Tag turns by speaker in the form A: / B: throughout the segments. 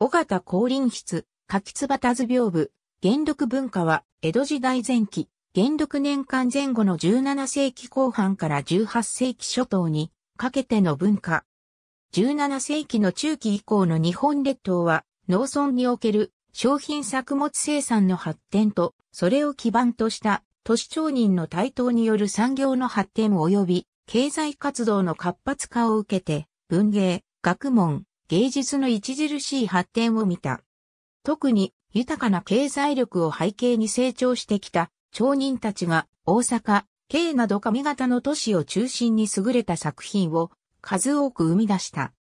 A: 尾形降臨室、柿津端図屏風、元禄文化は、江戸時代前期、元禄年間前後の17世紀後半から18世紀初頭にかけての文化。17世紀の中期以降の日本列島は、農村における商品作物生産の発展と、それを基盤とした都市町人の台頭による産業の発展及び経済活動の活発化を受けて、文芸、学問、芸術の著しい発展を見た。特に豊かな経済力を背景に成長してきた町人たちが大阪、京など上方の都市を中心に優れた作品を数多く生み出した。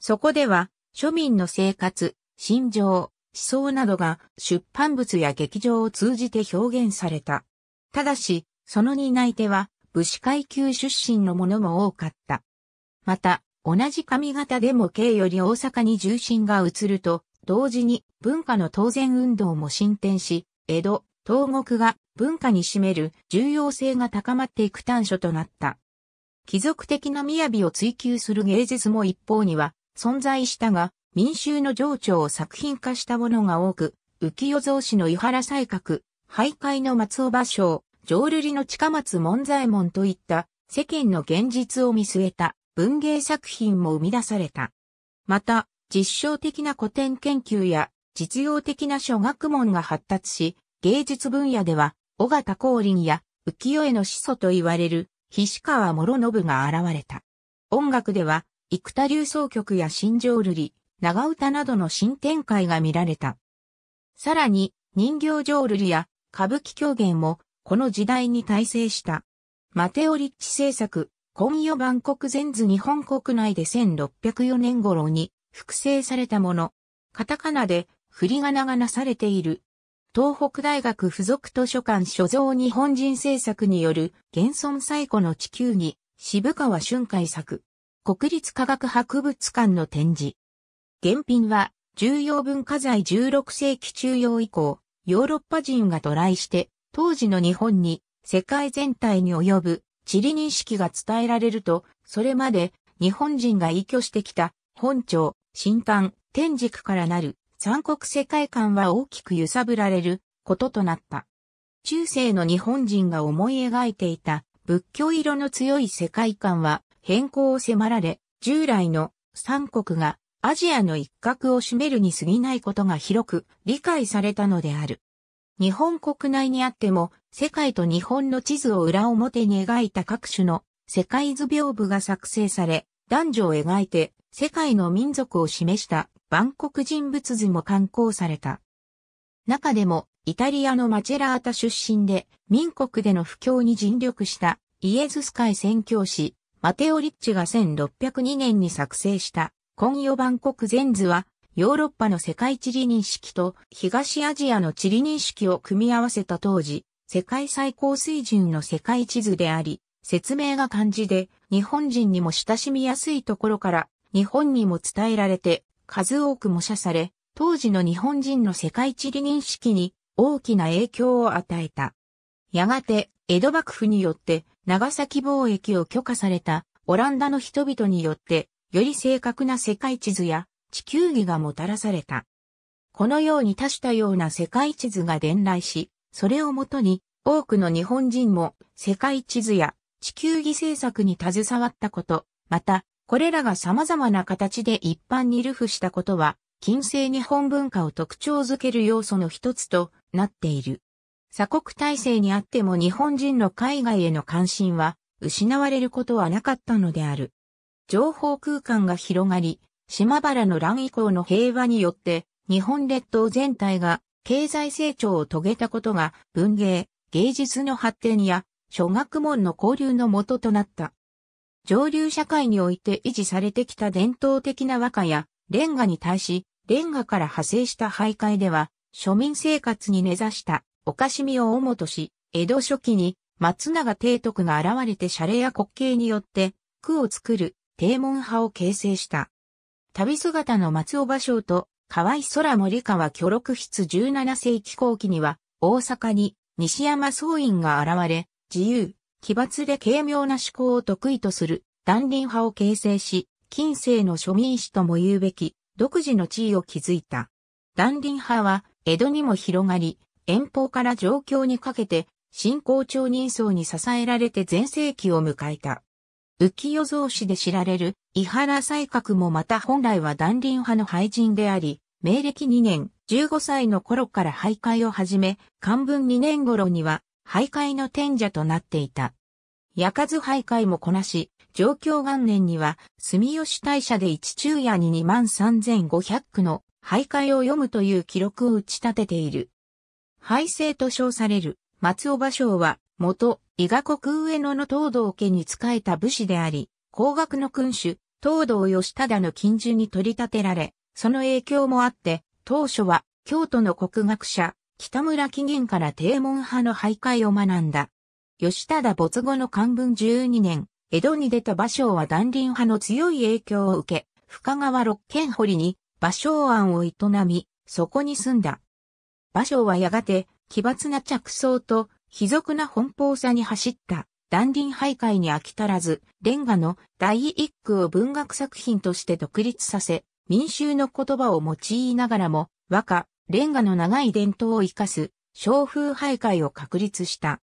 A: そこでは庶民の生活、心情、思想などが出版物や劇場を通じて表現された。ただし、その担い手は武士階級出身のものも多かった。また、同じ髪型でも京より大阪に重心が移ると、同時に文化の当然運動も進展し、江戸、東国が文化に占める重要性が高まっていく短所となった。貴族的な雅を追求する芸術も一方には存在したが、民衆の情緒を作品化したものが多く、浮世造紙の伊原西閣、徘徊の松尾芭蕉、浄瑠璃の近松門左衛門といった世間の現実を見据えた文芸作品も生み出された。また、実証的な古典研究や実用的な諸学問が発達し、芸術分野では、小形光林や浮世絵の始祖と言われる、菱川諸信が現れた。音楽では、幾多流奏曲や新城瑠璃、長唄などの新展開が見られた。さらに、人形浄瑠璃や歌舞伎狂言も、この時代に大成した。マテオリッチ制作、今夜万国全図日本国内で1604年頃に複製されたもの。カタカナで振り仮名がなされている。東北大学附属図書館所蔵日本人制作による現存最古の地球儀、渋川俊海作。国立科学博物館の展示。原品は重要文化財16世紀中央以降、ヨーロッパ人が渡来して、当時の日本に世界全体に及ぶ地理認識が伝えられると、それまで日本人が依拠してきた本庁、新館、天軸からなる三国世界観は大きく揺さぶられることとなった。中世の日本人が思い描いていた仏教色の強い世界観は変更を迫られ、従来の三国がアジアの一角を占めるに過ぎないことが広く理解されたのである。日本国内にあっても、世界と日本の地図を裏表に描いた各種の世界図屏風が作成され、男女を描いて世界の民族を示した万国人物図も刊行された。中でも、イタリアのマチェラータ出身で、民国での布教に尽力したイエズス会宣教師、マテオリッチが1602年に作成した、今夜万国全図は、ヨーロッパの世界地理認識と東アジアの地理認識を組み合わせた当時、世界最高水準の世界地図であり、説明が漢字で、日本人にも親しみやすいところから、日本にも伝えられて、数多く模写され、当時の日本人の世界地理認識に大きな影響を与えた。やがて、江戸幕府によって長崎貿易を許可されたオランダの人々によって、より正確な世界地図や地球儀がもたらされた。このように多種多様な世界地図が伝来し、それをもとに多くの日本人も世界地図や地球儀政作に携わったこと、また、これらが様々な形で一般に流布したことは、近世日本文化を特徴づける要素の一つとなっている。鎖国体制にあっても日本人の海外への関心は失われることはなかったのである。情報空間が広がり、島原の乱以降の平和によって、日本列島全体が経済成長を遂げたことが文芸、芸術の発展や諸学問の交流のもととなった。上流社会において維持されてきた伝統的な和歌やレンガに対し、レンガから派生した徘徊では、庶民生活に根ざしたおかしみを主とし、江戸初期に松永提督が現れて謝礼や国慶によって、句を作る、帝門派を形成した。旅姿の松尾芭蕉と河合空森川巨録筆17世紀後期には、大阪に西山総院が現れ、自由、奇抜で軽妙な思考を得意とする、断輪派を形成し、近世の庶民史とも言うべき、独自の地位を築いた。断輪派は、江戸にも広がり、遠方から上京にかけて、新校長人相に支えられて全盛期を迎えた。浮世造紙で知られる伊原西閣もまた本来は断輪派の俳人であり、明暦2年15歳の頃から徘徊を始め、漢文2年頃には徘徊の天者となっていた。焼かず徘徊もこなし、上京元年には住吉大社で一昼夜に2万3500句の徘徊を読むという記録を打ち立てている。廃聖と称される松尾芭蕉は元、伊賀国上野の東道家に仕えた武士であり、高額の君主、東道義忠の近所に取り立てられ、その影響もあって、当初は京都の国学者、北村紀元から帝門派の徘徊を学んだ。義忠没後の漢文12年、江戸に出た芭蕉は断輪派の強い影響を受け、深川六軒堀に芭蕉庵を営み、そこに住んだ。芭蕉はやがて、奇抜な着想と卑俗な奔放さに走った断林徘徊に飽き足らず、レンガの第一句を文学作品として独立させ、民衆の言葉を用いながらも、和歌、レンガの長い伝統を生かす、小風徘徊を確立した。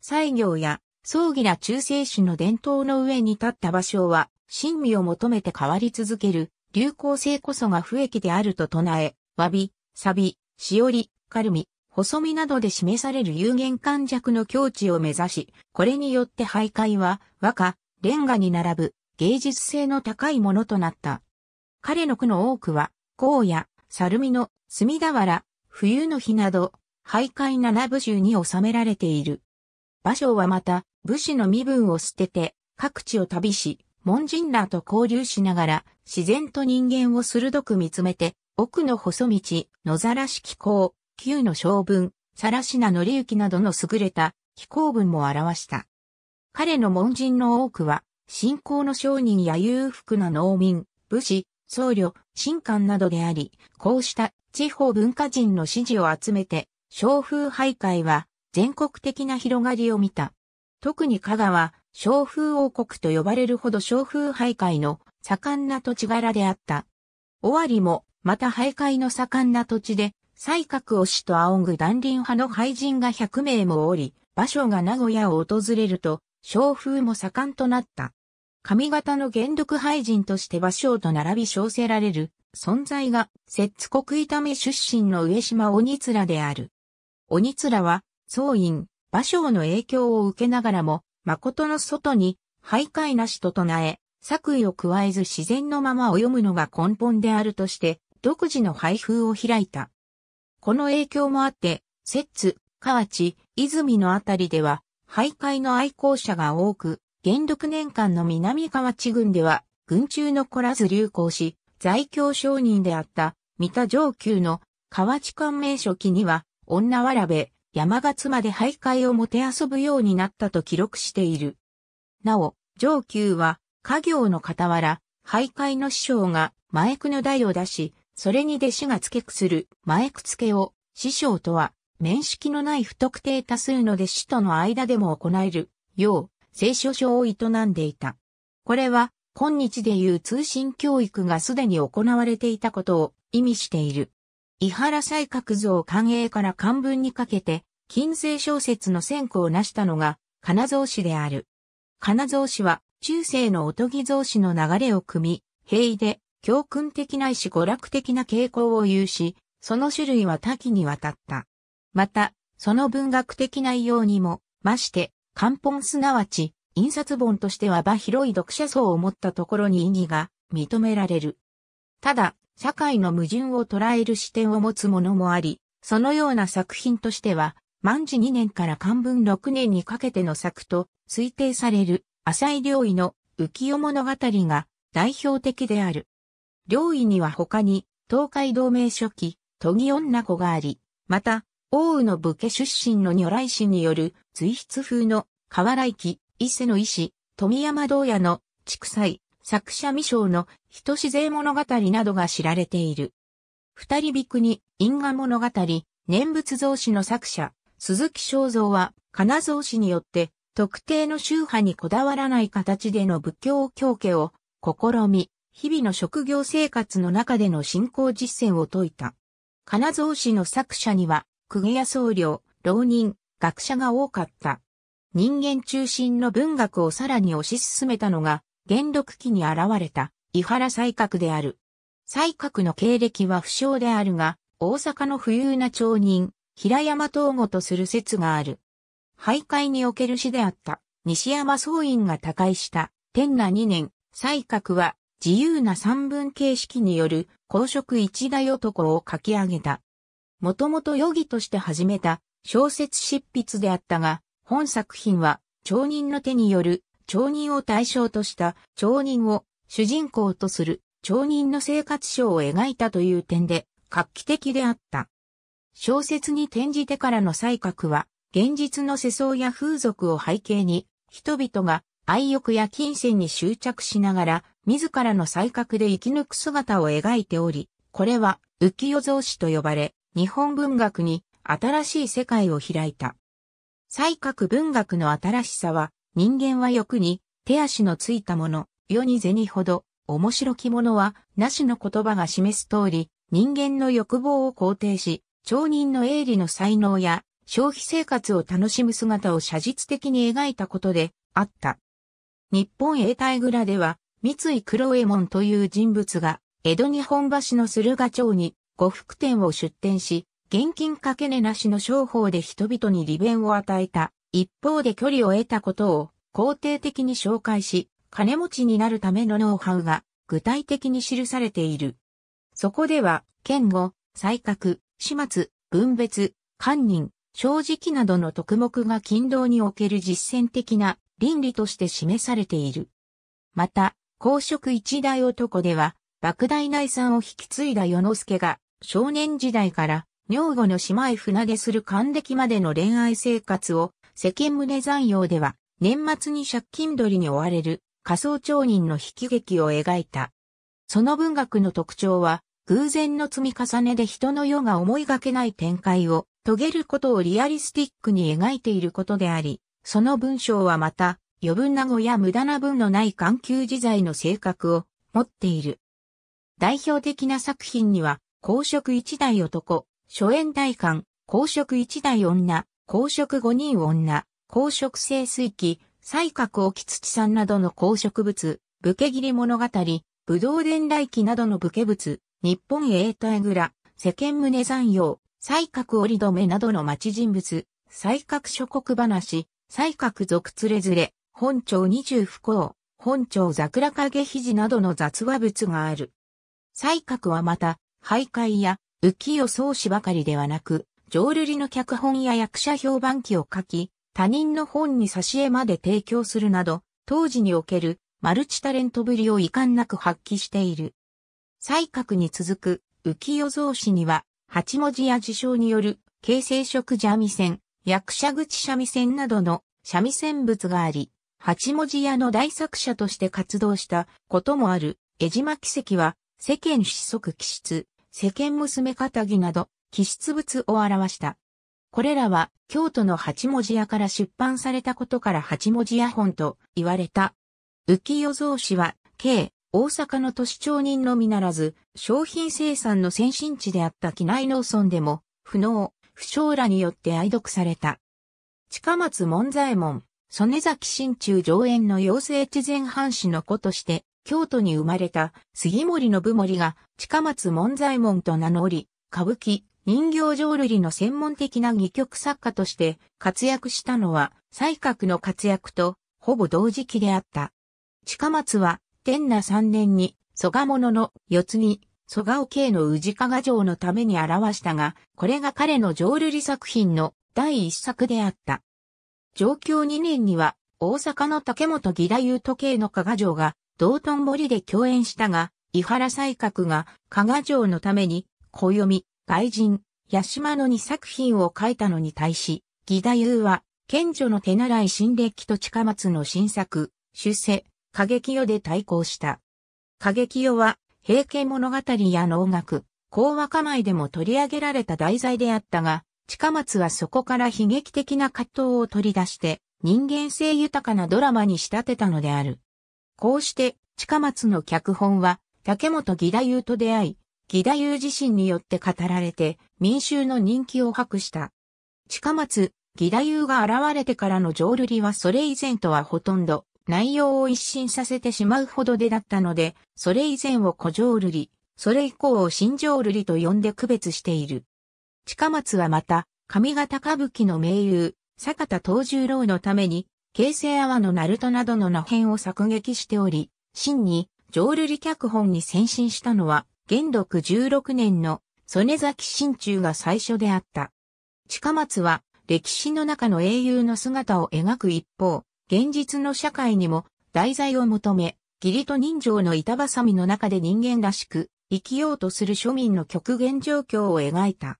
A: 西行や葬儀ら中世種の伝統の上に立った場所は、真味を求めて変わり続ける、流行性こそが不益であると唱え、詫び、錆、び、しおり、カルミ、細身などで示される有限間弱の境地を目指し、これによって徘徊は和歌、レンガに並ぶ芸術性の高いものとなった。彼の句の多くは、荒野、猿見の、隅田原、冬の日など、徘徊七部衆に収められている。芭蕉はまた、武士の身分を捨てて、各地を旅し、門人らと交流しながら、自然と人間を鋭く見つめて、奥の細道、野ざらし気候、旧の将軍、更品則之などの優れた飛行文も表した。彼の門人の多くは、信仰の商人や裕福な農民、武士、僧侶、神官などであり、こうした地方文化人の支持を集めて、商風徘徊は全国的な広がりを見た。特に香川、商風王国と呼ばれるほど商風徘徊の盛んな土地柄であった。尾張も、また徘徊の盛んな土地で、西角師と仰ぐ断輪派の俳人が100名もおり、場所が名古屋を訪れると、商風も盛んとなった。上方の元禄俳人として場所と並び称せられる存在が、摂津国痛め出身の上島鬼面である。鬼面は、総員、場所の影響を受けながらも、誠の外に、徘徊なしと唱え、作為を加えず自然のままを読むのが根本であるとして、独自の配風を開いた。この影響もあって、摂津、河内、泉のあたりでは、徘徊の愛好者が多く、元禄年間の南河内郡では、群中のこらず流行し、在京商人であった、三田上級の河内官名書記には、女わらべ、山勝まで徘徊をもて遊ぶようになったと記録している。なお、上級は、家業の傍ら、徘徊の師匠が、前句の代を出し、それに弟子が付けくする前くつけを、師匠とは、面識のない不特定多数の弟子との間でも行える、よう、聖書書を営んでいた。これは、今日でいう通信教育がすでに行われていたことを意味している。伊原西閣像官営から漢文にかけて、金星小説の先行を成したのが、金蔵氏である。金蔵氏は、中世のおとぎ蔵氏の流れを組み、平易で、教訓的ないし娯楽的な傾向を有し、その種類は多岐にわたった。また、その文学的内容にも、まして、漢本すなわち、印刷本としては場広い読者層を持ったところに意義が認められる。ただ、社会の矛盾を捉える視点を持つものもあり、そのような作品としては、万事2年から漢文6年にかけての作と推定される浅井良医の浮世物語が代表的である。領位には他に、東海同盟書記、都議女子があり、また、王宇の武家出身の如来氏による、随筆風の、河原駅、伊勢の医師、富山道屋の、畜祭、作者未章の、人自然物語などが知られている。二人びくに、因果物語、念仏像師の作者、鈴木正蔵は、金造詞によって、特定の宗派にこだわらない形での仏教教家を試み、日々の職業生活の中での信仰実践を説いた。金蔵氏の作者には、公家や僧侶、浪人、学者が多かった。人間中心の文学をさらに推し進めたのが、元禄期に現れた、伊原西閣である。西閣の経歴は不詳であるが、大阪の富裕な町人、平山東吾とする説がある。徘徊における死であった、西山総院が他界した、天那2年、西閣は自由な三分形式による公職一大男を書き上げた。もともと余儀として始めた小説執筆であったが、本作品は町人の手による町人を対象とした町人を主人公とする町人の生活史を描いたという点で画期的であった。小説に転じてからの才覚は、現実の世相や風俗を背景に、人々が愛欲や金銭に執着しながら、自らの才覚で生き抜く姿を描いており、これは浮世造詞と呼ばれ、日本文学に新しい世界を開いた。才覚文学の新しさは、人間は欲に手足のついたもの、世に銭ほど、面白きものは、なしの言葉が示す通り、人間の欲望を肯定し、町人の営利の才能や、消費生活を楽しむ姿を写実的に描いたことで、あった。日本永代蔵では、三井黒右衛門という人物が、江戸日本橋の駿河町に呉服店を出店し、現金かけ値なしの商法で人々に利便を与えた、一方で距離を得たことを肯定的に紹介し、金持ちになるためのノウハウが具体的に記されている。そこでは、剣語、才覚、始末、分別、堪忍、正直などの特目が勤労における実践的な倫理として示されている。また、公職一代男では、莫大内産を引き継いだ世之助が、少年時代から、女房の姉妹船出する還暦までの恋愛生活を、世間胸残用では、年末に借金取りに追われる、仮想町人の悲き劇を描いた。その文学の特徴は、偶然の積み重ねで人の世が思いがけない展開を遂げることをリアリスティックに描いていることであり、その文章はまた、余分な語や無駄な文のない緩急自在の性格を持っている。代表的な作品には、公職一代男、初演代官、公職一代女、公職五人女、公職清水記、西角沖土さんなどの公職物、武家切り物語、武道伝来記などの武家物、日本永代蔵、世間宗山陽、西角織留などの町人物、西角諸国話、西角族つれずれ、本町二重不幸、本町桜影肘などの雑話物がある。西角はまた、徘徊や浮世草子ばかりではなく、浄瑠璃の脚本や役者評判記を書き、他人の本に挿絵まで提供するなど、当時におけるマルチタレントぶりを遺憾なく発揮している。西角に続く浮世草子には、八文字や事象による形成色邪味線、役者口三味線などの三味線物があり、八文字屋の大作者として活動したこともある江島奇跡は、世間失則気質、世間娘片木など、気質物を表した。これらは、京都の八文字屋から出版されたことから八文字屋本と言われた。浮世蔵氏は、京、大阪の都市町人のみならず、商品生産の先進地であった機内農村でも、不能、不祥らによって愛読された。近松門左衛門、曽根崎新中上演の妖精地前藩士の子として、京都に生まれた杉森信盛が近松門左衛門と名乗り、歌舞伎、人形浄瑠璃の専門的な戯曲作家として活躍したのは、才覚の活躍とほぼ同時期であった。近松は、天那3年に、蘇我者の四つに、蘇我慶の宇治加城のために表したが、これが彼の浄瑠璃作品の第一作であった。上京2年には、大阪の竹本義太夫時計の加賀城が、道頓堀で共演したが、伊原西閣が加賀城のために、小読み、外人、八島の2作品を書いたのに対し、義太夫は、賢女の手習い新暦と近松の新作、出世、過激世で対抗した。過激世は、平家物語や能楽、講和構えでも取り上げられた題材であったが、近松はそこから悲劇的な葛藤を取り出して、人間性豊かなドラマに仕立てたのである。こうして、近松の脚本は、竹本義太夫と出会い、義太夫自身によって語られて、民衆の人気を博した。近松、義太夫が現れてからの浄瑠璃はそれ以前とはほとんど内容を一新させてしまうほどでだったので、それ以前を古城瑠璃、それ以降を新城瑠璃と呼んで区別している。近松はまた、上方歌舞伎の名優、坂田東十郎のために、京成阿波のナルトなどの名編を作劇しており、真に、城瑠璃脚本に先進したのは、元禄16年の、曽根崎新中が最初であった。近松は、歴史の中の英雄の姿を描く一方、現実の社会にも題材を求め、義理と人情の板挟みの中で人間らしく生きようとする庶民の極限状況を描いた。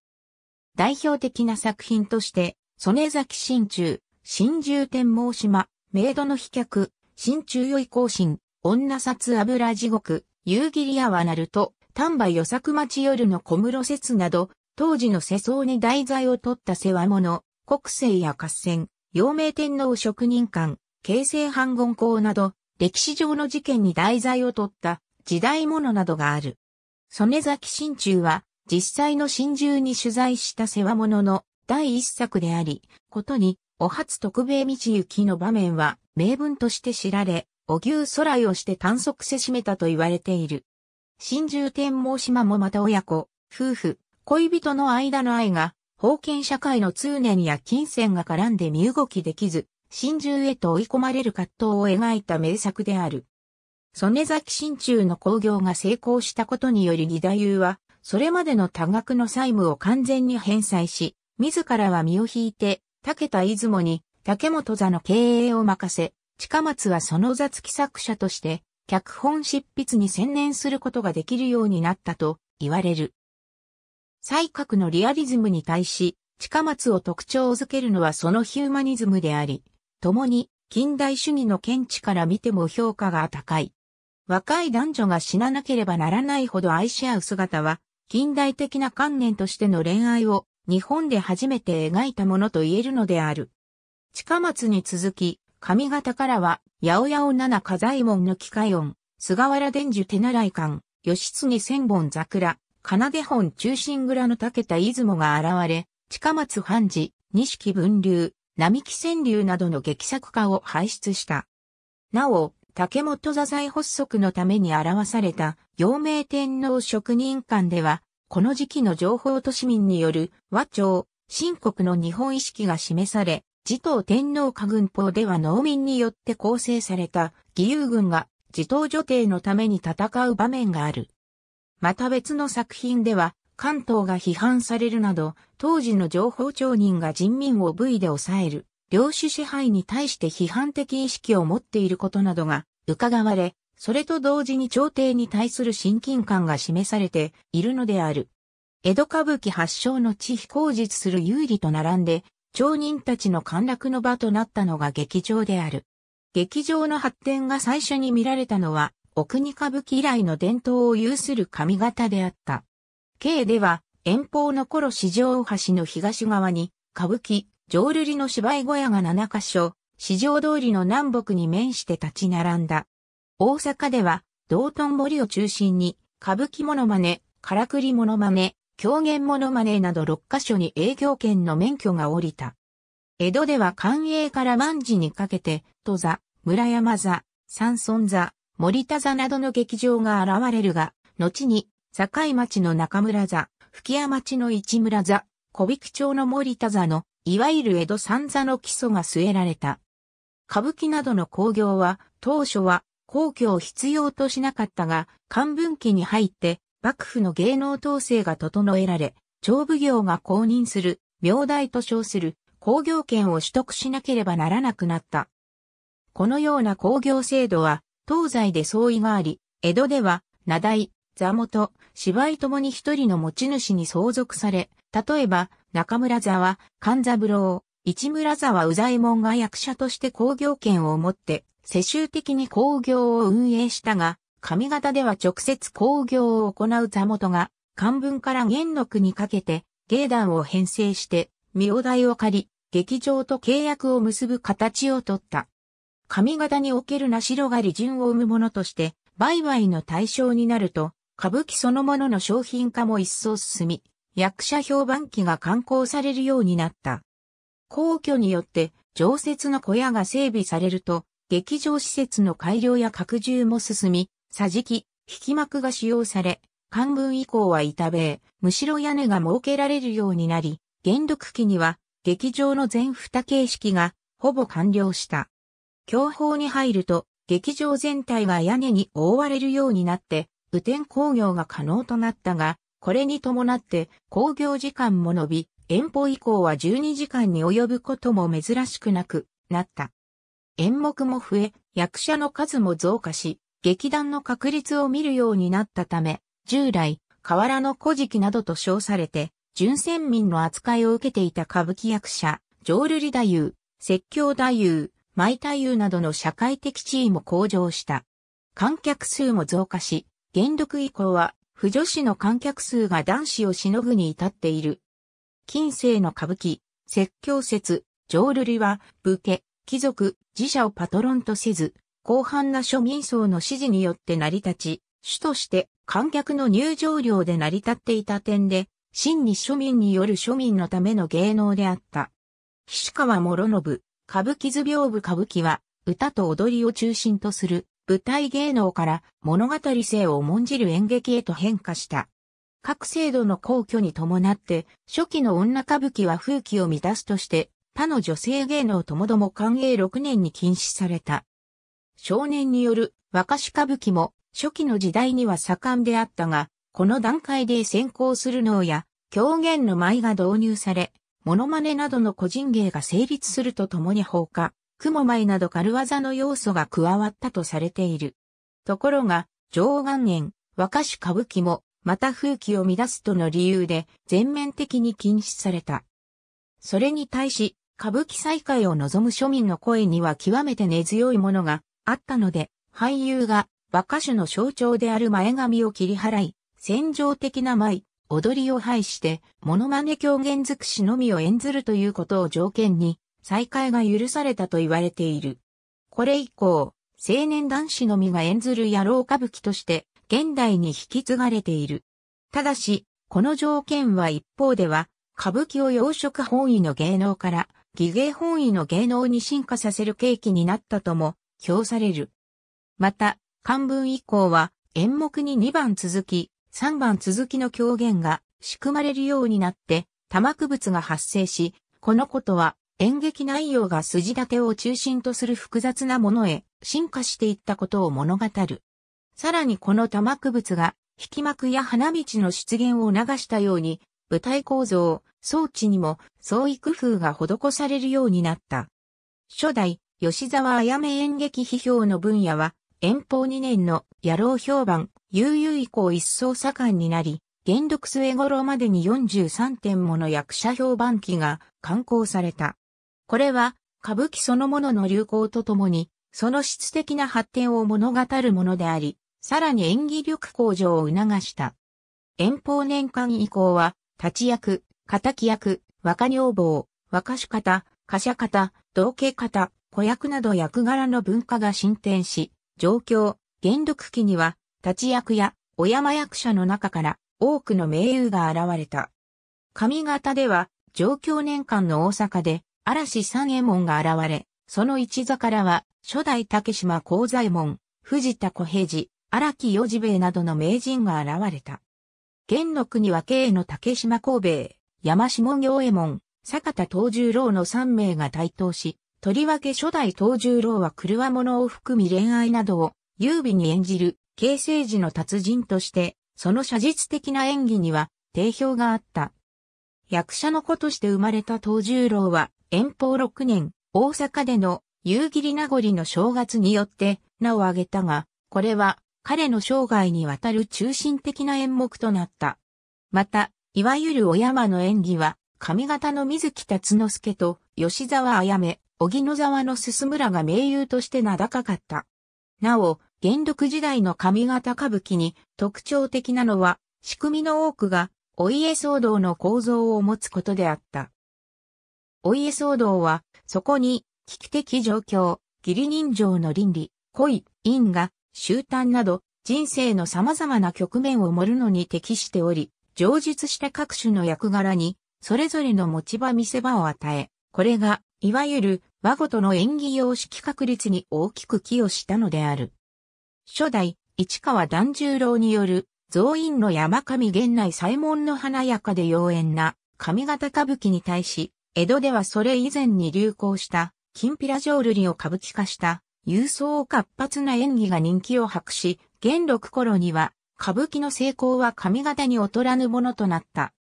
A: 代表的な作品として、曽根崎新中、新中天網島、メイドの飛脚、新中酔い行進、女札油地獄、夕霧やわなると、丹波与作町夜の小室説など、当時の世相に題材を取った世話物、国政や合戦、陽明天皇職人館、京成反言校など、歴史上の事件に題材を取った時代物などがある。曽根崎真中は、実際の真中に取材した世話物の第一作であり、ことに、お初特命道行きの場面は、名文として知られ、お牛空をして短足せしめたと言われている。真中天皇島もまた親子、夫婦、恋人の間の愛が、封建社会の通念や金銭が絡んで身動きできず、真珠へと追い込まれる葛藤を描いた名作である。曽根崎真中の興行が成功したことにより義太夫は、それまでの多額の債務を完全に返済し、自らは身を引いて、竹田出雲に竹本座の経営を任せ、近松はその座付き作者として、脚本執筆に専念することができるようになったと言われる。才覚のリアリズムに対し、近松を特徴づけるのはそのヒューマニズムであり、共に近代主義の見地から見ても評価が高い。若い男女が死ななければならないほど愛し合う姿は、近代的な観念としての恋愛を日本で初めて描いたものと言えるのである。近松に続き、上方からは、八百八七火左門の機械音、菅原伝授手習い館、義経千本桜、奏出本中心蔵の竹田出雲が現れ、近松半次、錦文流、並木川流などの劇作家を輩出した。なお、竹本座材発足のために表された、陽明天皇職人館では、この時期の情報都市民による和朝、新国の日本意識が示され、自統天皇家軍法では農民によって構成された義勇軍が自統女帝のために戦う場面がある。また別の作品では、関東が批判されるなど、当時の情報町人が人民を部位で抑える、領主支配に対して批判的意識を持っていることなどが伺われ、それと同時に朝廷に対する親近感が示されているのである。江戸歌舞伎発祥の地非公実する有利と並んで、町人たちの陥落の場となったのが劇場である。劇場の発展が最初に見られたのは、お国歌舞伎以来の伝統を有する髪型であった。京では、遠方の頃四条大橋の東側に、歌舞伎、浄瑠璃の芝居小屋が7カ所、四条通りの南北に面して立ち並んだ。大阪では、道頓堀を中心に、歌舞伎モノマネ、からくりモノマネ、狂言モノマネなど6カ所に営業権の免許が降りた。江戸では官営から万事にかけて、戸座、村山座、山村座、森田座などの劇場が現れるが、後に、境町の中村座、吹屋町の市村座、小引町の森田座の、いわゆる江戸三座の基礎が据えられた。歌舞伎などの興行は、当初は、皇居を必要としなかったが、漢文期に入って、幕府の芸能統制が整えられ、長奉行が公認する、名代と称する、工業権を取得しなければならなくなった。このような工業制度は、東西で相違があり、江戸では、名代、座元、芝居ともに一人の持ち主に相続され、例えば、中村座は、勘三郎、市村座は宇左衛門が役者として工業権を持って、世襲的に工業を運営したが、上方では直接工業を行う座元が、漢文から元禄にかけて、芸団を編成して、お代を借り、劇場と契約を結ぶ形をとった。髪型におけるなしろが利潤を生むものとして、売買の対象になると、歌舞伎そのものの商品化も一層進み、役者評判機が刊行されるようになった。皇居によって、常設の小屋が整備されると、劇場施設の改良や拡充も進み、桟敷、引き幕が使用され、漢文以降は板塀、むしろ屋根が設けられるようになり、元禄期には劇場の全蓋形式がほぼ完了した。享保に入ると、劇場全体が屋根に覆われるようになって、雨天工業が可能となったが、これに伴って工業時間も伸び、遠方以降は12時間に及ぶことも珍しくなくなった。演目も増え、役者の数も増加し、劇団の確率を見るようになったため、従来、河原の古事記などと称されて、純先民の扱いを受けていた歌舞伎役者、浄瑠璃太夫、説教太夫、マイタユーなどの社会的地位も向上した。観客数も増加し、元禄以降は、不女子の観客数が男子をしのぐに至っている。近世の歌舞伎、説教説、浄瑠璃は、武家、貴族、自社をパトロンとせず、広範な庶民層の支持によって成り立ち、主として観客の入場料で成り立っていた点で、真に庶民による庶民のための芸能であった。菱川諸信、歌舞伎図屏風歌舞伎は、歌と踊りを中心とする舞台芸能から物語性を重んじる演劇へと変化した。各制度の皇居に伴って初期の女歌舞伎は風紀を満たすとして他の女性芸能ともども寛永6年に禁止された。少年による若し歌舞伎も初期の時代には盛んであったが、この段階で先行する能や狂言の舞が導入され、モノマネなどの個人芸が成立するとともに放火、雲舞など軽技の要素が加わったとされている。ところが、上元年、和歌手歌舞伎も、また風紀を乱すとの理由で全面的に禁止された。それに対し、歌舞伎再開を望む庶民の声には極めて根強いものがあったので、俳優が和歌手の象徴である前髪を切り払い、戦場的な舞、踊りを廃して、モノマネ狂言尽くしのみを演ずるということを条件に、再会が許されたと言われている。これ以降、青年男子のみが演ずる野郎歌舞伎として、現代に引き継がれている。ただし、この条件は一方では、歌舞伎を養殖本位の芸能から、技芸本位の芸能に進化させる契機になったとも、評される。また、漢文以降は、演目に2番続き、3番続きの狂言が仕組まれるようになって、多幕物が発生し、このことは演劇内容が筋立てを中心とする複雑なものへ進化していったことを物語る。さらにこの多幕物が、引き幕や花道の出現を促したように、舞台構造、装置にも創意工夫が施されるようになった。初代、吉沢あやめ演劇批評の分野は、遠方2年の野郎評判、悠々以降一層盛んになり、元禄末頃までに43点もの役者評判記が刊行された。これは、歌舞伎そのものの流行とともに、その質的な発展を物語るものであり、さらに演技力向上を促した。遠方年間以降は、立役、敵役、若女房、若主方、貨車方、同家方、子役など役柄の文化が進展し、状況、元禄期には、立役や小山役者の中から多くの名優が現れた。上方では、上京年間の大阪で、嵐三右衛門が現れ、その一座からは、初代竹島幸左衛門、藤田小平次、荒木四次兵衛などの名人が現れた。元禄には慶の竹島幸兵衛、山下行右衛門、坂田東十郎の三名が台頭し、とりわけ初代藤十郎は狂わ者を含み恋愛などを優美に演じる形成時の達人として、その写実的な演技には定評があった。役者の子として生まれた藤十郎は、遠方6年、大阪での夕霧名残の正月によって名を挙げたが、これは彼の生涯にわたる中心的な演目となった。また、いわゆるお山の演技は、上方の水木達之助と吉沢あやめ、荻野沢の進村が名優として名高かった。なお、元禄時代の上方歌舞伎に特徴的なのは、仕組みの多くが、お家騒動の構造を持つことであった。お家騒動は、そこに、危機的状況、義理人情の倫理、恋、因果、終端など、人生の様々な局面を盛るのに適しており、上述した各種の役柄に、それぞれの持ち場見せ場を与え、これが、いわゆる、和事の演技様式確立に大きく寄与したのである。初代、市川團十郎による、増院の山上源内左衛門の華やかで妖艶な上方歌舞伎に対し、江戸ではそれ以前に流行した、金ピラ浄瑠璃を歌舞伎化した、勇壮活発な演技が人気を博し、元禄頃には、歌舞伎の成功は上方に劣らぬものとなった。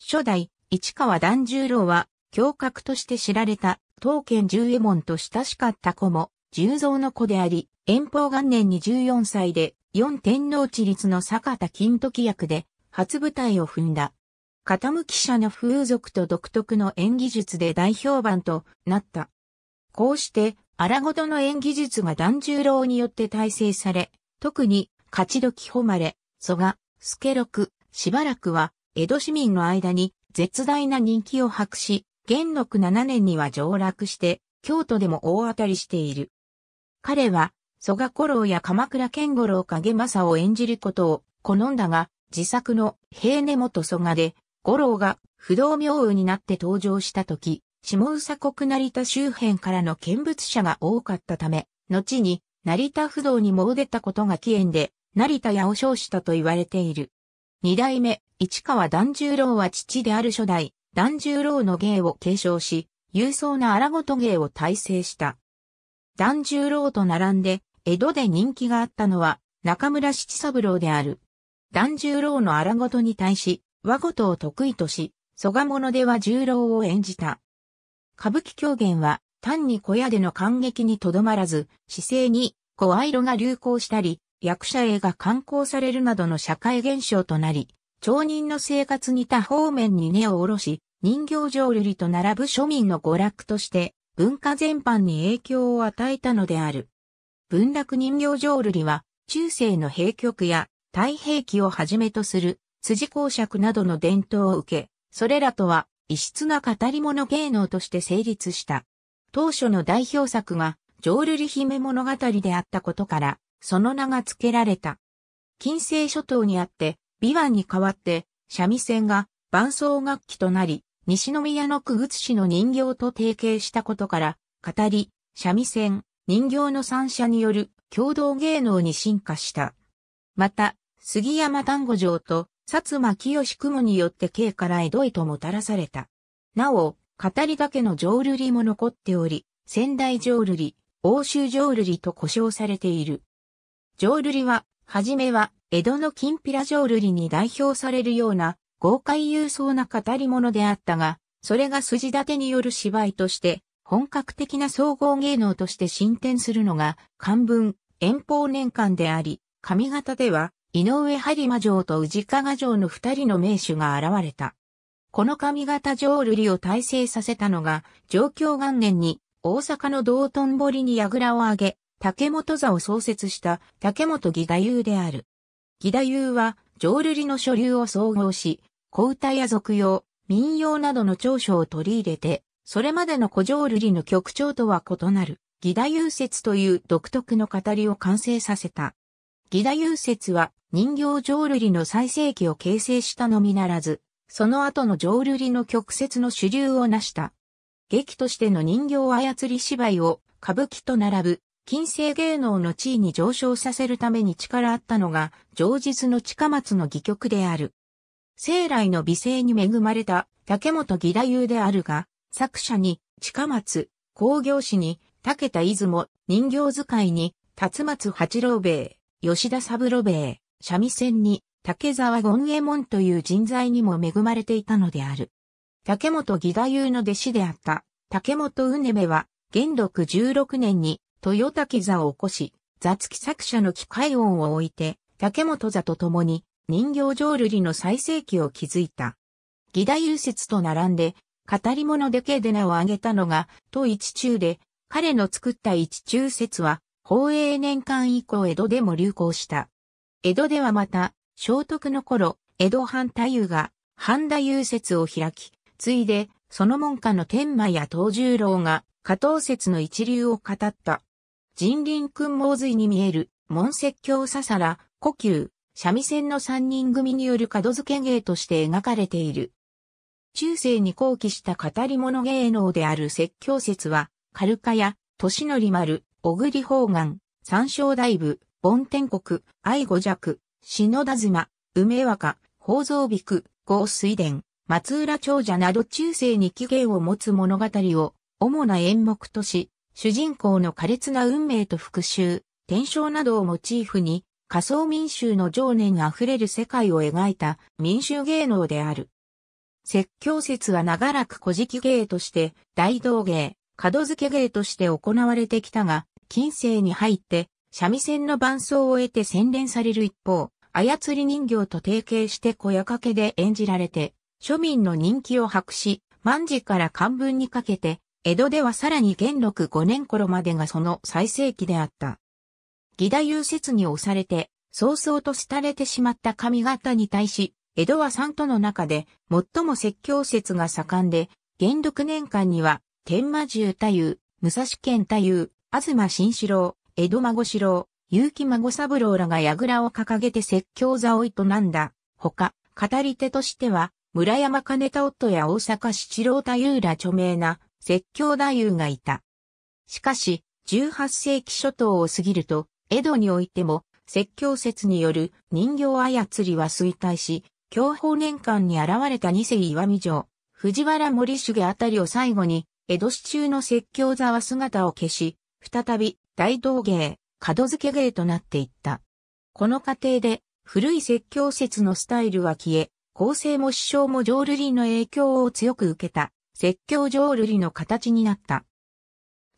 A: 初代、市川團十郎は、教格として知られた当県十右衛門と親しかった子も、十蔵の子であり、遠方元年に14歳で、四天皇地立の坂田金時役で、初舞台を踏んだ。傾き者の風俗と独特の演技術で大評判となった。こうして、荒ごとの演技術が團十郎によって体制され、特に、勝ど時誉れ、蘇我、助六、しばらくは、江戸市民の間に絶大な人気を博し、元禄7年には上洛して、京都でも大当たりしている。彼は、蘇我五郎や鎌倉健五郎影正を演じることを好んだが、自作の平根元蘇我で、五郎が不動明王になって登場した時、下宇佐国成田周辺からの見物者が多かったため、後に成田不動に詣出たことが起源で、成田屋を称したと言われている。二代目、市川團十郎は父である初代、團十郎の芸を継承し、勇壮な荒ごと芸を大成した。團十郎と並んで、江戸で人気があったのは、中村七三郎である。團十郎の荒ごとに対し、和ごとを得意とし、蘇我者では十郎を演じた。歌舞伎狂言は、単に小屋での感激にとどまらず、姿勢に、声色が流行したり、役者絵が刊行されるなどの社会現象となり、町人の生活に多方面に根を下ろし、人形浄瑠璃と並ぶ庶民の娯楽として文化全般に影響を与えたのである。文楽人形浄瑠璃は中世の平局や太平記をはじめとする辻公爵などの伝統を受け、それらとは異質な語り物芸能として成立した。当初の代表作が浄瑠璃姫物語であったことから、その名が付けられた。近世諸島にあって、琵琶に代わって、三味線が伴奏楽器となり、西宮の区津市の人形と提携したことから、語り、三味線、人形の三者による共同芸能に進化した。また、杉山丹後城と薩摩清雲によって京から江戸へともたらされた。なお、語りだけの浄瑠璃も残っており、仙台浄瑠璃、欧州浄瑠璃と呼称されている。浄瑠璃は、はじめは、江戸の金ピラ浄瑠璃に代表されるような、豪快勇壮な語り物であったが、それが筋立てによる芝居として、本格的な総合芸能として進展するのが、漢文、遠方年間であり、上方では、井上播磨城と宇治加賀城の二人の名手が現れた。この上方城瑠璃を大成させたのが、上京元年に、大阪の道頓堀に櫓を上げ、竹本座を創設した竹本義太夫である。義太夫は、浄瑠璃の所流を総合し、小歌や俗用、民謡などの長所を取り入れて、それまでの古城瑠璃の曲調とは異なる、義太遊説という独特の語りを完成させた。義太遊説は人形浄瑠璃の最盛期を形成したのみならず、その後の浄瑠璃の曲折の主流を成した。劇としての人形操り芝居を歌舞伎と並ぶ近世芸能の地位に上昇させるために力あったのが、上日の近松の戯曲である。生来の美声に恵まれた竹本義太夫であるが、作者に近松、工業士に竹田出雲、人形使いに辰松八郎兵衛、吉田三郎兵衛、三味線に竹沢権右衛門という人材にも恵まれていたのである。竹本義太夫の弟子であった竹本うねめは、元禄16年に豊滝座を起こし、座付き作者の機械音を置いて、竹本座と共に人形浄瑠璃の最盛期を築いた。義太夫説と並んで、語り物でけで名を挙げたのが、と一中で、彼の作った一中説は、宝永年間以降江戸でも流行した。江戸ではまた、聖徳の頃、江戸藩太夫が、半田優説を開き、ついで、その門下の天満や東十郎が、加藤説の一流を語った。人林君盲髄に見える、門説教ささら、呼吸、三味線の三人組による門付け芸として描かれている。中世に後期した語り物芸能である説教説は、カルカや、年則丸、小栗方眼、三章大部、梵天国、愛五弱、篠田妻、梅若、宝蔵菊、豪水殿、松浦長者など中世に起源を持つ物語を、主な演目とし、主人公の苛烈な運命と復讐、転生などをモチーフに、仮想民衆の情念あふれる世界を描いた民衆芸能である。説教説は長らく古事記芸として、大道芸、門付け芸として行われてきたが、近世に入って、三味線の伴奏を得て洗練される一方、操り人形と提携して小屋掛けで演じられて、庶民の人気を博し、万事から漢文にかけて、江戸ではさらに元禄5年頃までがその最盛期であった。義太夫説に押されて、早々と廃れてしまった髪型に対し、江戸は三都の中で最も説教説が盛んで、元禄年間には、天魔獣太夫、武蔵県太夫、東新四郎、江戸孫四郎、結城孫三郎らが倉を掲げて説教座を営んだ。他、語り手としては、村山兼太夫や大阪七郎太夫ら著名な説教太夫がいた。しかし、18世紀初頭を過ぎると、江戸においても、説教説による人形操りは衰退し、享保年間に現れた二世岩見城、藤原森重あたりを最後に、江戸市中の説教座は姿を消し、再び大道芸、角付け芸となっていった。この過程で、古い説教説のスタイルは消え、構成も師匠も浄瑠璃の影響を強く受けた、説教浄瑠璃の形になった。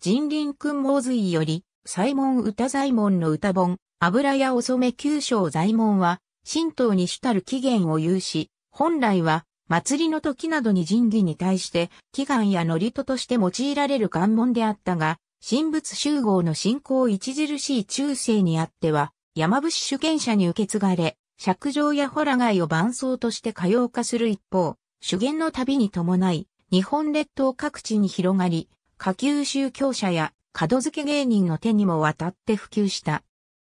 A: 人林君猛髄より、サイモン歌イモンの歌本、油屋お染九章左衛門は、神道に主たる起源を有し、本来は、祭りの時などに神器に対して、祈願や祝詞として用いられる関門であったが、神仏集合の信仰著しい中世にあっては、山伏主権者に受け継がれ、釈上やホラ貝を伴奏として歌謡化する一方、主言の旅に伴い、日本列島各地に広がり、下級宗教者や角付け芸人の手にも渡って普及した。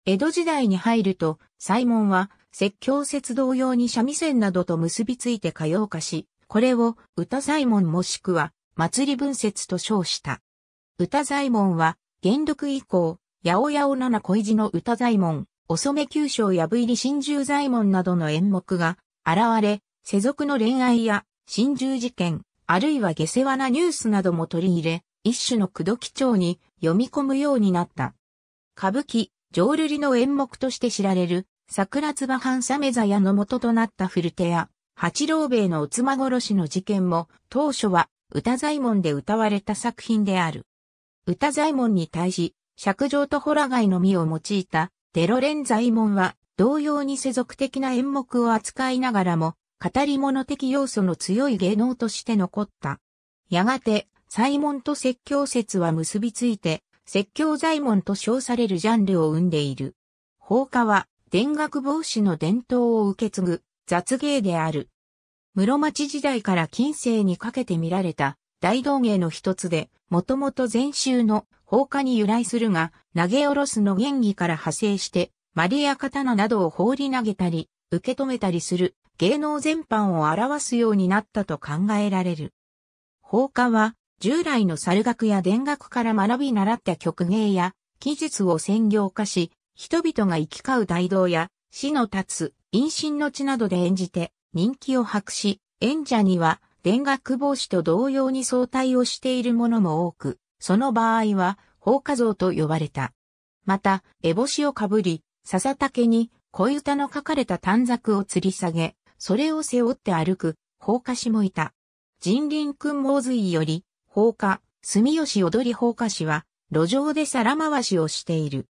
A: 江戸時代に入ると、モ門は、説教説同様に三味線などと結びついて歌謡化し、これを歌左衛門もしくは祭り文節と称した。歌左衛門は、元禄以降、八百八七小石の歌左衛門、遅め九章やぶ入り新十左衛門などの演目が現れ、世俗の恋愛や新獣事件、あるいは下世話なニュースなども取り入れ、一種の口説き帳に読み込むようになった。歌舞伎、浄瑠璃の演目として知られる、桜つば半サメザヤの元となった古手や、八郎兵衛のお妻殺しの事件も、当初は歌左衛門で歌われた作品である。歌左衛門に対し、釈上とホラ貝の実を用いた、デロレン左衛門は、同様に世俗的な演目を扱いながらも、語り物的要素の強い芸能として残った。やがて、祭門と説教説は結びついて、説教財門と称されるジャンルを生んでいる。放火は、田楽防止の伝統を受け継ぐ、雑芸である。室町時代から近世にかけて見られた、大道芸の一つで、もともと禅宗の放火に由来するが、投げ下ろすの原義から派生して、丸や刀などを放り投げたり、受け止めたりする、芸能全般を表すようになったと考えられる。放火は、従来の猿楽や田楽から学び習った曲芸や技術を専業化し、人々が行き交う大道や死の立つ、陰神の地などで演じて人気を博し、演者には田楽帽子と同様に相対をしているものも多く、その場合は放火像と呼ばれた。また、烏帽子をかぶり、笹竹に恋歌の書かれた短冊を吊り下げ、それを背負って歩く、放火師もいた。人林君猛髄より、放火、住吉踊り放火師は、路上で皿回しをしている。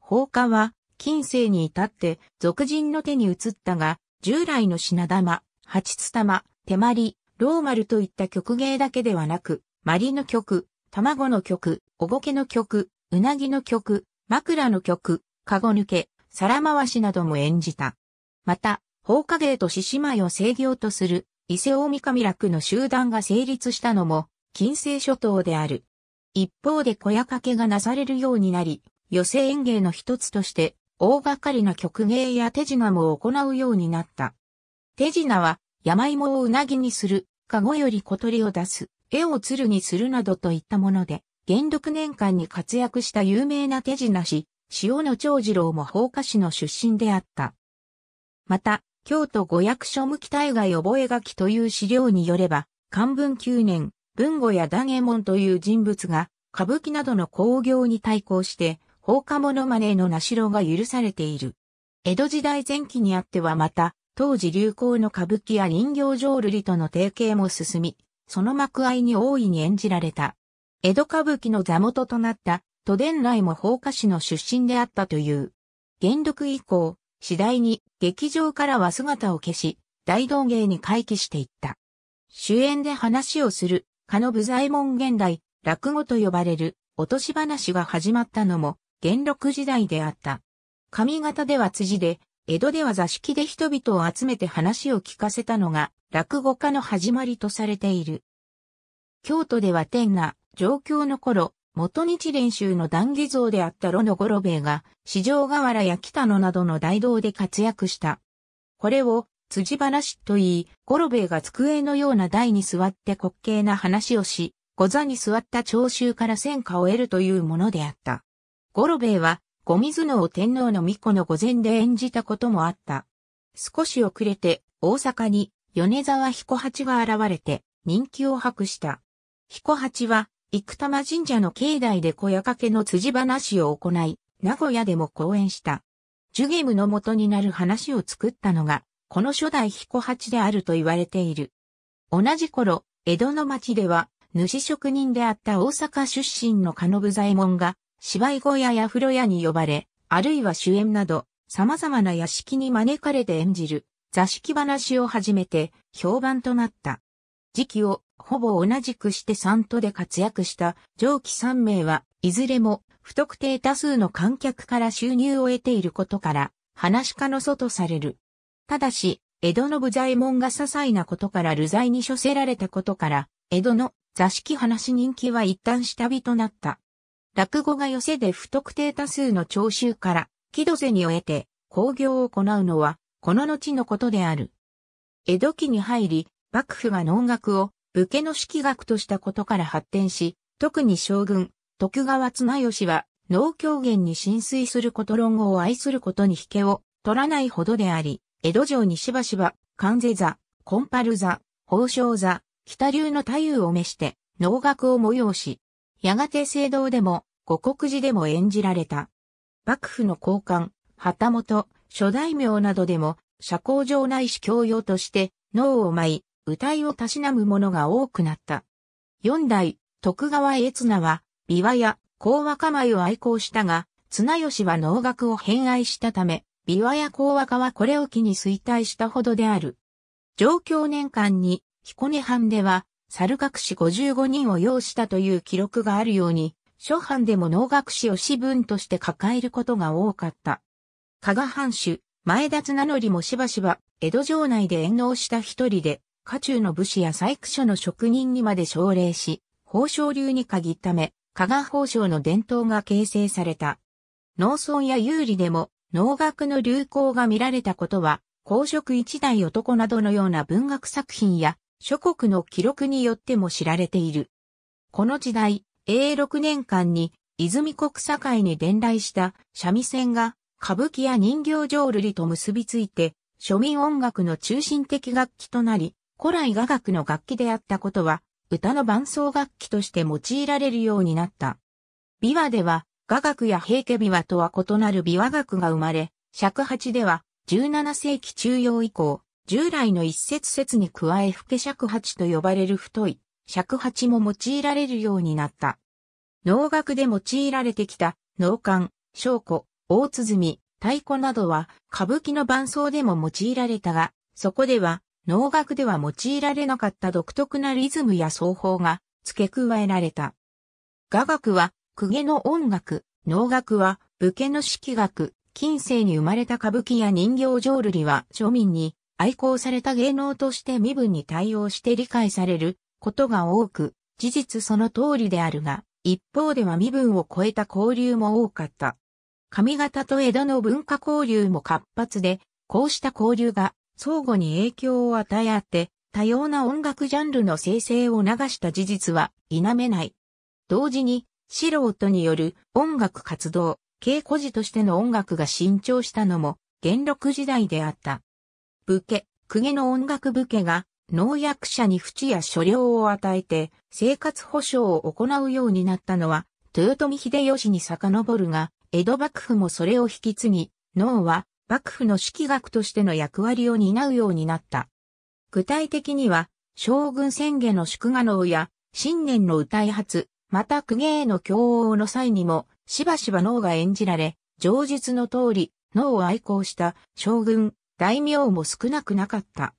A: 放火は、近世に至って、俗人の手に移ったが、従来の品玉、八つ玉、手まり、ローマルといった曲芸だけではなく、マリの曲、卵の曲、おぼけの曲、うなぎの曲、枕の曲、かご抜け、皿回しなども演じた。また、放火芸と獅子舞を制御とする、伊勢大神楽の集団が成立したのも、近星諸島である。一方で小屋掛けがなされるようになり、寄せ園芸の一つとして、大掛かりな曲芸や手品も行うようになった。手品は、山芋をうなぎにする、籠より小鳥を出す、絵を鶴にするなどといったもので、元禄年間に活躍した有名な手品師、塩野長次郎も放火師の出身であった。また、京都五役所向き大外覚書という資料によれば、漢文9年、文吾やダゲモンという人物が、歌舞伎などの興行に対抗して、放課物真マネの名代が許されている。江戸時代前期にあってはまた、当時流行の歌舞伎や人形浄瑠璃との提携も進み、その幕合いに大いに演じられた。江戸歌舞伎の座元となった、都伝来も放火市の出身であったという。元禄以降、次第に劇場からは姿を消し、大道芸に回帰していった。主演で話をするかの部左衛門現代、落語と呼ばれる、落とし話が始まったのも、元禄時代であった。上方では辻で、江戸では座敷で人々を集めて話を聞かせたのが、落語家の始まりとされている。京都では天が、上京の頃、元日練習の談義像であった炉の五郎兵衛が、四条河原や北野などの大道で活躍した。これを辻話と言い、ゴロベイが机のような台に座って滑稽な話をし、ご座に座った聴衆から戦果を得るというものであった。ゴロベイは、ゴミ野を天皇の御子の御前で演じたこともあった。少し遅れて、大阪に、米沢彦八が現れて、人気を博した。彦八は、生玉神社の境内で小屋掛けの辻話を行い、名古屋でも講演した。ジュゲムの元になる話を作ったのが、この初代彦八であると言われている。同じ頃、江戸の町では、主職人であった大阪出身の加野武左衛門が、芝居小屋や風呂屋に呼ばれ、あるいは主演など、様々な屋敷に招かれて演じる、座敷話を始めて、評判となった。時期を、ほぼ同じくして三都で活躍した上記3名は、いずれも、不特定多数の観客から収入を得ていることから、話し家の祖とされる。ただし、江戸の部左衛門が些細なことから流罪に処せられたことから、江戸の座敷話人気は一旦下火となった。落語が寄せで不特定多数の聴衆から、木戸瀬にを得て、興行を行うのは、この後のことである。江戸期に入り、幕府が農学を武家の式学としたことから発展し、特に将軍、徳川綱吉は、農狂言に浸水すること論語を愛することに引けを取らないほどであり、江戸城にしばしば、関税座、コンパル座、宝生座、北流の太夫を召して、能楽を催し、やがて聖堂でも、五国寺でも演じられた。幕府の高官、旗本、諸大名などでも、社交上内視教養として、脳を舞い、歌いをたしなむ者が多くなった。四代、徳川悦綱は、琵琶や、講和構えを愛好したが、綱吉は能楽を偏愛したため、琵琶や講和化はこれを機に衰退したほどである。状況年間に彦根藩では猿隠し55人を要したという記録があるように、諸藩でも能学士を私分として抱えることが多かった。加賀藩主、前田綱則もしばしば、江戸城内で遠納した一人で、家中の武士や採掘所の職人にまで奨励し、宝生流に限っため、加賀宝生の伝統が形成された。農村や有利でも、能楽の流行が見られたことは、公職一代男などのような文学作品や諸国の記録によっても知られている。この時代、永6年間に泉国境に伝来した三味線が歌舞伎や人形浄瑠璃と結びついて庶民音楽の中心的楽器となり、古来雅楽の楽器であったことは歌の伴奏楽器として用いられるようになった。琵琶では雅楽や平家琵琶とは異なる琵琶楽が生まれ、尺八では17世紀中央以降、従来の一節節に加え吹け尺八と呼ばれる太い尺八も用いられるようになった。能楽で用いられてきた能管、小鼓、大鼓、太鼓などは歌舞伎の伴奏でも用いられたが、そこでは能楽では用いられなかった独特なリズムや奏法が付け加えられた。雅楽は公家の音楽、能楽は、武家の式楽、近世に生まれた歌舞伎や人形浄瑠璃は庶民に愛好された芸能として身分に対応して理解されることが多く、事実その通りであるが、一方では身分を超えた交流も多かった。上方と江戸の文化交流も活発で、こうした交流が相互に影響を与え合って、多様な音楽ジャンルの生成を流した事実は否めない。同時に、素人による音楽活動、稽古時としての音楽が伸長したのも元禄時代であった。武家、公家の音楽武家が農薬者に淵や所領を与えて生活保障を行うようになったのは豊臣秀吉に遡るが、江戸幕府もそれを引き継ぎ、農は幕府の指揮学としての役割を担うようになった。具体的には、将軍宣言の祝賀能や新年の歌い発、また公家への教王の際にも、しばしば脳が演じられ、上述の通り、脳を愛好した将軍、大名も少なくなかった。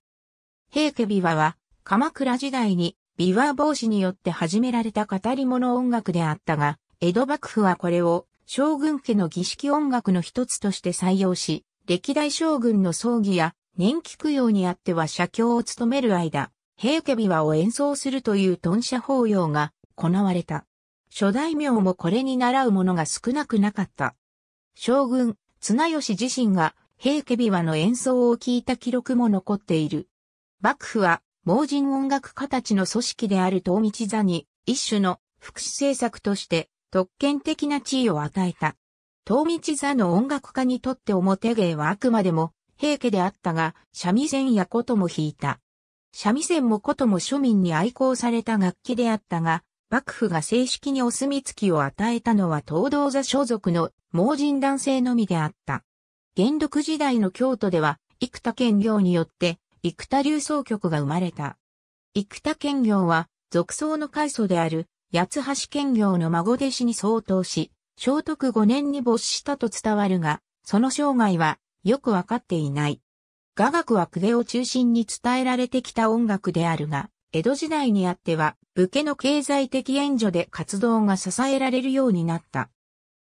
A: 平家琵琶は、鎌倉時代に琵琶帽子によって始められた語り物音楽であったが、江戸幕府はこれを将軍家の儀式音楽の一つとして採用し、歴代将軍の葬儀や年季供養にあっては写経を務める間、平家琵琶を演奏するという頓社法要が行われた。諸大名もこれに習う者が少なくなかった。将軍、綱吉自身が、平家琵琶の演奏を聞いた記録も残っている。幕府は、盲人音楽家たちの組織である東道座に、一種の福祉政策として、特権的な地位を与えた。東道座の音楽家にとって表芸はあくまでも、平家であったが、三味線や琴も弾いた。三味線も琴も庶民に愛好された楽器であったが、幕府が正式にお墨付きを与えたのは東道座所属の盲人男性のみであった。元禄時代の京都では、幾田兼業によって、幾田流奏曲が生まれた。幾田兼業は、俗僧の開祖である、八橋兼業の孫弟子に相当し、聖徳5年に没したと伝わるが、その生涯は、よくわかっていない。雅楽は筆を中心に伝えられてきた音楽であるが、江戸時代にあっては、武家の経済的援助で活動が支えられるようになった。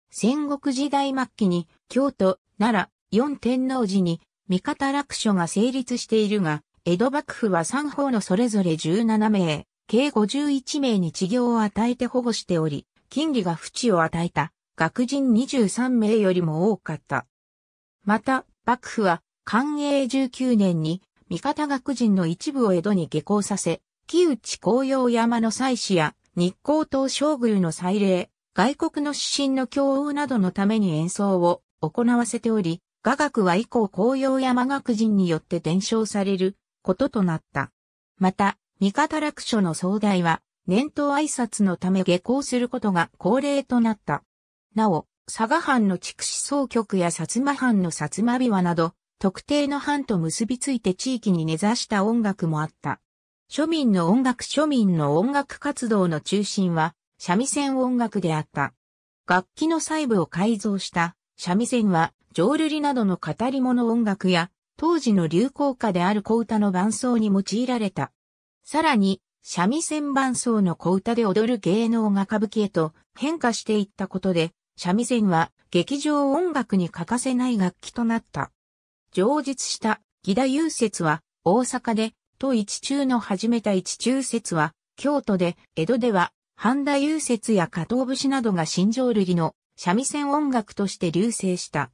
A: 戦国時代末期に京都、奈良、四天王寺に三方楽所が成立しているが、江戸幕府は三方のそれぞれ17名、計51名に治療を与えて保護しており、金利が不知を与えた、学人23名よりも多かった。また、幕府は、寛永19年に、三方学人の一部を江戸に下校させ、木内紅葉山の祭祀や日光東照宮の祭礼、外国の出身の教王などのために演奏を行わせており、雅楽は以降紅葉山学人によって伝承されることとなった。また、味方楽書の総大は、年頭挨拶のため下校することが恒例となった。なお、佐賀藩の筑紫総局や薩摩藩の薩摩琵琶など、特定の藩と結びついて地域に根ざした音楽もあった。庶民の音楽庶民の音楽活動の中心は、三味線音楽であった。楽器の細部を改造した三味線は、浄瑠璃などの語り物音楽や、当時の流行歌である小歌の伴奏に用いられた。さらに、三味線伴奏の小歌で踊る芸能が歌舞伎へと変化していったことで、三味線は劇場音楽に欠かせない楽器となった。上述した義田優説は、大阪でと一中の始めた一中説は、京都で、江戸では、半田遊説や加藤節などが新瑠類の三味線音楽として流星した。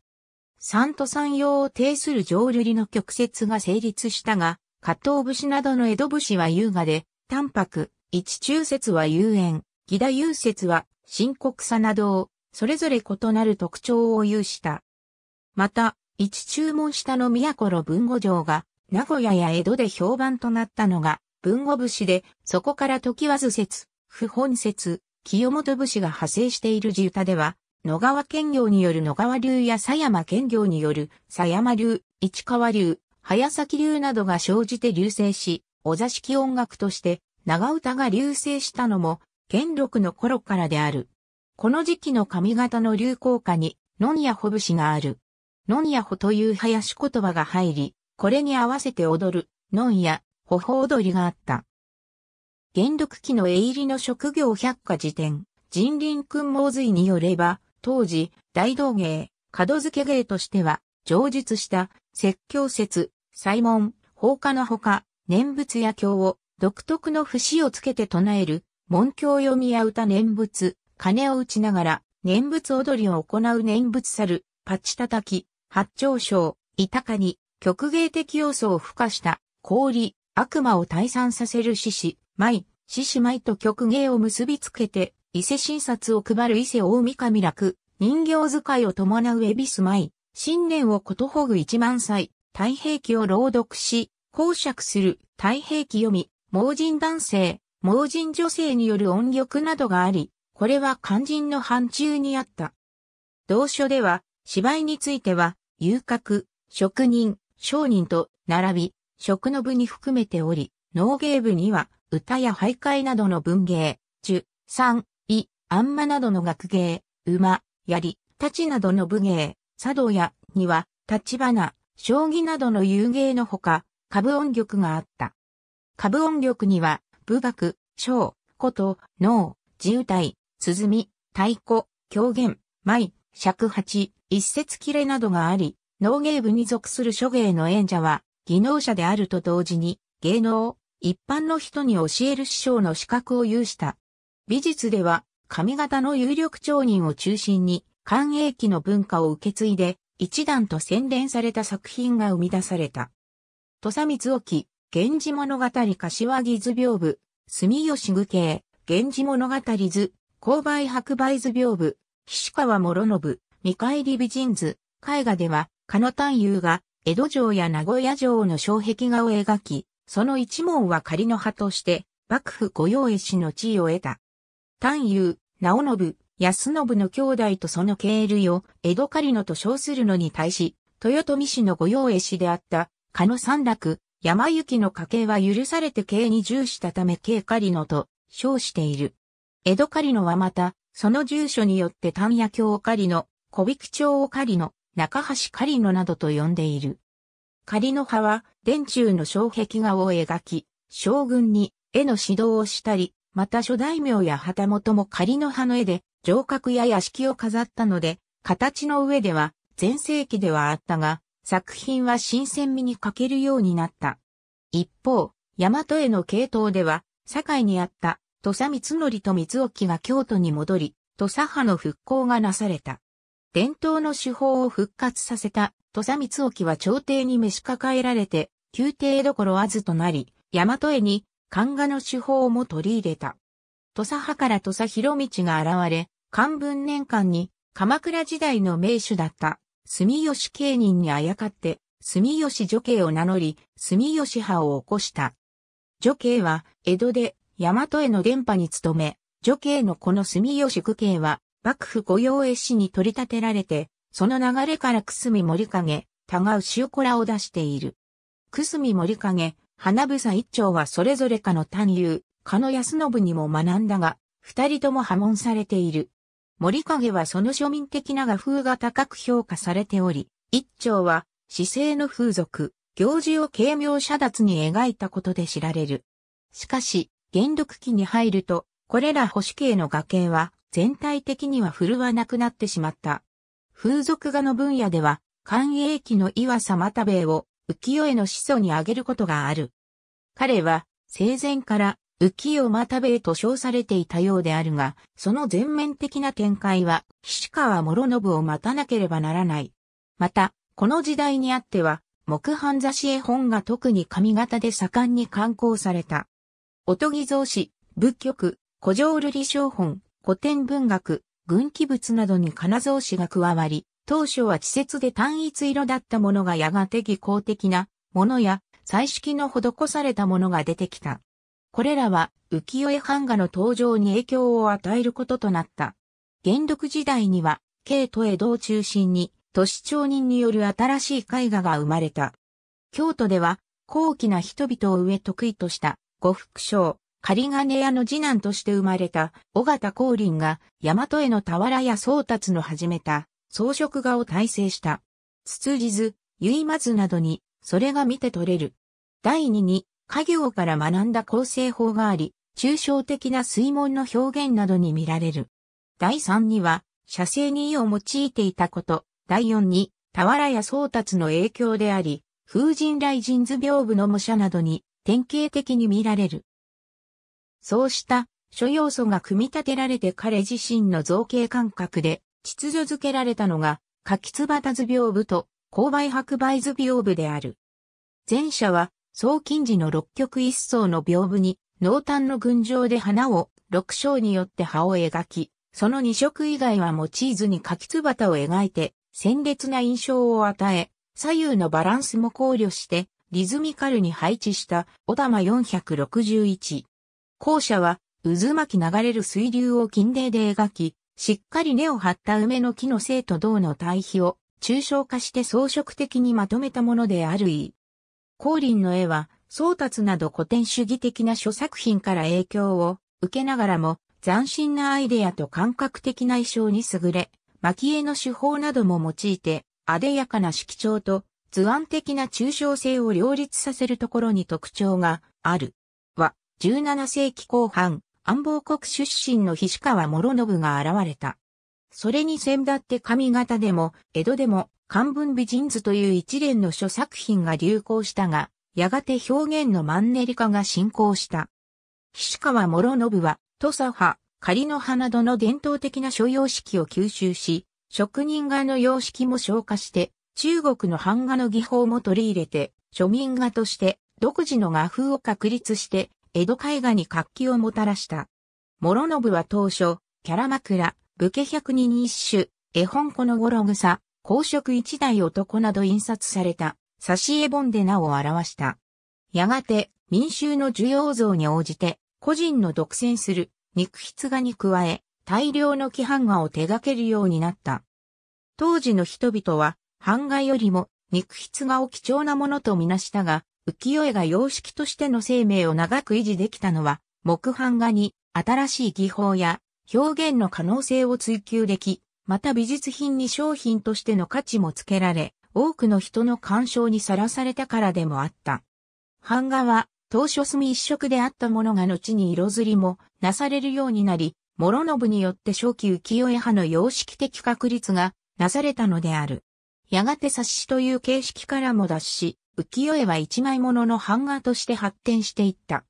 A: 三と三様を呈する浄瑠璃の曲説が成立したが、加藤節などの江戸節は優雅で、淡白、一中説は遊園、義田遊説は深刻さなどを、それぞれ異なる特徴を有した。また、一中門下の都の文語城が、名古屋や江戸で評判となったのが、文後節で、そこから時和ず説、不本説、清本節が派生している地歌では、野川県業による野川流や狭山県業による狭山流、市川流、早崎流などが生じて流星し、お座敷音楽として長唄が流星したのも、元禄の頃からである。この時期の髪型の流行歌に、野んやほ節がある。野んやほという林言葉が入り、これに合わせて踊る、のんや、ほほ踊りがあった。元禄期の絵入りの職業百科辞典、人林君毛髄によれば、当時、大道芸、門付け芸としては、上述した、説教説、祭文、放火のほか、念仏や経を、独特の節をつけて唱える、文経読みや歌念仏、鐘を打ちながら、念仏踊りを行う念仏猿、パチ叩き、八丁章、板かに、曲芸的要素を付加した氷、悪魔を退散させる獅子、舞、獅子舞と曲芸を結びつけて、伊勢診察を配る伊勢大神楽、人形使いを伴う恵比寿舞、新年をことほぐ一万歳、太平記を朗読し、公爵する太平記読み、盲人男性、盲人女性による音力などがあり、これは肝心の範疇にあった。同書では、芝居については、遊郭、職人、商人と並び、食の部に含めており、農芸部には、歌や徘徊などの文芸、樹、山、美、あんまなどの学芸、馬、槍、太刀などの武芸、茶道や、には、立花、将棋などの遊芸のほか、株音力があった。株音力には、武学、小、古都、脳、自由体、鼓、太鼓、狂言、舞、尺八、一節切れなどがあり、農芸部に属する諸芸の演者は、技能者であると同時に、芸能を一般の人に教える師匠の資格を有した。美術では、上方の有力町人を中心に、官営期の文化を受け継いで、一段と洗練された作品が生み出された。土佐光沖、源氏物語柏木図屏風、住吉具慶、源氏物語図、勾配白梅図屏風、岸川諸信、見返り美人図、絵画では、狩野探優が江戸城や名古屋城の障壁画を描き、その一門は仮の派として、幕府御用絵師の地位を得た。探優、直信、安信の兄弟とその系類を江戸狩野と称するのに対し、豊臣氏の御用絵師であった、狩野三楽、山行の家系は許されて系に重したため系狩野と称している。江戸狩野はまた、その住所によって丹野教狩野、小引町を狩野、中橋狩野などと呼んでいる。狩野派は、殿中の障壁画を描き、将軍に絵の指導をしたり、また諸大名や旗本も狩野派の絵で、城郭や屋敷を飾ったので、形の上では、前世紀ではあったが、作品は新鮮味に欠けるようになった。一方、大和絵の系統では、堺にあった、土佐光則と光沖が京都に戻り、土佐派の復興がなされた。伝統の手法を復活させた土佐光沖は朝廷に召し抱えられて、宮廷どころあずとなり、大和絵に、漢画の手法も取り入れた。土佐派から土佐広道が現れ、漢文年間に、鎌倉時代の名手だった、住吉慶人にあやかって、住吉女系を名乗り、住吉派を起こした。女系は、江戸で、大和への電波に努め、女系のこの住吉区系は、幕府御用絵師に取り立てられて、その流れからくすみ森影、田川塩こらを出している。久住森影、花房一丁はそれぞれかの単流、かの安信にも学んだが、二人とも破門されている。森影はその庶民的な画風が高く評価されており、一丁は、姿勢の風俗、行事を軽妙遮脱に描いたことで知られる。しかし、元禄期に入ると、これら保守系の画形は、全体的には振るわなくなってしまった。風俗画の分野では、寛永期の岩佐又兵衛を浮世絵の始祖に挙げることがある。彼は生前から浮世又兵衛と称されていたようであるが、その全面的な展開は岸川諸信を待たなければならない。また、この時代にあっては、木版雑誌絵本が特に上方で盛んに刊行された。おとぎ造詞、仏曲、古城瑠璃商本、古典文学、軍記物などに金蔵紙が加わり、当初は稚拙で単一色だったものがやがて技巧的なものや、彩色の施されたものが出てきた。これらは浮世絵版画の登場に影響を与えることとなった。元禄時代には、京都江戸を中心に、都市町人による新しい絵画が生まれた。京都では、高貴な人々を上得意とした呉服商、仮金屋の次男として生まれた、尾形光林が、大和への俵や宗達の始めた、装飾画を大成した。つつじ結末などに、それが見て取れる。第二に、家業から学んだ構成法があり、抽象的な水門の表現などに見られる。第三には、写生に意を用いていたこと。第四に、俵や宗達の影響であり、風神雷神図屏風の模写などに典型的に見られる。そうした諸要素が組み立てられて彼自身の造形感覚で秩序づけられたのが、柿津端図屏風と勾配白梅図屏風である。前者は、宋近時の六曲一層の屏風に、濃淡の群青で花を六章によって葉を描き、その二色以外は用いずに柿津端を描いて、鮮烈な印象を与え、左右のバランスも考慮して、リズミカルに配置した、小玉461。校舎は渦巻き流れる水流を金泥で描き、しっかり根を張った梅の木の生と銅の対比を抽象化して装飾的にまとめたものであるい。光林の絵は、宗達など古典主義的な諸作品から影響を受けながらも、斬新なアイデアと感覚的な衣装に優れ、蒔絵の手法なども用いて、あでやかな色調と図案的な抽象性を両立させるところに特徴がある。17世紀後半、安房国出身の菱川諸信が現れた。それに先立って上方でも、江戸でも、漢文美人図という一連の諸作品が流行したが、やがて表現のマンネリ化が進行した。菱川諸信は、土佐派、仮のなどの伝統的な諸様式を吸収し、職人画の様式も消化して、中国の版画の技法も取り入れて、庶民画として独自の画風を確立して、江戸絵画に活気をもたらした。諸信は当初、キャラ枕、武家百人一首、絵本この頃草、公職一代男など印刷された、挿絵本で名を表した。やがて、民衆の需要増に応じて、個人の独占する、肉筆画に加え、大量の規範画を手掛けるようになった。当時の人々は、版画よりも、肉筆画を貴重なものとみなしたが、浮世絵が様式としての生命を長く維持できたのは、木版画に新しい技法や表現の可能性を追求でき、また美術品に商品としての価値もつけられ、多くの人の干渉にさらされたからでもあった。版画は当初墨一色であったものが後に色づりもなされるようになり、諸信によって初期浮世絵派の様式的確立がなされたのである。やがて冊子という形式からも脱し、浮世絵は一枚物の版画として発展していった。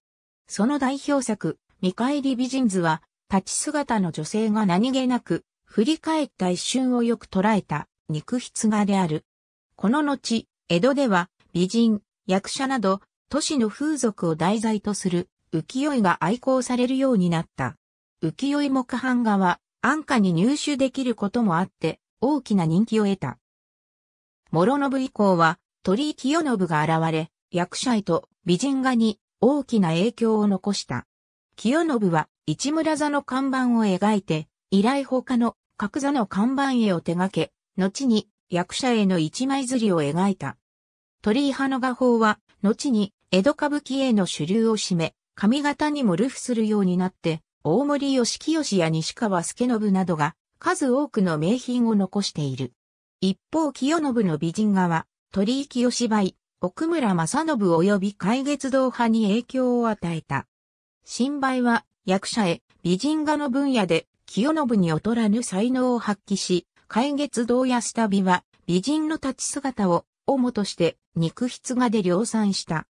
A: その代表作、見返り美人図は、立ち姿の女性が何気なく、振り返った一瞬をよく捉えた、肉筆画である。この後、江戸では、美人、役者など、都市の風俗を題材とする、浮世絵が愛好されるようになった。浮世絵木版画は、安価に入手できることもあって、大きな人気を得た。諸信以降は、鳥居清信が現れ、役者へと美人画に大きな影響を残した。清信は市村座の看板を描いて、依頼他の各座の看板絵を手掛け、後に役者への一枚ずりを描いた。鳥居派の画法は、後に江戸歌舞伎への主流を占め、髪型にもルフするようになって、大森義清や西川助信などが数多くの名品を残している。一方清信の美人画は、鳥居清芝居、奥村正信及び海月堂派に影響を与えた。新梅は役者へ美人画の分野で清信に劣らぬ才能を発揮し、海月堂や下火は美人の立ち姿を主として肉筆画で量産した。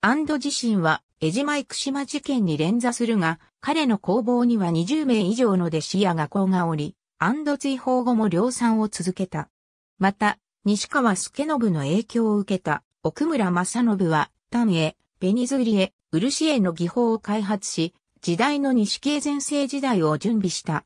A: アンド自身は江島生島事件に連座するが、彼の工房には20名以上の弟子や学校がおり、アンド追放後も量産を続けた。また、西川助信の影響を受けた奥村正信は、丹へ、紅ずりへ、漆への技法を開発し、時代の西系前世時代を準備した。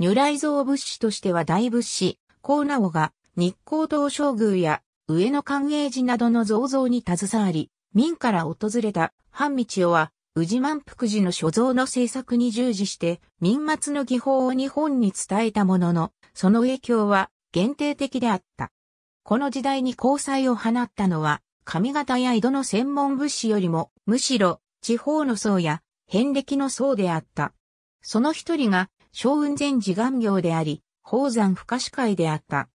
A: 如来像物資としては大仏師、高名が日光東照宮や上野寛永寺などの造像に携わり、民から訪れた半道夫は、宇治満福寺の所蔵の制作に従事して、民末の技法を日本に伝えたものの、その影響は限定的であった。この時代に交際を放ったのは、上方や井戸の専門物資よりも、むしろ、地方の僧や、遍歴の僧であった。その一人が、昭雲禅寺願行であり、宝山不可視会であった。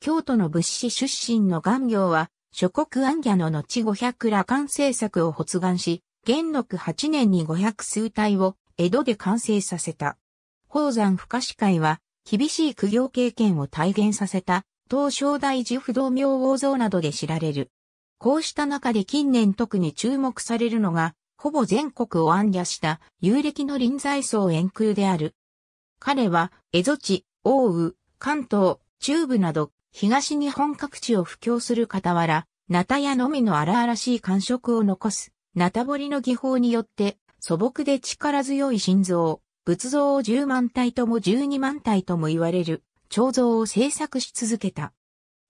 A: 京都の物資出身の願行は、諸国安家の後五百羅漢政策を発願し、元禄八年に五百数体を江戸で完成させた。宝山不可視会は、厳しい苦行経験を体現させた、東正大寺不動明王像などで知られる。こうした中で近年特に注目されるのが、ほぼ全国を暗夜した有歴の臨済層円空である。彼は、蝦夷地、奥羽、関東、中部など、東日本各地を布教する傍ら、ナタやのみの荒々しい感触を残す、ナタ彫りの技法によって、素朴で力強い心臓、仏像を10万体とも12万体とも言われる彫像を制作し続けた。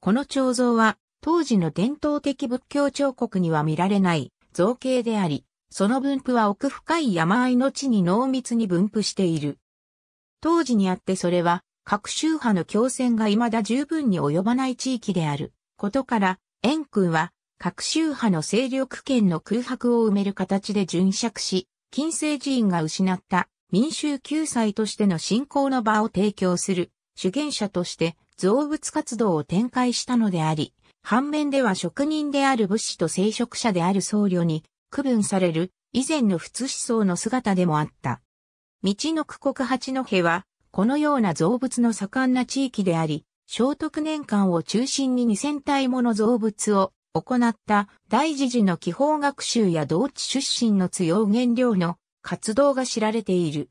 A: この彫像は当時の伝統的仏教彫刻には見られない造形であり、その分布は奥深い山あいの地に濃密に分布している。当時にあってそれは各宗派の共戦が未だ十分に及ばない地域であることから、円空は各宗派の勢力圏の空白を埋める形で殉釈し、近世寺院が失った民衆救済としての信仰の場を提供する主権者として造物活動を展開したのであり、反面では職人である武士と聖職者である僧侶に区分される以前の仏思想の姿でもあった。道の区国八戸は、このような造物の盛んな地域であり、聖徳年間を中心に2000体もの造物を行った大事寺の基本学習や同地出身の強原料の活動が知られている。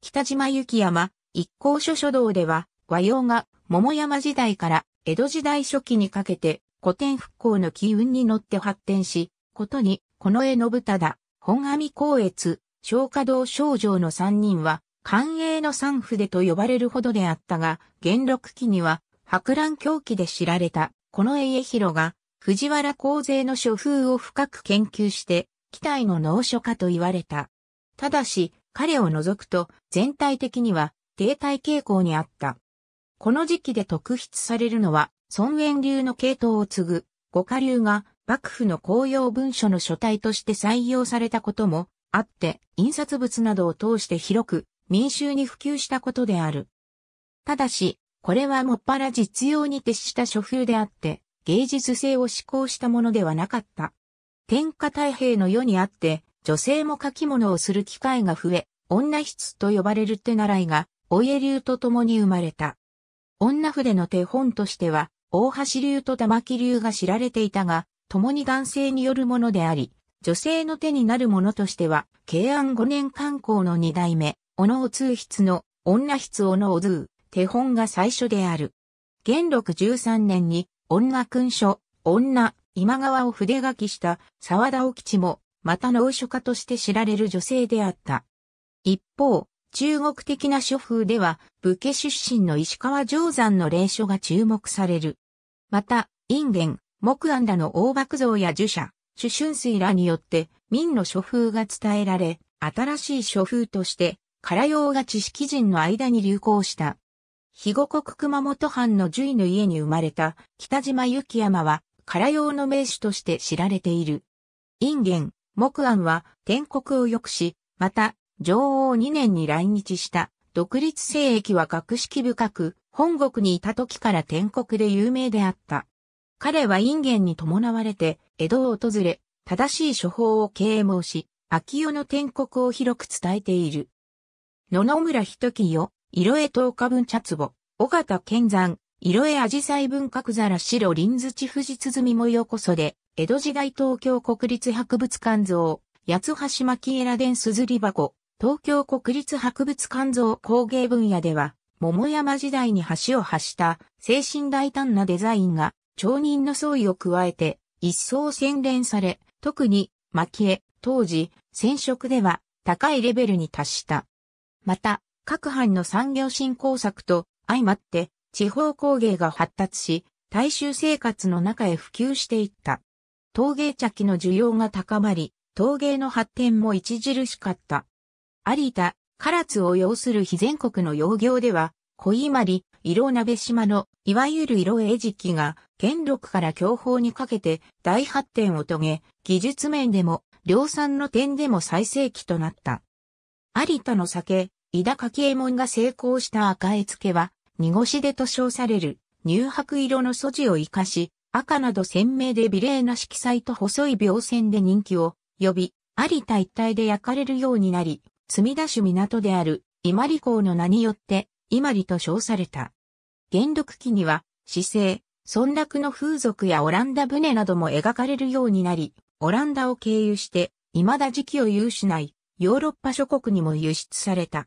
A: 北島幸山、一向書書道では、和洋が桃山時代から江戸時代初期にかけて古典復興の機運に乗って発展し、ことに、この絵信忠、本阿弥光悦、小華道少女の三人は、官営の三筆と呼ばれるほどであったが、元禄期には、博覧狂気で知られた、この家広が、藤原光勢の書風を深く研究して、期待の農書家と言われた。ただし、彼を除くと全体的には停滞傾向にあった。この時期で特筆されるのは、孫炎流の系統を継ぐ、五下流が幕府の公用文書の書体として採用されたこともあって、印刷物などを通して広く民衆に普及したことである。ただし、これはもっぱら実用に徹した書風であって、芸術性を志向したものではなかった。天下太平の世にあって、女性も書き物をする機会が増え、女筆と呼ばれる手習いが、お家流と共に生まれた。女筆の手本としては、大橋流と玉木流が知られていたが、共に男性によるものであり、女性の手になるものとしては、慶安5年観光の二代目、小野通筆の、女筆小野通、手本が最初である。元禄十三年に、女勲書、女、今川を筆書きした沢田沖地も、また農書家として知られる女性であった。一方、中国的な書風では、武家出身の石川定山の霊書が注目される。また、陰玄、木安らの大爆像や儒者、朱春水らによって、民の書風が伝えられ、新しい書風として、唐用が知識人の間に流行した。肥後国熊本藩の獣医の家に生まれた北島幸山は、唐用の名手として知られている。陰玄、木安は天国を良くし、また、女王2年に来日した、独立聖域は格式深く、本国にいた時から天国で有名であった。彼は因縁に伴われて、江戸を訪れ、正しい処方を啓蒙し、秋代の天国を広く伝えている。野々村人清、色絵十日分茶壺、尾形健山、色絵紫陽花文格皿白林土富士鼓ようこそで、江戸時代東京国立博物館像、八橋巻枝伝すずり箱、東京国立博物館像工芸分野では、桃山時代に橋を発した精神大胆なデザインが、町人の創意を加えて、一層洗練され、特に、蒔絵、当時、染色では、高いレベルに達した。また、各藩の産業振興策と、相まって、地方工芸が発達し、大衆生活の中へ普及していった。陶芸茶器の需要が高まり、陶芸の発展も著しかった。有田、唐津を要する非全国の養業では、小いまり、色鍋島の、いわゆる色絵磁器が、元禄から享保にかけて大発展を遂げ、技術面でも、量産の点でも最盛期となった。有田の酒、井田柿右衛門が成功した赤絵付けは、濁しでと称される、乳白色の素地を生かし、赤など鮮明で美麗な色彩と細い描線で人気を呼び、有田一帯で焼かれるようになり、積田市港である伊万里港の名によって、伊万里と称された。元禄期には、市政、村落の風俗やオランダ船なども描かれるようになり、オランダを経由して、未だ時期を有しないヨーロッパ諸国にも輸出された。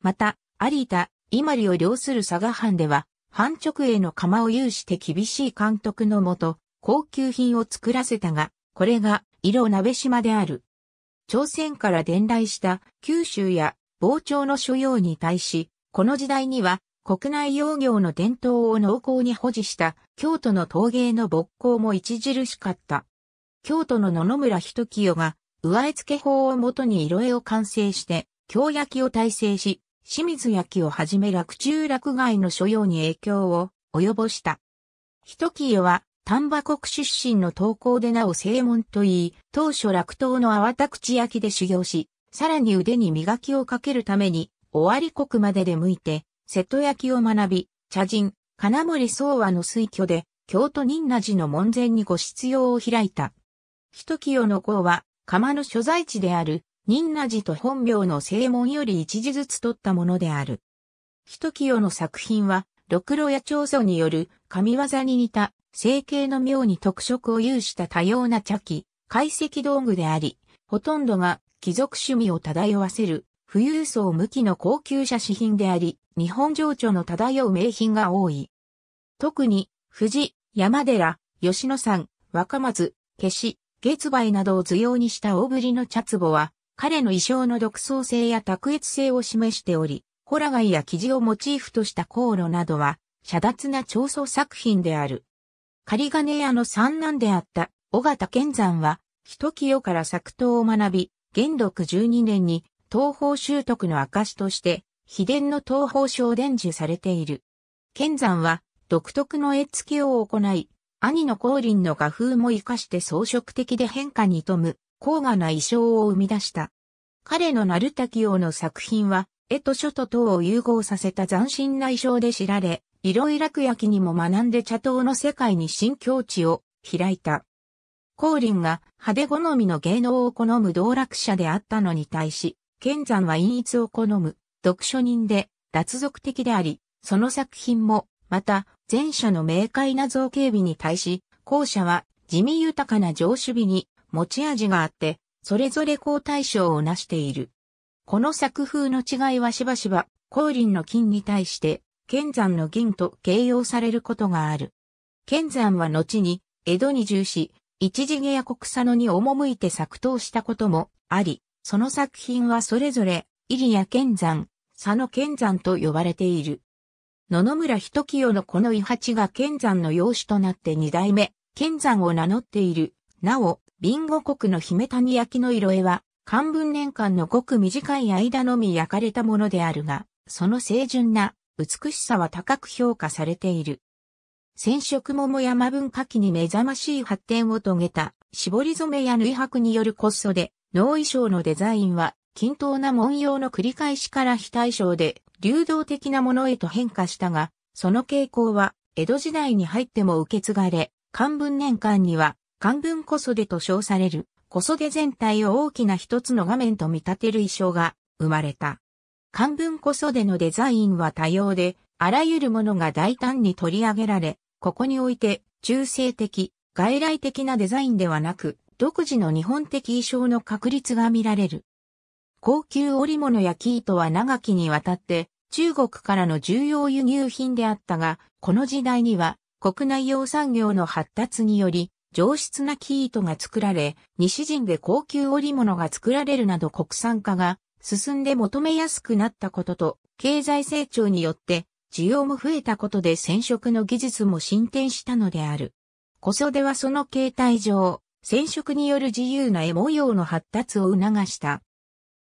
A: また、有田、伊万里を領する佐賀藩では、半直営の釜を有して厳しい監督のもと、高級品を作らせたが、これが、色鍋島である。朝鮮から伝来した九州や傍聴の所要に対し、この時代には国内洋業の伝統を濃厚に保持した京都の陶芸の勃興も著しかった。京都の野々村人清が、上絵付け法をもとに色絵を完成して、京焼を大成し、清水焼をはじめ落中落外の所要に影響を及ぼした。一清は丹波国出身の東高でなお正門といい、当初落東の淡田口焼で修行し、さらに腕に磨きをかけるために、尾張国までで向いて、瀬戸焼を学び、茶人、金森宗和の推挙で、京都仁和寺の門前にご出用を開いた。一清の号は、釜の所在地である仁和寺と本名の正門より一字ずつ取ったものである。人清の作品は、六路や長祖による神業に似た、成形の妙に特色を有した多様な茶器、解析道具であり、ほとんどが貴族趣味を漂わせる、富裕層向きの高級写真品であり、日本情緒の漂う名品が多い。特に、富士、山寺、吉野山、若松、消し、月梅などを図用にした大ぶりの茶壺は、彼の衣装の独創性や卓越性を示しており、ホラガイや生地をモチーフとした航路などは、遮奪な調査作品である。狩金屋の三男であった、尾形乾山は、一清から作刀を学び、元禄12年に、東方習得の証として、秘伝の東方書を伝授されている。乾山は、独特の絵付けを行い、兄の光琳の画風も活かして装飾的で変化に富む、高雅な意匠を生み出した。彼の鳴滝王の作品は、絵と書と塔を融合させた斬新な意匠で知られ、色井楽焼にも学んで茶刀の世界に新境地を開いた。光琳が派手好みの芸能を好む道楽者であったのに対し、剣山は陰逸を好む読書人で脱俗的であり、その作品も、また、前者の明快な造形美に対し、後者は地味豊かな上手美に持ち味があって、それぞれ交対称を成している。この作風の違いはしばしば、光輪の金に対して、剣山の銀と形容されることがある。剣山は後に、江戸に重視、一次下や国佐野に赴いて作刀したこともあり、その作品はそれぞれ、入谷剣山、佐野剣山と呼ばれている。野々村人清のこの伊八が剣山の養子となって二代目、剣山を名乗っている。なお、ビンゴ国の姫谷焼の色絵は、漢文年間のごく短い間のみ焼かれたものであるが、その清純な美しさは高く評価されている。染色桃山文化期に目覚ましい発展を遂げた、絞り染めや縫い箔による骨粗で、脳衣装のデザインは、均等な文様の繰り返しから非対称で、流動的なものへと変化したが、その傾向は、江戸時代に入っても受け継がれ、漢文年間には、漢文そでと称される、こそで全体を大きな一つの画面と見立てる衣装が生まれた。漢文そでのデザインは多様で、あらゆるものが大胆に取り上げられ、ここにおいて、中性的、外来的なデザインではなく、独自の日本的衣装の確立が見られる。高級織物や生糸は長きにわたって、中国からの重要輸入品であったが、この時代には、国内用産業の発達により、上質な生糸が作られ、西陣で高級織物が作られるなど国産化が進んで求めやすくなったことと、経済成長によって需要も増えたことで染色の技術も進展したのである。小袖はその形態上、染色による自由な絵模様の発達を促した。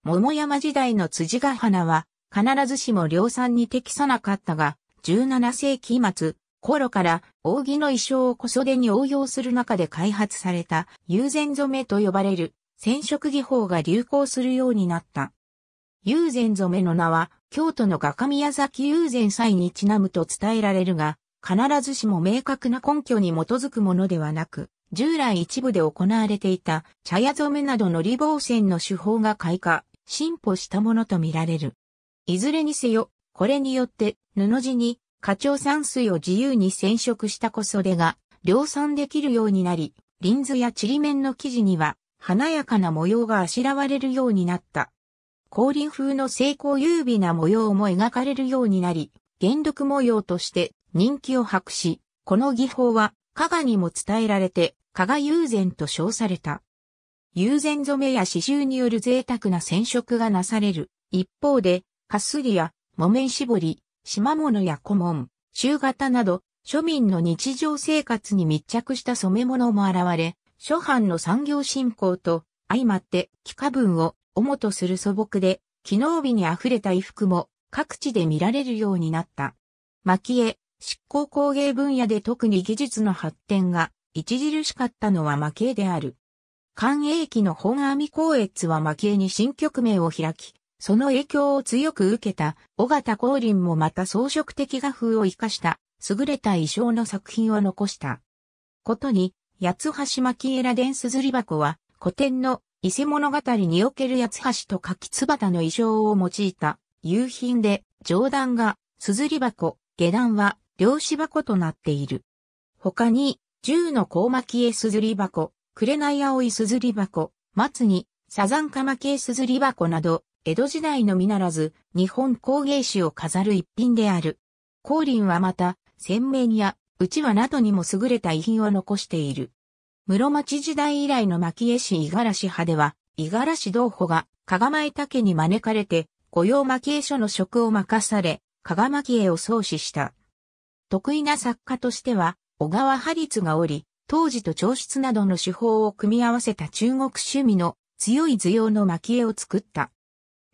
A: 桃山時代の辻ヶ花は、必ずしも量産に適さなかったが、17世紀末、頃から扇の衣装を小袖に応用する中で開発された友禅染めと呼ばれる染色技法が流行するようになった。友禅染めの名は京都の画家宮崎友禅祭にちなむと伝えられるが、必ずしも明確な根拠に基づくものではなく、従来一部で行われていた茶屋染めなどのリボ染の手法が開花、進歩したものとみられる。いずれにせよ、これによって布地に課長山水を自由に染色した小袖が量産できるようになり、リンズやちりめんの生地には華やかな模様があしらわれるようになった。降臨風の成功優美な模様も描かれるようになり、原禄模様として人気を博し、この技法は加賀にも伝えられて、加賀友禅と称された。友禅染めや刺繍による贅沢な染色がなされる。一方で、かすりや木綿絞り、島物や古文、州型など、庶民の日常生活に密着した染め物も現れ、諸藩の産業振興と相まって幾何文を主とする素朴で、機能美に溢れた衣服も各地で見られるようになった。蒔絵、執行工芸分野で特に技術の発展が著しかったのは蒔絵である。寛永期の本阿弥光悦は蒔絵に新局面を開き、その影響を強く受けた、尾形光琳もまた装飾的画風を活かした、優れた衣装の作品を残した。ことに、八橋巻エラ伝硯箱は、古典の伊勢物語における八橋と柿たの衣装を用いた、夕品で、上段が、硯箱、下段は、漁師箱となっている。他に、銃の甲巻絵硯箱、紅青い硯箱、松に、サザンカ巻絵硯箱など、江戸時代のみならず、日本工芸史を飾る一品である。光琳はまた、鮮明や、うちわなどにも優れた遺品を残している。室町時代以来の蒔絵師五十嵐派では、五十嵐道保が、加賀前竹に招かれて、御用蒔絵書の職を任され、香川蒔絵を創始した。得意な作家としては、小川派律がおり、当時と調湿などの手法を組み合わせた中国趣味の強い図用の蒔絵を作った。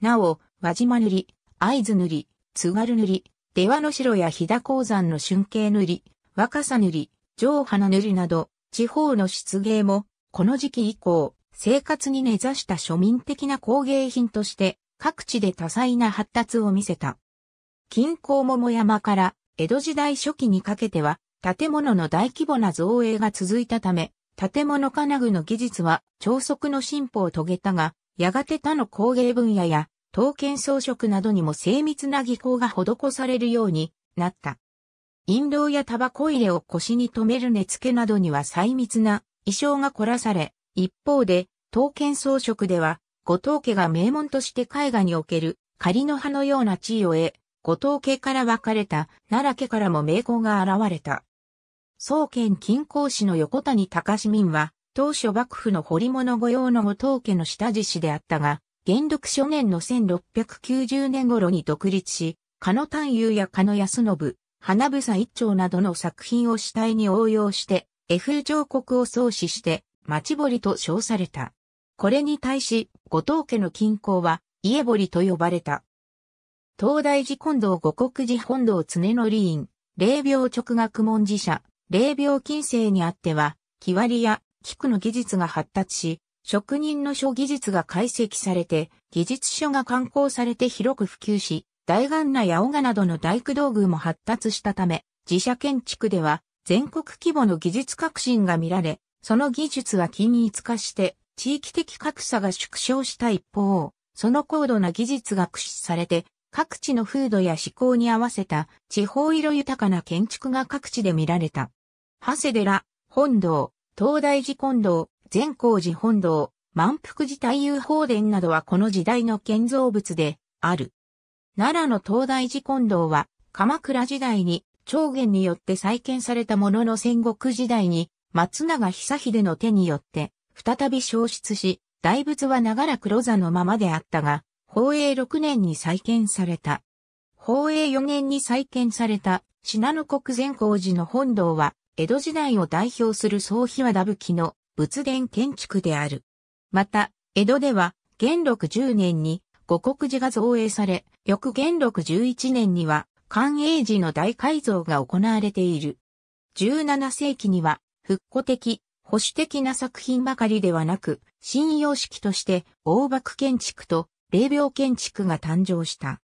A: なお、輪島塗り、合図塗り、津軽塗り、出羽の城や飛騨鉱山の春景塗り、若さ塗り、上花塗りなど、地方の出芸も、この時期以降、生活に根ざした庶民的な工芸品として、各地で多彩な発達を見せた。近郊桃山から江戸時代初期にかけては、建物の大規模な造営が続いたため、建物金具の技術は超速の進歩を遂げたが、やがて他の工芸分野や刀剣装飾などにも精密な技巧が施されるようになった。陰道やタバコ入れを腰に留める根付けなどには細密な衣装が凝らされ、一方で、刀剣装飾では、後藤家が名門として絵画における仮の葉のような地位を得、後藤家から分かれた奈良家からも名工が現れた。宗剣近郊市の横谷隆市民は、当初幕府の彫り物御用の後藤家の下地師であったが、元禄初年の1690年頃に独立し、狩野探幽や狩野安信、花房一丁などの作品を主体に応用して、絵風彫刻を創始して、町堀と称された。これに対し、後藤家の近郊は、家堀と呼ばれた。東大寺近藤五国寺本堂常則院、霊病直学文寺社、霊病近世にあっては、木割りや菊の技術が発達し、職人の書技術が解析されて、技術書が刊行されて広く普及し、大岩な八尾ガなどの大工道具も発達したため、自社建築では全国規模の技術革新が見られ、その技術は均一化して地域的格差が縮小した一方、その高度な技術が駆使されて、各地の風土や思考に合わせた地方色豊かな建築が各地で見られた。長谷寺、本堂、東大寺金堂、善光寺本堂、満腹寺太遊法殿などはこの時代の建造物である。奈良の東大寺本堂は鎌倉時代に長元によって再建されたものの戦国時代に松永久秀の手によって再び消失し、大仏は長らくロ座のままであったが、宝永6年に再建された。宝永4年に再建された信濃国善光寺の本堂は、江戸時代を代表する総秘和田武器の仏殿建築である。また、江戸では、元禄10年に五国寺が造営され、翌元禄11年には、寛永寺の大改造が行われている。17世紀には、復古的、保守的な作品ばかりではなく、新様式として大幕建築と霊廟建築が誕生した。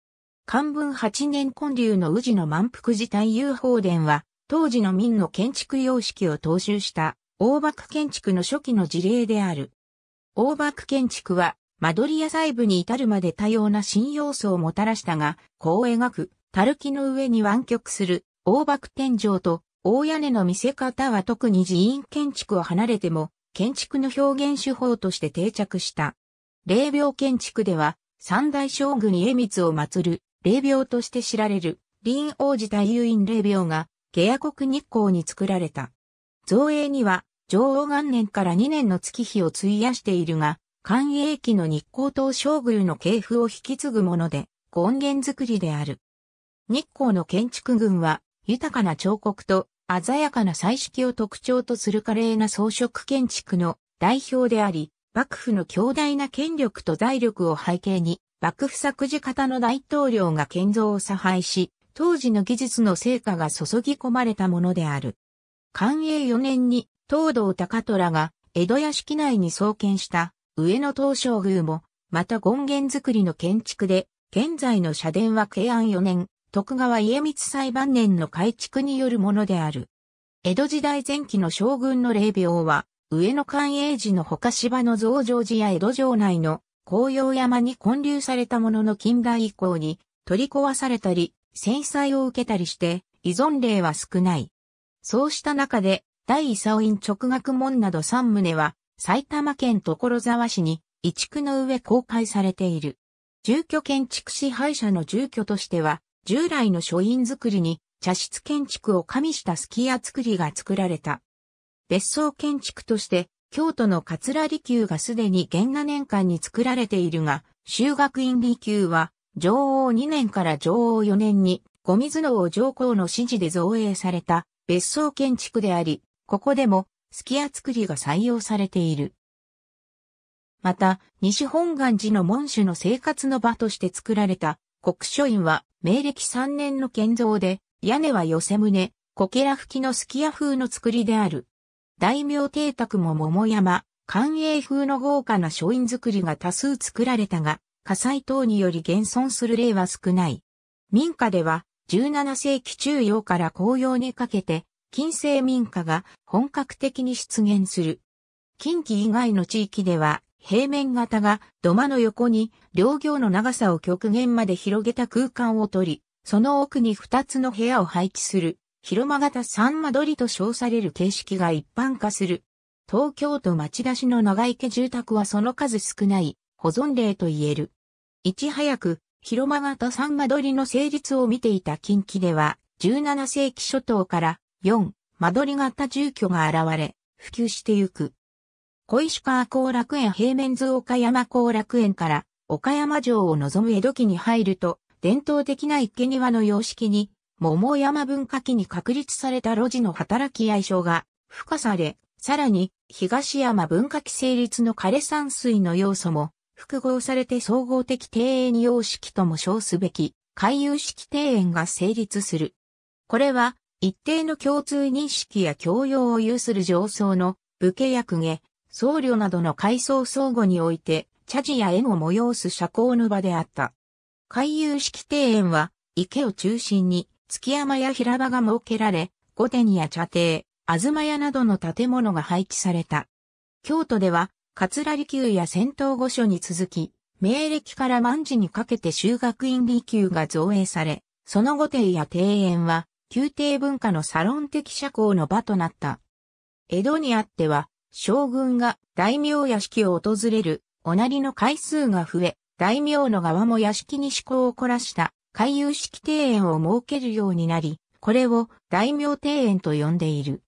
A: 漢文8年混流の宇治の満腹寺大遊法殿は、当時の民の建築様式を踏襲した大幕建築の初期の事例である。大幕建築は、間取りや細部に至るまで多様な新要素をもたらしたが、こう描く、垂木の上に湾曲する、大幕天井と、大屋根の見せ方は特に寺院建築を離れても、建築の表現手法として定着した。霊廟建築では、三大将軍家光を祀る、霊廟として知られる、林王子太遊院霊廟が、下夜国日光に作られた。造営には、上王元年から2年の月日を費やしているが、官営期の日光東照宮の系譜を引き継ぐもので、権限作りである。日光の建築群は、豊かな彫刻と鮮やかな彩色を特徴とする華麗な装飾建築の代表であり、幕府の強大な権力と財力を背景に、幕府作事方の大統領が建造を差配し、当時の技術の成果が注ぎ込まれたものである。寛永4年に東道高虎が江戸屋敷内に創建した上野東照宮も、また権現造りの建築で、現在の社殿は慶安4年、徳川家光裁判年の改築によるものである。江戸時代前期の将軍の霊廟は、上野寛永寺の他芝の増上寺や江戸城内の紅葉山に建立されたものの近代以降に取り壊されたり、戦災を受けたりして、依存例は少ない。そうした中で、大伊佐院直学門など3棟は、埼玉県所沢市に、移築の上公開されている。住居建築支配者の住居としては、従来の書院作りに、茶室建築を加味したスキヤ作りが作られた。別荘建築として、京都の桂離宮がすでに元和年間に作られているが、修学院離宮は、上王2年から上王4年に、み水のを上皇の指示で造営された別荘建築であり、ここでも、すき家造りが採用されている。また、西本願寺の門主の生活の場として作られた国書院は、明暦3年の建造で、屋根は寄せ棟、こけら吹きのすき家風の作りである。大名邸宅も桃山、官営風の豪華な書院作りが多数作られたが、火災等により現存する例は少ない。民家では、17世紀中央から紅葉にかけて、近世民家が本格的に出現する。近畿以外の地域では、平面型が土間の横に両行の長さを極限まで広げた空間を取り、その奥に2つの部屋を配置する、広間型三間取りと称される形式が一般化する。東京都町田市の長池住宅はその数少ない保存例と言える。いち早く広間型三間取りの成立を見ていた近畿では、17世紀初頭から4間取り型住居が現れ、普及してゆく。小石川後楽園平面図岡山後楽園から岡山城を望む江戸期に入ると、伝統的な池庭の様式に、桃山文化期に確立された路地の働き相性が付加され、さらに東山文化期成立の枯山水の要素も複合されて総合的庭園様式とも称すべき、回遊式庭園が成立する。これは、一定の共通認識や教養を有する上層の、武家や公家、僧侶などの階層相互において、茶事や縁を催す社交の場であった。回遊式庭園は、池を中心に、月山や平場が設けられ、御殿や茶亭、あずま屋などの建物が配置された。京都では、桂離宮や戦闘御所に続き、明暦から万事にかけて修学院離宮が造営され、その御邸や庭園は、宮廷文化のサロン的社交の場となった。江戸にあっては、将軍が大名屋敷を訪れる、おなりの回数が増え、大名の側も屋敷に思考を凝らした、回遊式庭園を設けるようになり、これを大名庭園と呼んでいる。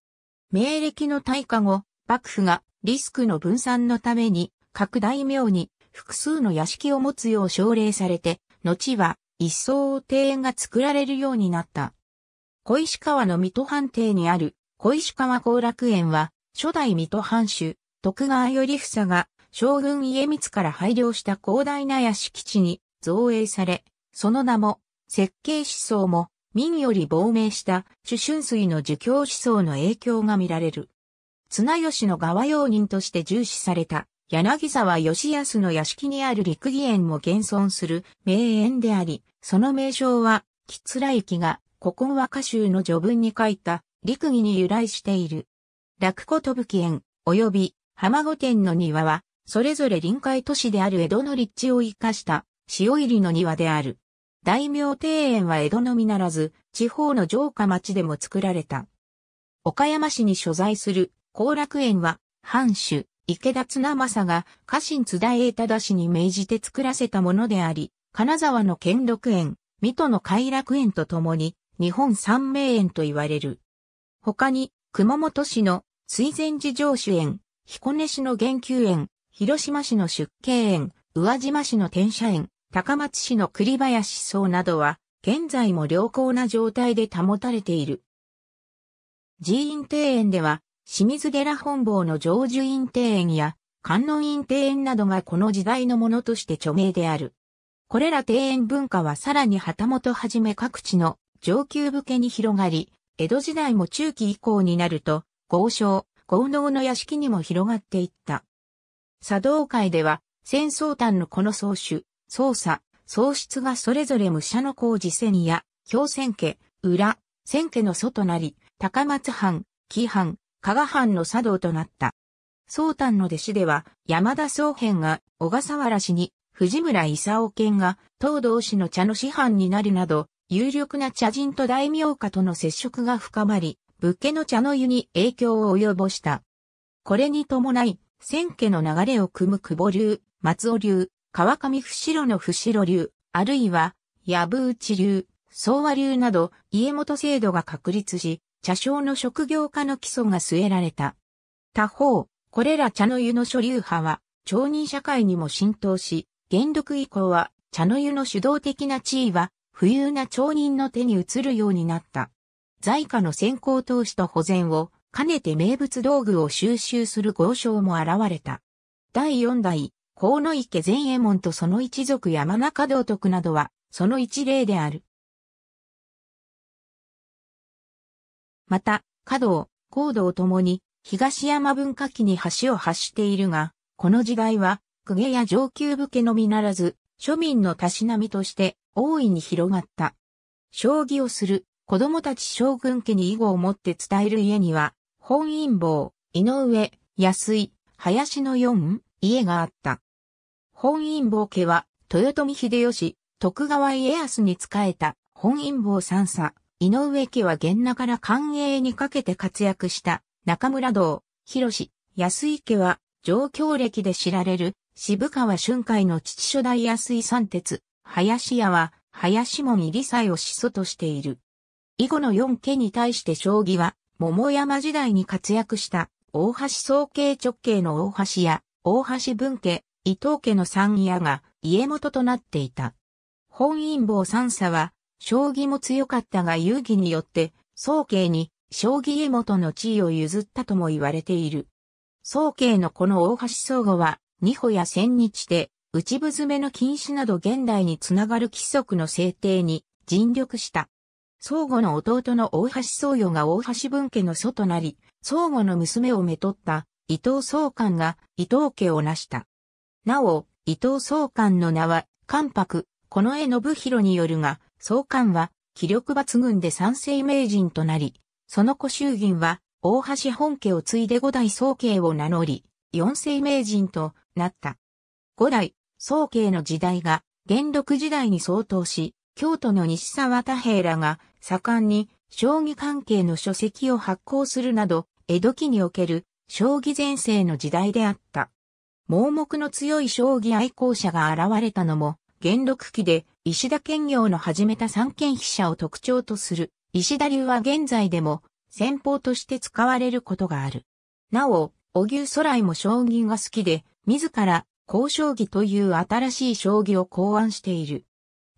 A: 明暦の大化後、幕府がリスクの分散のために各大名に複数の屋敷を持つよう奨励されて、後は一層庭園が作られるようになった。小石川の水戸藩邸にある小石川後楽園は初代水戸藩主徳川頼房が将軍家光から配慮した広大な屋敷地に造営され、その名も設計思想も民より亡命した主春水の儒教思想の影響が見られる。綱吉の側用人として重視された、柳沢義康の屋敷にある陸義園も現存する名園であり、その名称は、吉良駅が古今和歌集の序文に書いた陸義に由来している。落古飛ぶ園、及び浜御殿の庭は、それぞれ臨海都市である江戸の立地を生かした潮入りの庭である。大名庭園は江戸のみならず、地方の城下町でも作られた。岡山市に所在する後楽園は、藩主、池田綱政が家臣津田栄忠氏に命じて作らせたものであり、金沢の兼六園、水戸の偕楽園とともに、日本三名園と言われる。他に、熊本市の水前寺城主園、彦根市の玄宮園、広島市の出景園、宇和島市の天社園、高松市の栗林荘などは、現在も良好な状態で保たれている。寺院庭園では、清水寺本坊の成就院庭園や観音院庭園などがこの時代のものとして著名である。これら庭園文化はさらに旗本はじめ各地の上級武家に広がり、江戸時代も中期以降になると、豪商、豪農の屋敷にも広がっていった。茶道会では、戦争端のこの総主、捜査、喪失がそれぞれ武者の工事戦や、京戦家、裏、仙家の祖となり、高松藩、紀藩、加賀藩の茶道となった。宗丹の弟子では、山田宗変が小笠原氏に、藤村勲健が東道氏の茶の師範になるなど、有力な茶人と大名家との接触が深まり、武家の茶の湯に影響を及ぼした。これに伴い、千家の流れを組む久保流、松尾流、川上伏代の伏代流、あるいは、藪内流、宗和流など、家元制度が確立し、茶商の職業化の基礎が据えられた。他方、これら茶の湯の所流派は、町人社会にも浸透し、元禄以降は、茶の湯の主導的な地位は、富裕な町人の手に移るようになった。在家の先行投資と保全を、兼ねて名物道具を収集する豪商も現れた。第四代、河野池前衛門とその一族山中道徳などは、その一例である。また、華道、高度ともに、東山文化期に橋を発しているが、この時代は、公家や上級武家のみならず、庶民のたしなみとして、大いに広がった。将棋をする、子供たち将軍家に囲碁をもって伝える家には、本因坊、井上、安井、林の四家があった。本因坊家は、豊臣秀吉、徳川家康に仕えた本因坊三佐、井上家は源那から官営にかけて活躍した中村道、広安井家は上京歴で知られる渋川春海の父初代安井三鉄、林家は林も入り祭を始祖としている。以後の四家に対して将棋は桃山時代に活躍した大橋総計直系の大橋や大橋文家、伊藤家の三家が家元となっていた。本因坊三佐は将棋も強かったが遊戯によって、宗慶に将棋家元の地位を譲ったとも言われている。宗慶のこの大橋宗吾は、二歩や千日で、内部詰めの禁止など現代につながる規則の制定に尽力した。宗吾の弟の大橋宗与が大橋文家の祖となり、宗吾の娘をめとった伊藤宗官が伊藤家を成した。なお、伊藤宗官の名は、関白、この絵信弘によるが、総監は気力抜群で三世名人となり、その古衆銀は大橋本家を継いで五代総慶を名乗り、四世名人となった。五代総慶の時代が元禄時代に相当し、京都の西沢太平らが盛んに将棋関係の書籍を発行するなど、江戸期における将棋前世の時代であった。盲目の強い将棋愛好者が現れたのも、元禄期で石田兼業の始めた三権飛車を特徴とする石田流は現在でも戦法として使われることがある。なお、小牛空井も将棋が好きで、自ら交将棋という新しい将棋を考案している。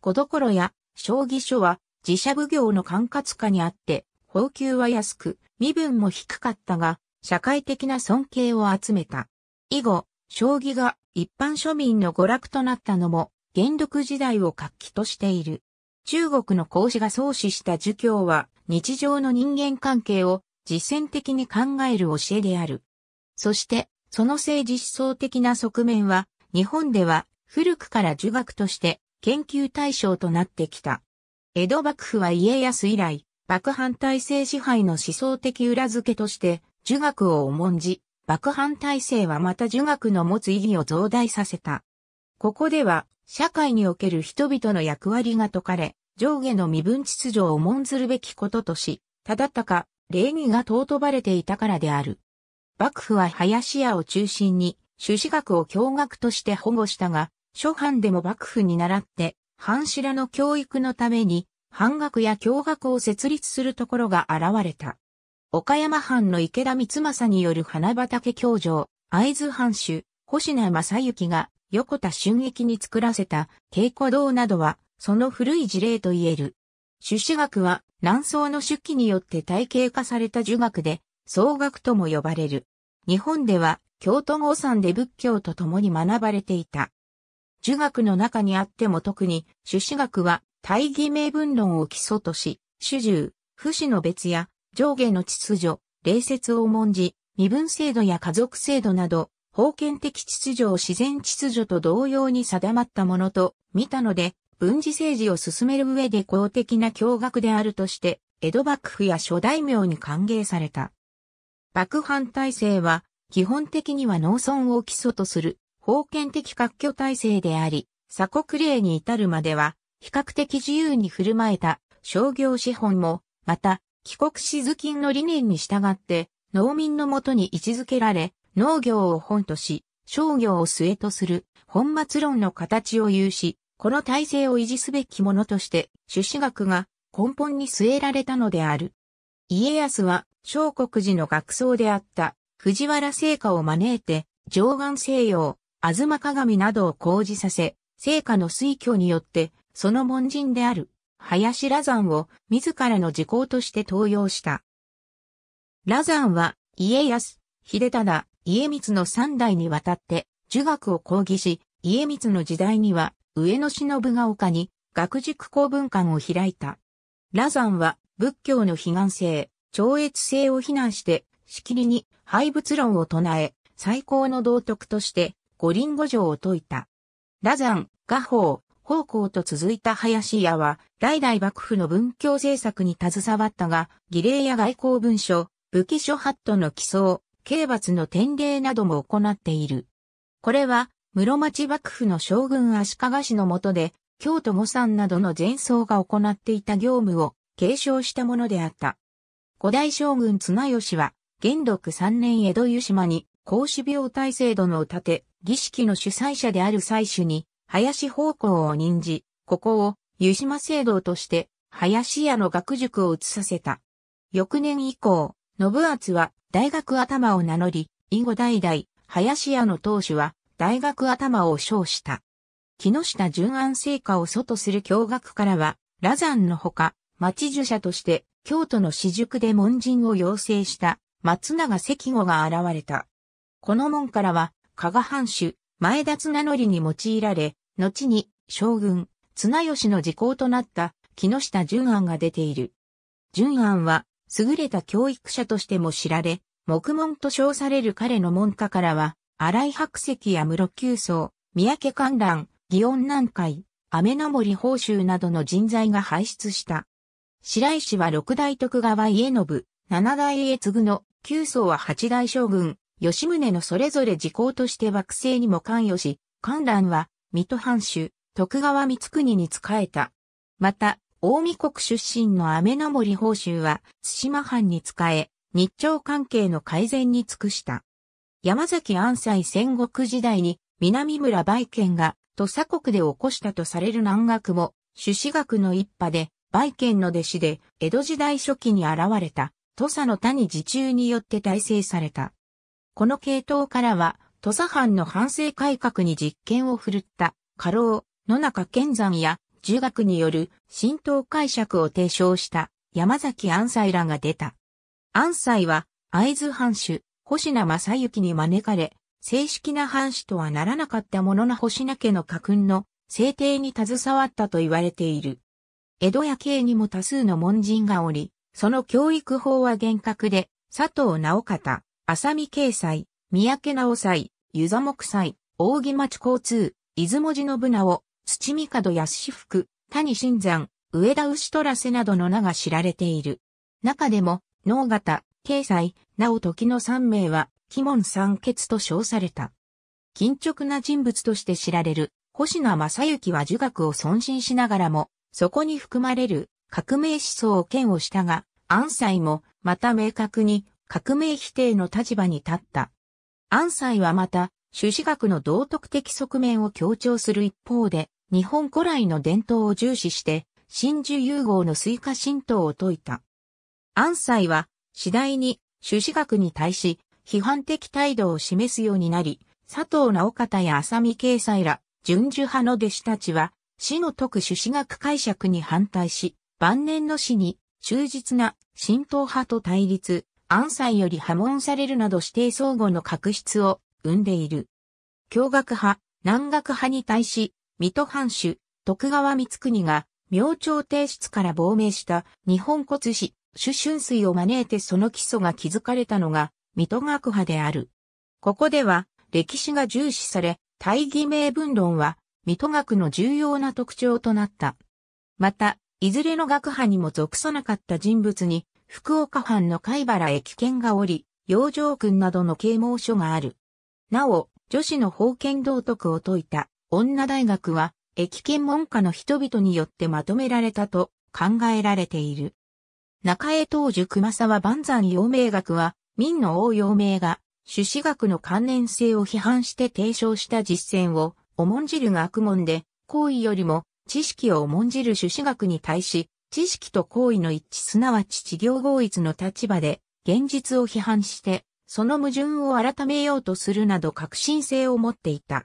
A: 小所や将棋書は自社奉行の管轄下にあって、宝給は安く、身分も低かったが、社会的な尊敬を集めた。以後、将棋が一般庶民の娯楽となったのも、元禄時代を活気としている。中国の孔子が創始した儒教は、日常の人間関係を実践的に考える教えである。そして、その政治思想的な側面は、日本では古くから儒学として研究対象となってきた。江戸幕府は家康以来、幕藩体制支配の思想的裏付けとして、儒学を重んじ、幕藩体制はまた儒学の持つ意義を増大させた。ここでは、社会における人々の役割が解かれ、上下の身分秩序を重んずるべきこととし、ただったか、礼儀が尊ばれていたからである。幕府は林家を中心に、朱子学を教学として保護したが、諸藩でも幕府に倣って、藩士らの教育のために、藩学や教学を設立するところが現れた。岡山藩の池田光政による花畑教場、会津藩主、星名正幸が横田春劇に作らせた稽古堂などは、その古い事例と言える。朱子学は、南宋の手記によって体系化された儒学で、総学とも呼ばれる。日本では、京都語算で仏教と共に学ばれていた。儒学の中にあっても特に、朱子学は、大義名分論を基礎とし、主従、不死の別や、上下の秩序、礼節を重んじ、身分制度や家族制度など、封建的秩序を自然秩序と同様に定まったものと見たので、文治政治を進める上で公的な驚愕であるとして、江戸幕府や諸大名に歓迎された。幕藩体制は、基本的には農村を基礎とする、封建的割拠体制であり、鎖国令に至るまでは、比較的自由に振る舞えた商業資本も、また、帰国しず金の理念に従って、農民のもとに位置づけられ、農業を本とし、商業を末とする本末論の形を有し、この体制を維持すべきものとして、朱子学が根本に据えられたのである。家康は、小国寺の学僧であった藤原聖火を招いて、上岸西洋、東鏡などを講じさせ、聖火の推挙によって、その門人である、林羅山を自らの時効として登用した。羅山は、家康、秀忠、家光の三代にわたって儒学を講義し、家光の時代には上野忍が丘に学塾公文館を開いた。羅山は仏教の悲願性、超越性を非難して、しきりに廃仏論を唱え、最高の道徳として五輪五条を説いた。羅山、画法、方向と続いた林家は、代々幕府の文教政策に携わったが、儀礼や外交文書、武器書発ッの起草、刑罰の典礼なども行っている。これは、室町幕府の将軍足利氏の下で、京都御山などの前奏が行っていた業務を継承したものであった。五代将軍綱吉は、元禄三年江戸湯島に、孔子病態制度の立て、儀式の主催者である祭主に、林方向を任じ、ここを湯島聖堂として、林屋の学塾を移させた。翌年以降、信厚は大学頭を名乗り、以後代々、林家の当主は大学頭を称した。木下淳安聖火を祖とする教学からは、羅山のほか、町儒者として京都の私塾で門人を養成した松永関吾が現れた。この門からは、加賀藩主、前田綱りに用いられ、後に将軍、綱吉の時効となった木下淳安が出ている。淳安は優れた教育者としても知られ、黙門と称される彼の門下からは、荒井白石や室九層、三宅観覧、祇園南海、雨の森報酬などの人材が輩出した。白石は六代徳川家信、七代家継の、九層は八代将軍、吉宗のそれぞれ時効として惑星にも関与し、観覧は、水戸藩主、徳川光国に仕えた。また、近江国出身の雨の森報酬は、津島藩に仕え、日朝関係の改善に尽くした。山崎安西戦国時代に、南村梅県が、土佐国で起こしたとされる南学も、朱子学の一派で、梅県の弟子で、江戸時代初期に現れた、土佐の谷自中によって大成された。この系統からは、土佐藩の反省改革に実験を振るった、家老、野中健山や儒学による神道解釈を提唱した山崎安西らが出た。安西は会津藩主、星名正幸に招かれ、正式な藩主とはならなかったものの星名家の家訓の制定に携わったと言われている。江戸や慶にも多数の門人がおり、その教育法は厳格で、佐藤直方、浅見慶祭、三宅直祭、湯座木祭、大木町交通、出雲寺信直、土見門安福、谷新山、上田牛虎瀬などの名が知られている。中でも、能形、慶斎、なお時の三名は、鬼門三傑と称された。緊直な人物として知られる、星名正幸は儒学を尊信しながらも、そこに含まれる革命思想を嫌悪したが、安西もまた明確に革命否定の立場に立った。安西はまた、朱子学の道徳的側面を強調する一方で、日本古来の伝統を重視して、真珠融合の水化神道を説いた。安西は、次第に、朱子学に対し、批判的態度を示すようになり、佐藤直方や浅見慶斎ら、順樹派の弟子たちは、死の解く朱子学解釈に反対し、晩年の死に、忠実な神道派と対立、安西より破門されるなど指定相互の確執を生んでいる。教学派、南学派に対し、水戸藩主、徳川光国が、明朝帝室から亡命した日本骨子、朱春水を招いてその基礎が築かれたのが、水戸学派である。ここでは、歴史が重視され、大義名分論は、水戸学の重要な特徴となった。また、いずれの学派にも属さなかった人物に、福岡藩の貝原駅剣がおり、養生君などの啓蒙書がある。なお、女子の封建道徳を説いた女大学は、駅検門下の人々によってまとめられたと考えられている。中江東樹熊沢万山陽明学は、民の王陽明が、朱子学の関連性を批判して提唱した実践を、重んじる学問で、行為よりも、知識を重んじる朱子学に対し、知識と行為の一致すなわち治療合一の立場で、現実を批判して、その矛盾を改めようとするなど革新性を持っていた。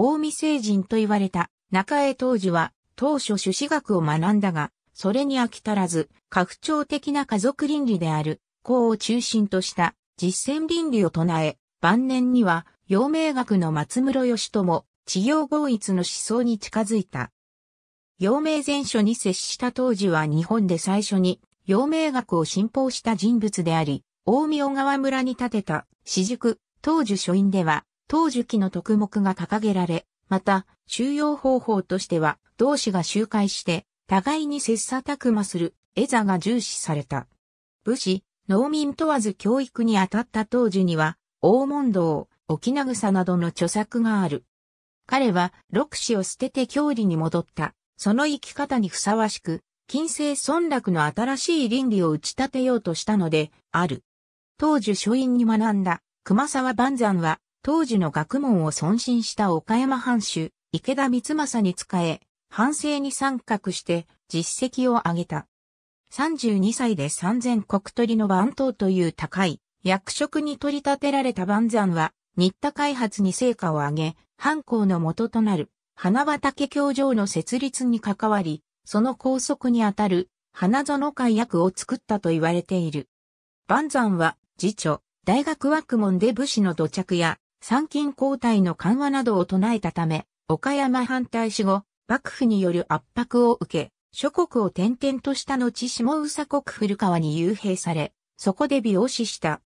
A: 近江聖人と言われた中江当時は当初朱子学を学んだが、それに飽き足らず、拡張的な家族倫理である、公を中心とした実践倫理を唱え、晩年には、陽明学の松室義も治療合一の思想に近づいた。陽明全書に接した当時は日本で最初に陽明学を信奉した人物であり、大見小川村に建てた私塾、当時書院では当時期の特目が掲げられ、また、収容方法としては、同志が集会して、互いに切磋琢磨する、エザが重視された。武士、農民問わず教育に当たった当時には、大問堂、沖名草などの著作がある。彼は、六子を捨てて郷里に戻った。その生き方にふさわしく、近世村落の新しい倫理を打ち立てようとしたので、ある。当時書院に学んだ熊沢万山は、当時の学問を尊信した岡山藩主、池田光政に仕え、反省に参画して実績を上げた。32歳で三千国鳥の番頭という高い役職に取り立てられた万山は、新田開発に成果を上げ、藩校の元となる花畑教場の設立に関わり、その校則にあたる花園会役を作ったと言われている。万山は、次女、大学学問で武士の土着や参勤交代の緩和などを唱えたため、岡山反対死後、幕府による圧迫を受け、諸国を転々とした後下宇佐国古川に幽閉され、そこで病死した。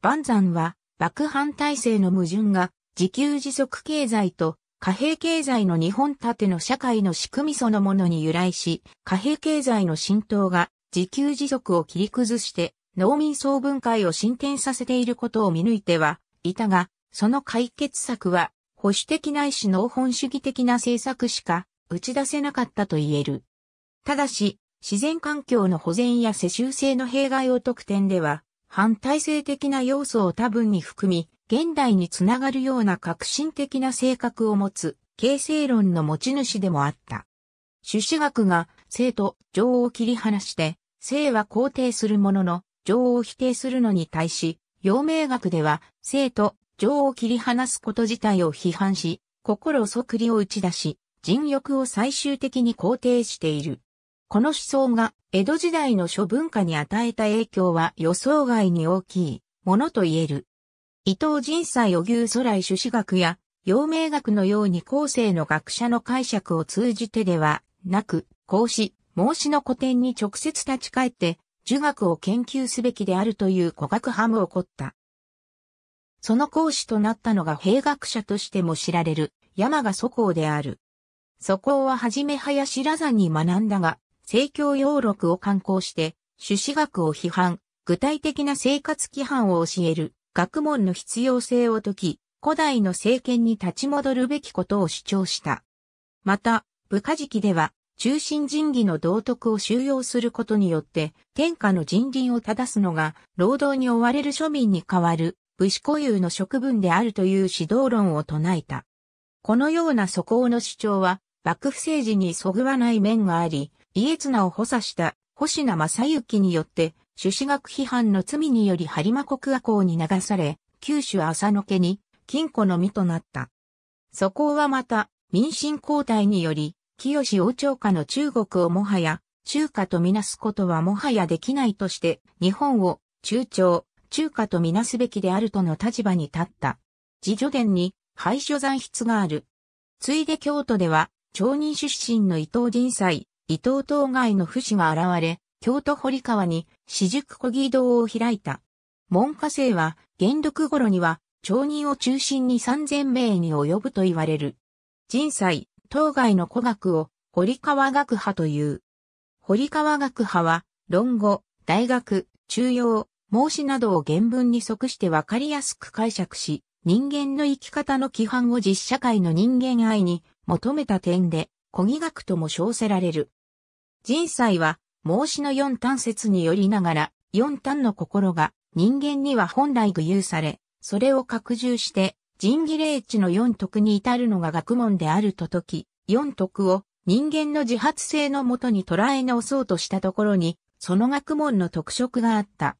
A: 万山は、幕藩体制の矛盾が、自給自足経済と貨幣経済の日本立ての社会の仕組みそのものに由来し、貨幣経済の浸透が自給自足を切り崩して農民総分解を進展させていることを見抜いてはいたが、その解決策は、保守的ないし農本主義的な政策しか打ち出せなかったと言える。ただし、自然環境の保全や世襲制の弊害を特典では、反体制的な要素を多分に含み、現代につながるような革新的な性格を持つ、形成論の持ち主でもあった。朱子学が、生と情を切り離して、生は肯定するものの、情を否定するのに対し、陽明学では、生と情を切り離すこと自体を批判し、心そくりを打ち出し、人欲を最終的に肯定している。この思想が江戸時代の諸文化に与えた影響は予想外に大きいものと言える。伊藤仁斎を牛祖来朱子学や陽明学のように後世の学者の解釈を通じてではなく、孔子、孟子の古典に直接立ち返って儒学を研究すべきであるという古学派も起こった。その講師となったのが兵学者としても知られる山賀祖公である。祖公ははじめ林羅山に学んだが、政教養録を刊行して、朱子学を批判、具体的な生活規範を教える、学問の必要性を説き、古代の政権に立ち戻るべきことを主張した。また、部下時期では、中心人義の道徳を収容することによって、天下の人倫を正すのが、労働に追われる庶民に代わる、武士固有の職分であるという指導論を唱えた。このような素行の主張は、幕府政治にそぐわない面があり、家綱を補佐した星名正幸によって、朱子学批判の罪により播磨国阿公に流され、九州浅野家に金庫の身となった。素行はまた、民進交代により、清王朝下の中国をもはや、中華とみなすことはもはやできないとして、日本を中朝、中華とみなすべきであるとの立場に立った。自助伝に廃所残筆がある。ついで京都では、町人出身の伊藤仁斎、伊藤東外の不死が現れ、京都堀川に私塾小木堂を開いた。門下生は、元禄頃には、町人を中心に3000名に及ぶと言われる。人才、当該の古学を、堀川学派という。堀川学派は、論語、大学、中央、孟子などを原文に即してわかりやすく解釈し、人間の生き方の規範を実社会の人間愛に求めた点で、古義学とも称せられる。人才は、孟子の四端説によりながら、四端の心が人間には本来具有され、それを拡充して、人義霊知の四徳に至るのが学問であると説き、四徳を人間の自発性のもとに捉え直そうとしたところに、その学問の特色があった。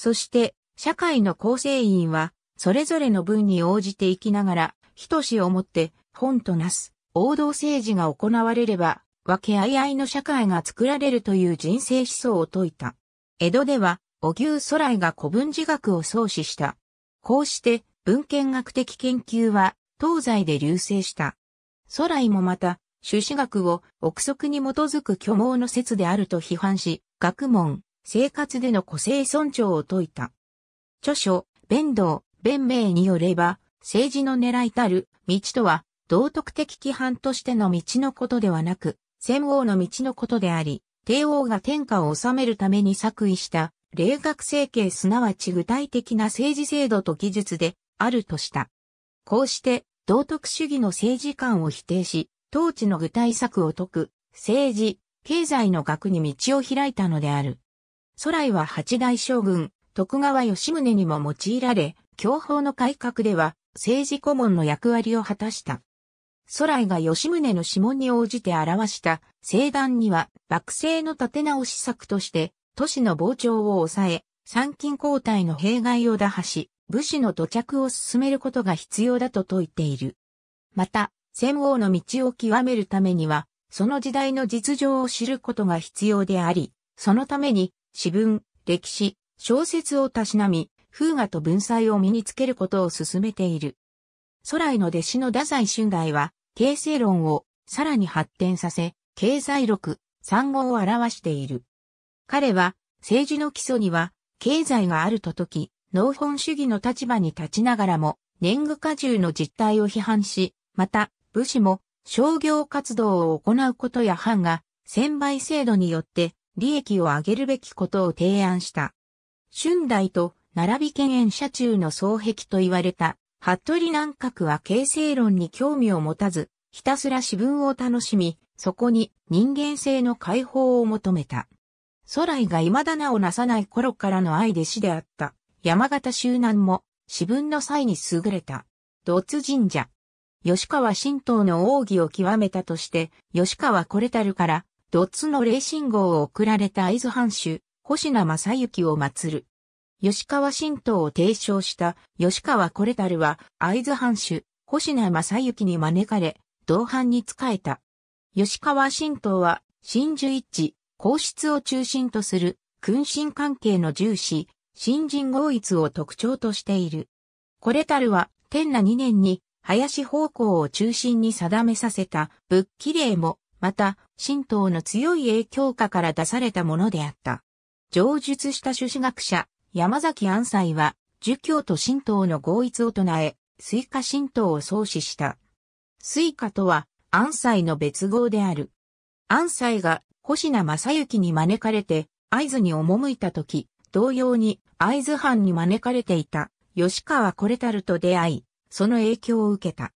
A: そして、社会の構成員は、それぞれの分に応じて生きながら、等しをもって、本となす、王道政治が行われれば、分けあいあいの社会が作られるという人生思想を説いた。江戸では、お牛空来が古文字学を創始した。こうして、文献学的研究は、東西で流星した。ラ来もまた、朱子学を憶測に基づく虚妄の説であると批判し、学問、生活での個性尊重を説いた。著書、弁道、弁明によれば、政治の狙いたる道とは、道徳的規範としての道のことではなく、戦王の道のことであり、帝王が天下を治めるために作為した、霊学生形すなわち具体的な政治制度と技術であるとした。こうして、道徳主義の政治観を否定し、統治の具体策を説く、政治、経済の学に道を開いたのである。ソライは八大将軍、徳川吉宗にも用いられ、教法の改革では政治顧問の役割を果たした。ソライが吉宗の指紋に応じて表した聖壇には幕政の立て直し策として都市の膨張を抑え、参勤交代の弊害を打破し、武士の土着を進めることが必要だと説いている。また、戦王の道を極めるためには、その時代の実情を知ることが必要であり、そのために詩文、歴史、小説をたしなみ、風画と文才を身につけることを進めている。ソライの弟子の太宰春大は、形成論をさらに発展させ、経済録、産後を表している。彼は、政治の基礎には、経済があるととき、農本主義の立場に立ちながらも、年貢荷重の実態を批判し、また、武士も商業活動を行うことや藩が、専売制度によって利益を上げるべきことを提案した。春代と並び県園社中の双璧と言われた、服部南閣は形成論に興味を持たず、ひたすら私文を楽しみ、そこに人間性の解放を求めた。ソライが未だ名をなさない頃からの愛弟子であった山形周南も私文の際に優れた。ドツ神社。吉川神道の奥義を極めたとして、吉川これたるからドッツの霊信号を送られた合津藩主、星名正幸を祀る。吉川神道を提唱した吉川これたるは合津藩主、星名正幸に招かれ、同伴に仕えた。吉川神道は、真珠一致、皇室を中心とする、君臣関係の重視、新人合一を特徴としている。これたるは、天那2年に、林方向を中心に定めさせた仏記例も、また、神道の強い影響下から出されたものであった。上述した朱子学者、山崎安西は、儒教と神道の合一を唱え、水化神道を創始した。水化とは、安西の別号である。安西が、星名正幸に招かれて、合図に赴いた時、同様に合図藩に招かれていた吉川これたると出会い、その影響を受けた。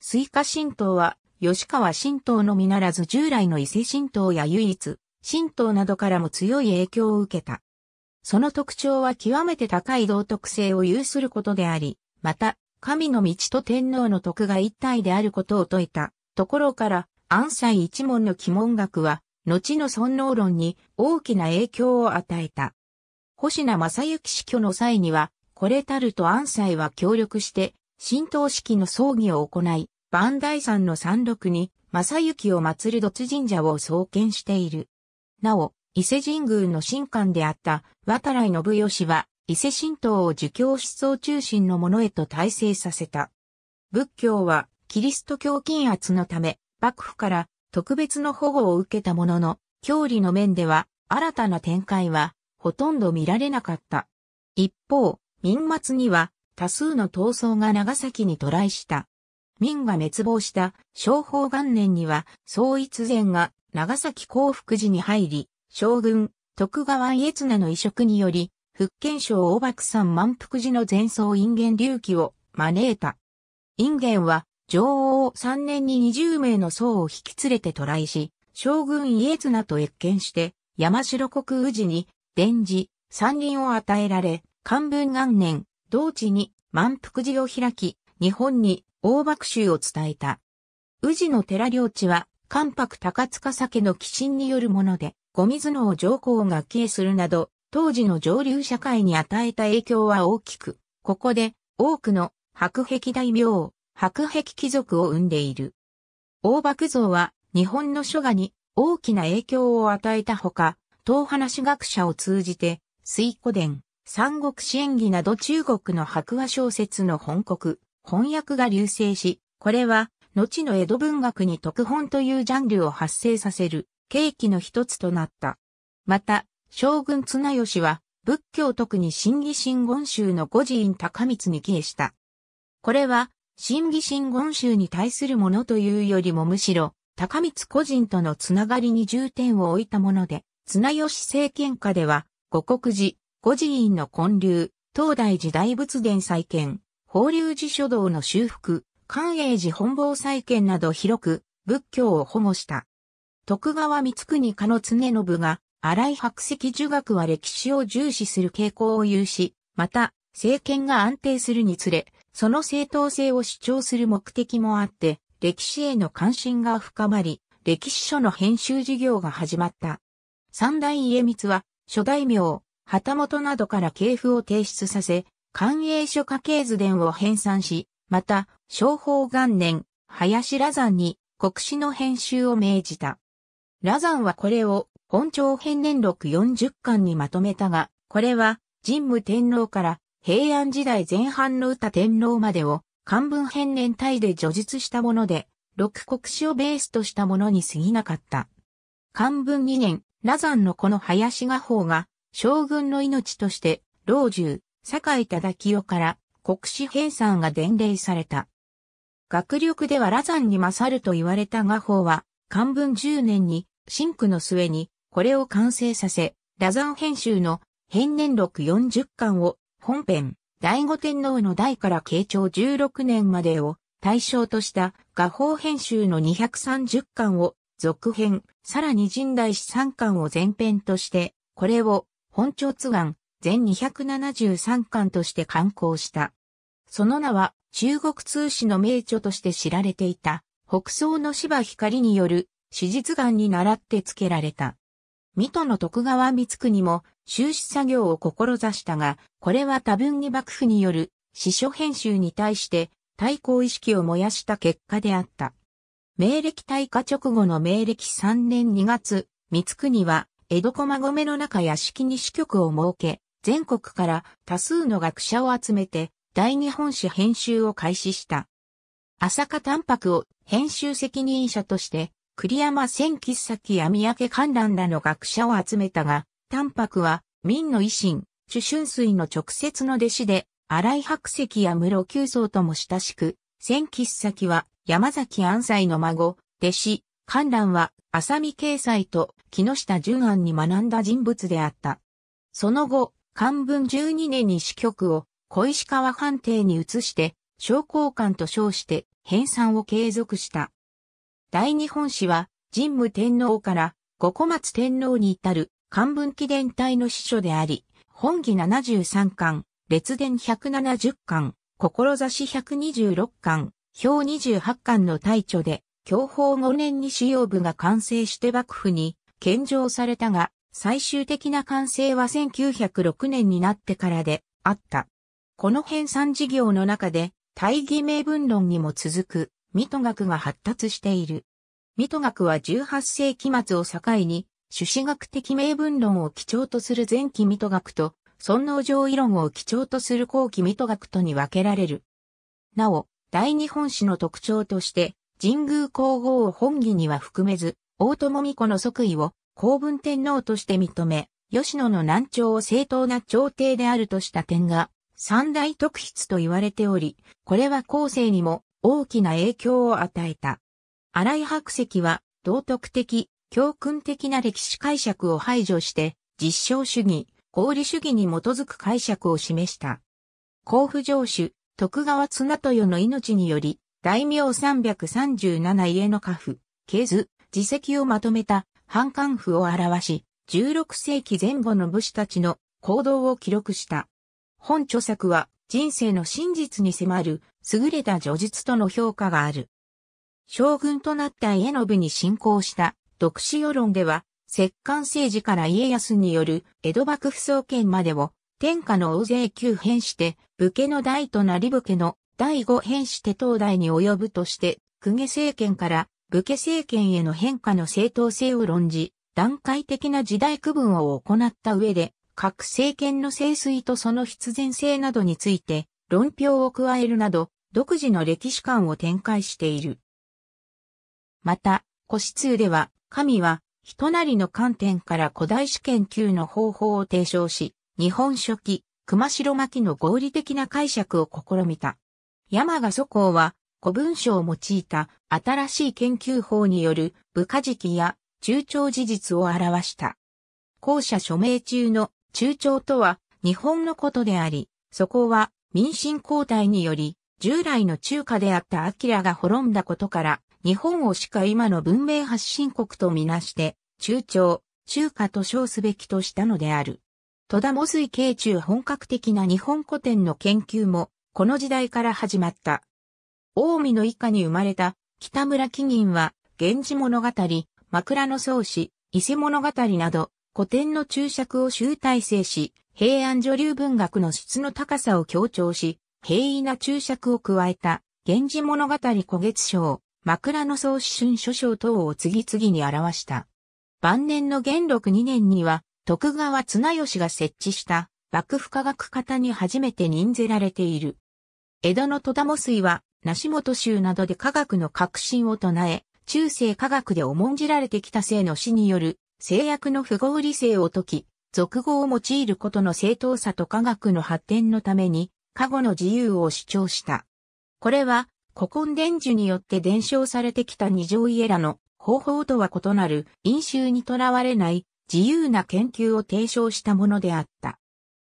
A: 水化神道は吉川神道のみならず従来の伊勢神道や唯一、神道などからも強い影響を受けた。その特徴は極めて高い道徳性を有することであり、また、神の道と天皇の徳が一体であることを説いたところから、安西一門の鬼門学は、後の尊皇論に大きな影響を与えた。星名正幸死去の際には、これたると安西は協力して、神道式の葬儀を行い、磐梯山の山麓に、正幸を祀る土神社を創建している。なお、伊勢神宮の神官であった渡来信義は、伊勢神道を儒教思想中心のものへと体制させた。仏教は、キリスト教禁圧のため、幕府から特別の保護を受けたものの、教理の面では、新たな展開は、ほとんど見られなかった。一方、民末には、多数の闘争が長崎に渡来した。明が滅亡した昭法元年には、宗一善が長崎幸福寺に入り、将軍、徳川家綱の移植により、福建省大幕山満福寺の前奏因元隆起を招いた。因元は、女王3年に20名の僧を引き連れて渡来し、将軍家綱と謁見して、山城国宇治に、伝寺、山林を与えられ、漢文元年、同地に満福寺を開き、日本に大爆臭を伝えた。宇治の寺領地は、関白高塚酒の寄進によるもので、ゴミ頭脳上皇が経営するなど、当時の上流社会に与えた影響は大きく、ここで多くの白壁大名、白壁貴族を生んでいる。大爆像は日本の書画に大きな影響を与えたほか、東話学者を通じて、水古伝、三国支援儀など中国の白話小説の本国、翻訳が流星し、これは、後の江戸文学に特本というジャンルを発生させる、契機の一つとなった。また、将軍綱吉は、仏教特に真偽真言宗の五寺院高光に帰依した。これは、真偽真言宗に対するものというよりもむしろ、高光個人とのつながりに重点を置いたもので、綱吉政権下では、五国寺、五寺院の建立、東大寺大仏殿再建、法隆寺書道の修復、寛永寺本坊再建など広く仏教を保護した。徳川光国家の常信が、荒井白石儒学は歴史を重視する傾向を有し、また、政権が安定するにつれ、その正当性を主張する目的もあって、歴史への関心が深まり、歴史書の編集事業が始まった。三代家光は、諸大名、旗本などから系譜を提出させ、官営書家系図伝を編纂し、また、昭法元年、林羅山に国史の編集を命じた。羅山はこれを本朝編年録40巻にまとめたが、これは神武天皇から平安時代前半の歌天皇までを漢文編年体で叙述したもので、六国史をベースとしたものに過ぎなかった。漢文2年、羅山のこの林画法が将軍の命として老中、坂井忠清から国史編纂が伝令された。学力では羅山に勝ると言われた画法は、漢文10年に、真区の末に、これを完成させ、羅山編集の編年録40巻を本編、第五天皇の代から慶長16年までを対象とした画法編集の230巻を続編、さらに神代史3巻を前編として、これを本調津案。全273巻として刊行した。その名は中国通史の名著として知られていた北宋の芝光による史実眼に倣って付けられた。水戸の徳川光国も修士作業を志したが、これは多分に幕府による司書編集に対して対抗意識を燃やした結果であった。明暦大化直後の明暦3年2月、光国は江戸駒込の中屋敷に支局を設け、全国から多数の学者を集めて、大日本史編集を開始した。朝霞淡白を編集責任者として、栗山千吉崎や三宅観覧らの学者を集めたが、淡白は、民の維新、主春水の直接の弟子で、荒井白石や室久宗とも親しく、千吉崎は山崎安西の孫、弟子、観覧は浅見慶斎と木下淳安に学んだ人物であった。その後、漢文12年に支局を小石川藩邸に移して、商工官と称して編纂を継続した。大日本史は、神武天皇から五小松天皇に至る漢文記伝体の司書であり、本義73巻、列伝170巻、志126巻、表28巻の大著で、享保5年に使用部が完成して幕府に献上されたが、最終的な完成は1906年になってからであった。この編纂事業の中で、大義名分論にも続く、ミト学が発達している。ミト学は18世紀末を境に、朱子学的名分論を基調とする前期ミト学と、尊王上異論を基調とする後期ミト学とに分けられる。なお、大日本史の特徴として、神宮皇后を本義には含めず、大友美子の即位を公文天皇として認め、吉野の南朝を正当な朝廷であるとした点が、三大特筆と言われており、これは後世にも大きな影響を与えた。荒井白石は、道徳的、教訓的な歴史解釈を排除して、実証主義、合理主義に基づく解釈を示した。甲府城主、徳川綱豊の命により、大名337家の家父、家図、自責をまとめた反感府を表し、16世紀前後の武士たちの行動を記録した。本著作は人生の真実に迫る優れた叙述との評価がある。将軍となった家部に進行した独死世論では、摂関政治から家康による江戸幕府創建までを天下の大勢急変して、武家の大となり武家の第五変して東大に及ぶとして、公家政権から武家政権への変化の正当性を論じ、段階的な時代区分を行った上で、各政権の盛水とその必然性などについて論評を加えるなど、独自の歴史観を展開している。また、古史通では、神は、人なりの観点から古代史研究の方法を提唱し、日本書紀、熊代巻の合理的な解釈を試みた。山賀祖公は、古文書を用いた新しい研究法による部下時期や中朝事実を表した。後者署名中の中朝とは日本のことであり、そこは民進交代により従来の中華であったアが滅んだことから日本をしか今の文明発信国とみなして中朝、中華と称すべきとしたのである。戸田も水慶中本格的な日本古典の研究もこの時代から始まった。近江の以下に生まれた北村紀銀は、源氏物語、枕草子、伊勢物語など、古典の注釈を集大成し、平安女流文学の質の高さを強調し、平易な注釈を加えた、源氏物語古月賞、枕草子春書賞等を次々に表した。晩年の元禄2年には、徳川綱吉が設置した、幕府科学方に初めて任ぜられている。江戸の戸田母水は、梨本州などで科学の革新を唱え、中世科学で重んじられてきた性の死による制約の不合理性を解き、俗語を用いることの正当さと科学の発展のために、過去の自由を主張した。これは、古今伝授によって伝承されてきた二条家らの方法とは異なる飲酒にとらわれない自由な研究を提唱したものであった。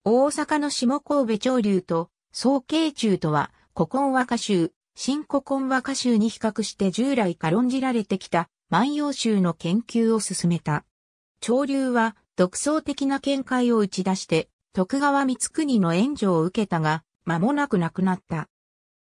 A: 大阪の下神戸潮流と総慶中とは古今和歌集、新古今和歌集に比較して従来軽んじられてきた万葉集の研究を進めた。潮流は独創的な見解を打ち出して徳川光国の援助を受けたが、間もなく亡くなった。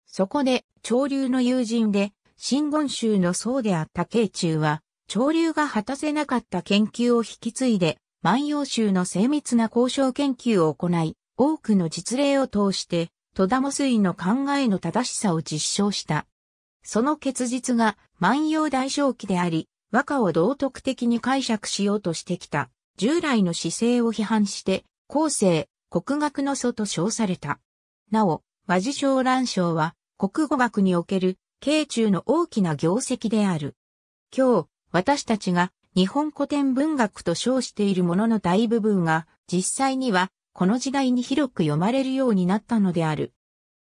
A: そこで潮流の友人で新言宗の僧であった慶中は、潮流が果たせなかった研究を引き継いで、万葉集の精密な交渉研究を行い、多くの実例を通して、戸田も水の考えの正しさを実証した。その結実が万葉大正期であり、和歌を道徳的に解釈しようとしてきた、従来の姿勢を批判して、後世、国学の祖と称された。なお、和事小乱章は、国語学における、慶中の大きな業績である。今日、私たちが日本古典文学と称しているものの大部分が、実際にはこの時代に広く読まれるようになったのである。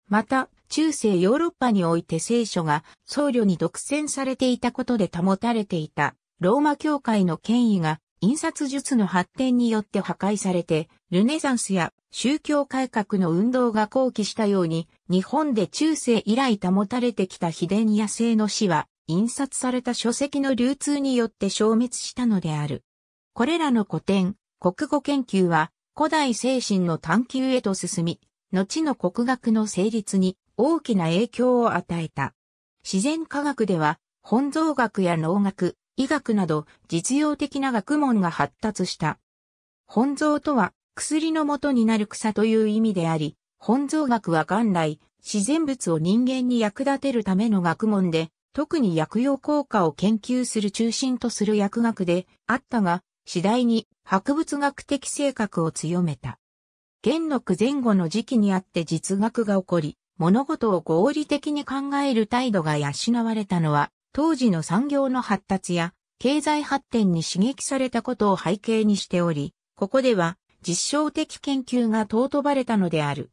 A: また、中世ヨーロッパにおいて聖書が僧侶に独占されていたことで保たれていたローマ教会の権威が印刷術の発展によって破壊されて、ルネザンスや宗教改革の運動が後期したように、日本で中世以来保たれてきた秘伝野生の死は、印刷された書籍の流通によって消滅したのである。これらの古典、国語研究は、古代精神の探求へと進み、後の国学の成立に大きな影響を与えた。自然科学では、本草学や農学、医学など実用的な学問が発達した。本草とは薬の元になる草という意味であり、本草学は元来自然物を人間に役立てるための学問で、特に薬用効果を研究する中心とする薬学であったが、次第に博物学的性格を強めた。元禄前後の時期にあって実学が起こり、物事を合理的に考える態度が養われたのは、当時の産業の発達や経済発展に刺激されたことを背景にしており、ここでは実証的研究が尊ばれたのである。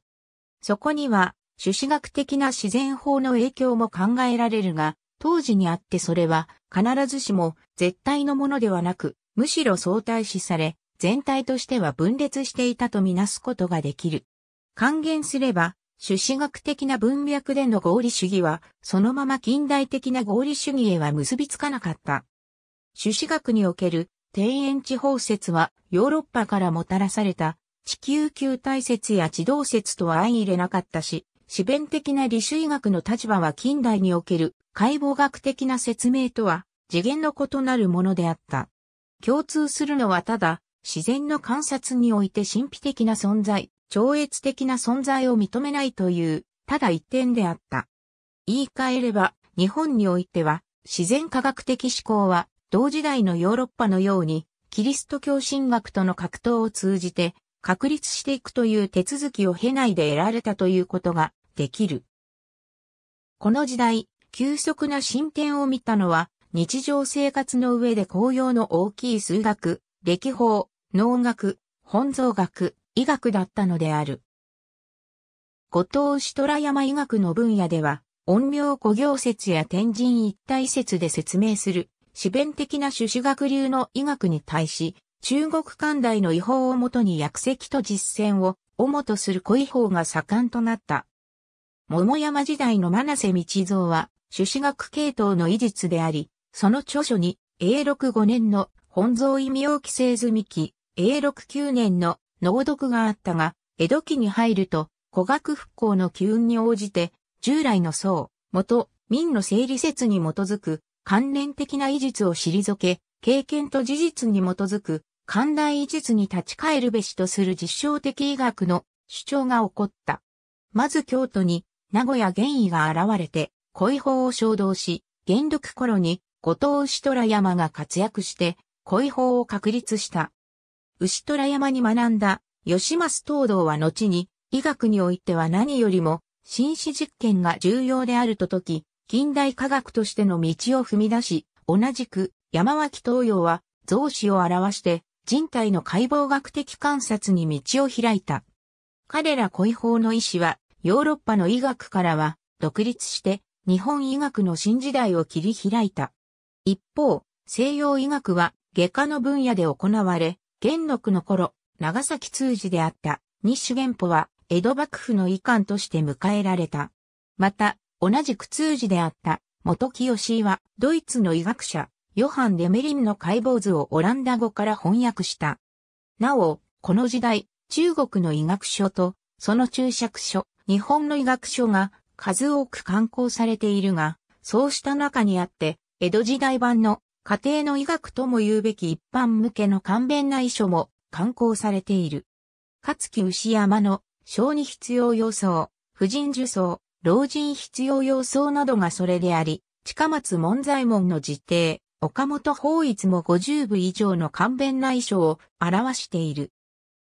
A: そこには、朱子学的な自然法の影響も考えられるが、当時にあってそれは必ずしも絶対のものではなく、むしろ相対視され、全体としては分裂していたとみなすことができる。還元すれば、朱子学的な文脈での合理主義は、そのまま近代的な合理主義へは結びつかなかった。朱子学における庭園地方説は、ヨーロッパからもたらされた、地球球体説や地動説とは相入れなかったし、自弁的な理主医学の立場は近代における解剖学的な説明とは次元の異なるものであった。共通するのはただ、自然の観察において神秘的な存在、超越的な存在を認めないという、ただ一点であった。言い換えれば、日本においては、自然科学的思考は、同時代のヨーロッパのように、キリスト教神学との格闘を通じて、確立していくという手続きを経ないで得られたということができる。この時代、急速な進展を見たのは、日常生活の上で紅葉の大きい数学、歴法、農学、本草学、医学だったのである。後藤氏虎山医学の分野では、陰陽古行説や天神一体説で説明する、詩弁的な種子学流の医学に対し、中国寛大の違法をもとに薬石と実践を主とする古違法が盛んとなった。桃山時代の真瀬道蔵は、朱子学系統の医術であり、その著書に、A65 年の本草異名規制済期、A69 年の能読があったが、江戸期に入ると、古学復興の機運に応じて、従来の層、元、民の整理説に基づく、関連的な遺術を退け、経験と事実に基づく、寛大遺術に立ち返るべしとする実証的医学の主張が起こった。まず京都に、名古屋玄医が現れて、恋法を衝動し、元禄頃に後藤牛虎山が活躍して、恋法を確立した。牛虎山に学んだ、吉松東道は後に、医学においては何よりも、紳士実験が重要であると説き、近代科学としての道を踏み出し、同じく、山脇東洋は、増子を表して、人体の解剖学的観察に道を開いた。彼ら恋法の医師は、ヨーロッパの医学からは、独立して、日本医学の新時代を切り開いた。一方、西洋医学は外科の分野で行われ、元禄の頃、長崎通事であった日主元歩は江戸幕府の遺憾として迎えられた。また、同じく通事であった元清氏はドイツの医学者、ヨハン・デメリンの解剖図をオランダ語から翻訳した。なお、この時代、中国の医学書とその注釈書、日本の医学書が数多く刊行されているが、そうした中にあって、江戸時代版の家庭の医学とも言うべき一般向けの簡便な遺書も刊行されている。かつき牛山の小児必要要素、婦人受走、老人必要要素などがそれであり、近松門左衛門の実定、岡本法一も50部以上の簡便な遺書を表している。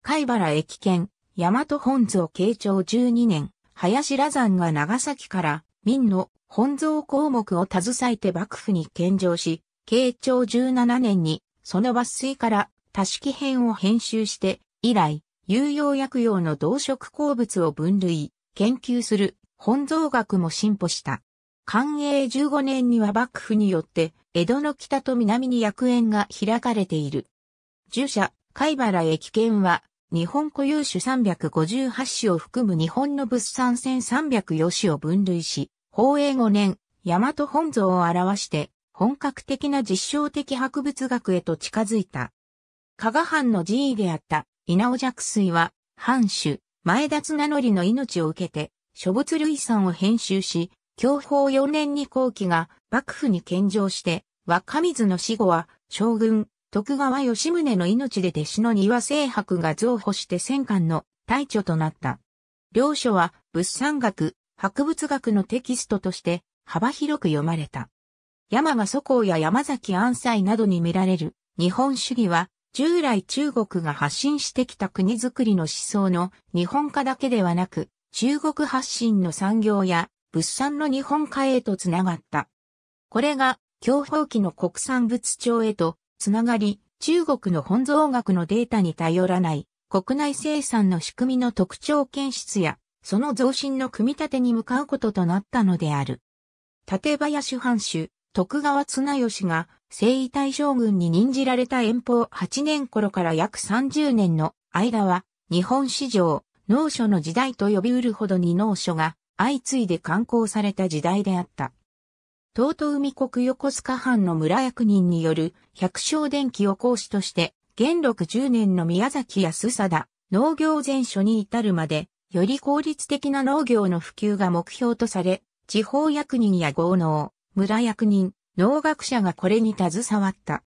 A: 貝原駅県、大和本蔵慶長12年、林羅山が長崎から、民の本蔵項目を携えて幕府に献上し、慶長17年にその抜粋から多式編を編集して、以来、有用薬用の動植鉱物を分類、研究する本蔵学も進歩した。寛永15年には幕府によって、江戸の北と南に薬園が開かれている。従者、貝原駅県は、日本固有種358種を含む日本の物産1304種を分類し、宝永五年、大和本像を表して、本格的な実証的博物学へと近づいた。加賀藩の寺位であった稲尾若水は、藩主、前田綱則の命を受けて、書物類産を編集し、享保四年に後期が幕府に献上して、若水の死後は、将軍、徳川吉宗の命で弟子の庭清白が増補して戦艦の大著となった。両書は、物産学、博物学のテキストとして幅広く読まれた。山賀祖公や山崎安西などに見られる日本主義は従来中国が発信してきた国づくりの思想の日本化だけではなく中国発信の産業や物産の日本化へとつながった。これが享保期の国産物調へとつながり中国の本草学のデータに頼らない国内生産の仕組みの特徴検出やその増進の組み立てに向かうこととなったのである。立林藩主、徳川綱吉が征夷大将軍に任じられた遠方8年頃から約30年の間は、日本史上、農書の時代と呼びうるほどに農書が相次いで刊行された時代であった。東都海国横須賀藩の村役人による百姓電気を講師として、元禄10年の宮崎安貞、農業全書に至るまでより効率的な農業の普及が目標とされ、地方役人や豪農、村役人、農学者がこれに携わった。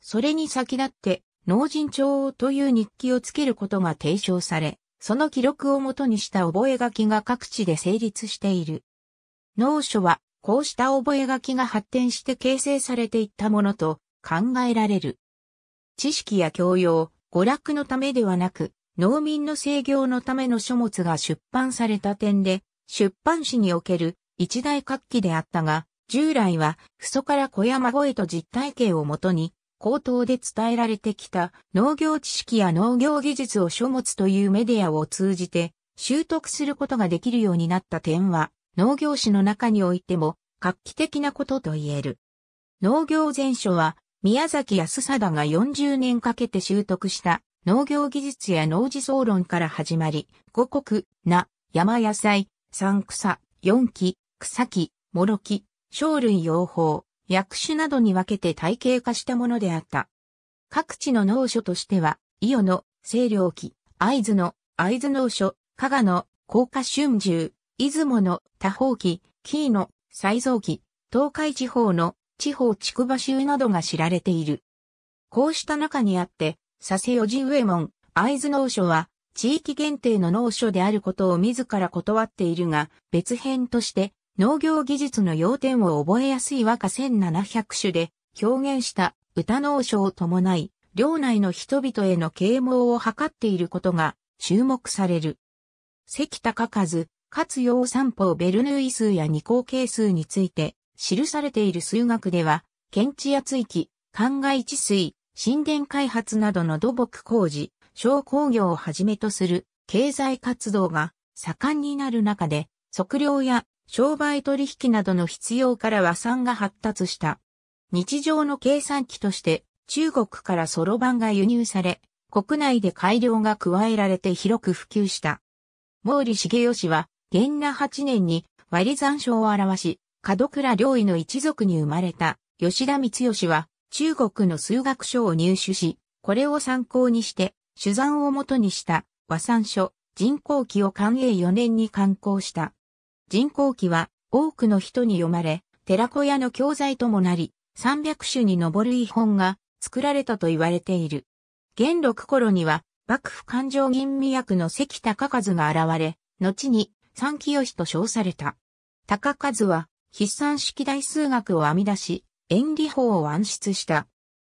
A: それに先立って、農人帳という日記をつけることが提唱され、その記録をもとにした覚書が各地で成立している。農書は、こうした覚書が発展して形成されていったものと考えられる。知識や教養、娯楽のためではなく、農民の制御のための書物が出版された点で、出版史における一大活気であったが、従来は、不祖から小山越えと実体系をもとに、口頭で伝えられてきた農業知識や農業技術を書物というメディアを通じて習得することができるようになった点は農業史の中においても画期的なことと言える。農業全書は宮崎安貞が40年かけて習得した農業技術や農事総論から始まり、五穀、な、山野菜、三草、四木、草木、諸木、生類養蜂、薬種などに分けて体系化したものであった。各地の農所としては、伊予の清涼期、会津の会津農所、加賀の甲賀春秋、出雲の多方期、紀伊の再蔵期、東海地方の地方筑馬州などが知られている。こうした中にあって、佐世四次上門、会津農書は、地域限定の農書であることを自ら断っているが、別編として、農業技術の要点を覚えやすい和歌1700種で表現した歌農書を伴い、領内の人々への啓蒙を図っていることが注目される。関高和、活用三方ベルヌイ数や二項係数について記されている数学では、検地や追記、考え治水、神殿開発などの土木工事、商工業をはじめとする経済活動が盛んになる中で、測量や商売取引などの必要から和算が発達した。日常の計算機として中国からソロ版が輸入され、国内で改良が加えられて広く普及した。毛利茂吉は、元那8年に割り算書を表し、門倉領位の一族に生まれた吉田光義は、中国の数学書を入手し、これを参考にして、取山を元にした和算書、人工記を寛永4年に刊行した。人工記は多くの人に読まれ、寺子屋の教材ともなり、300種に上る遺本が作られたと言われている。元禄頃には、幕府勘定吟味役の関高和が現れ、後に三清と称された。高和は、筆算式大数学を編み出し、演利法を暗出した。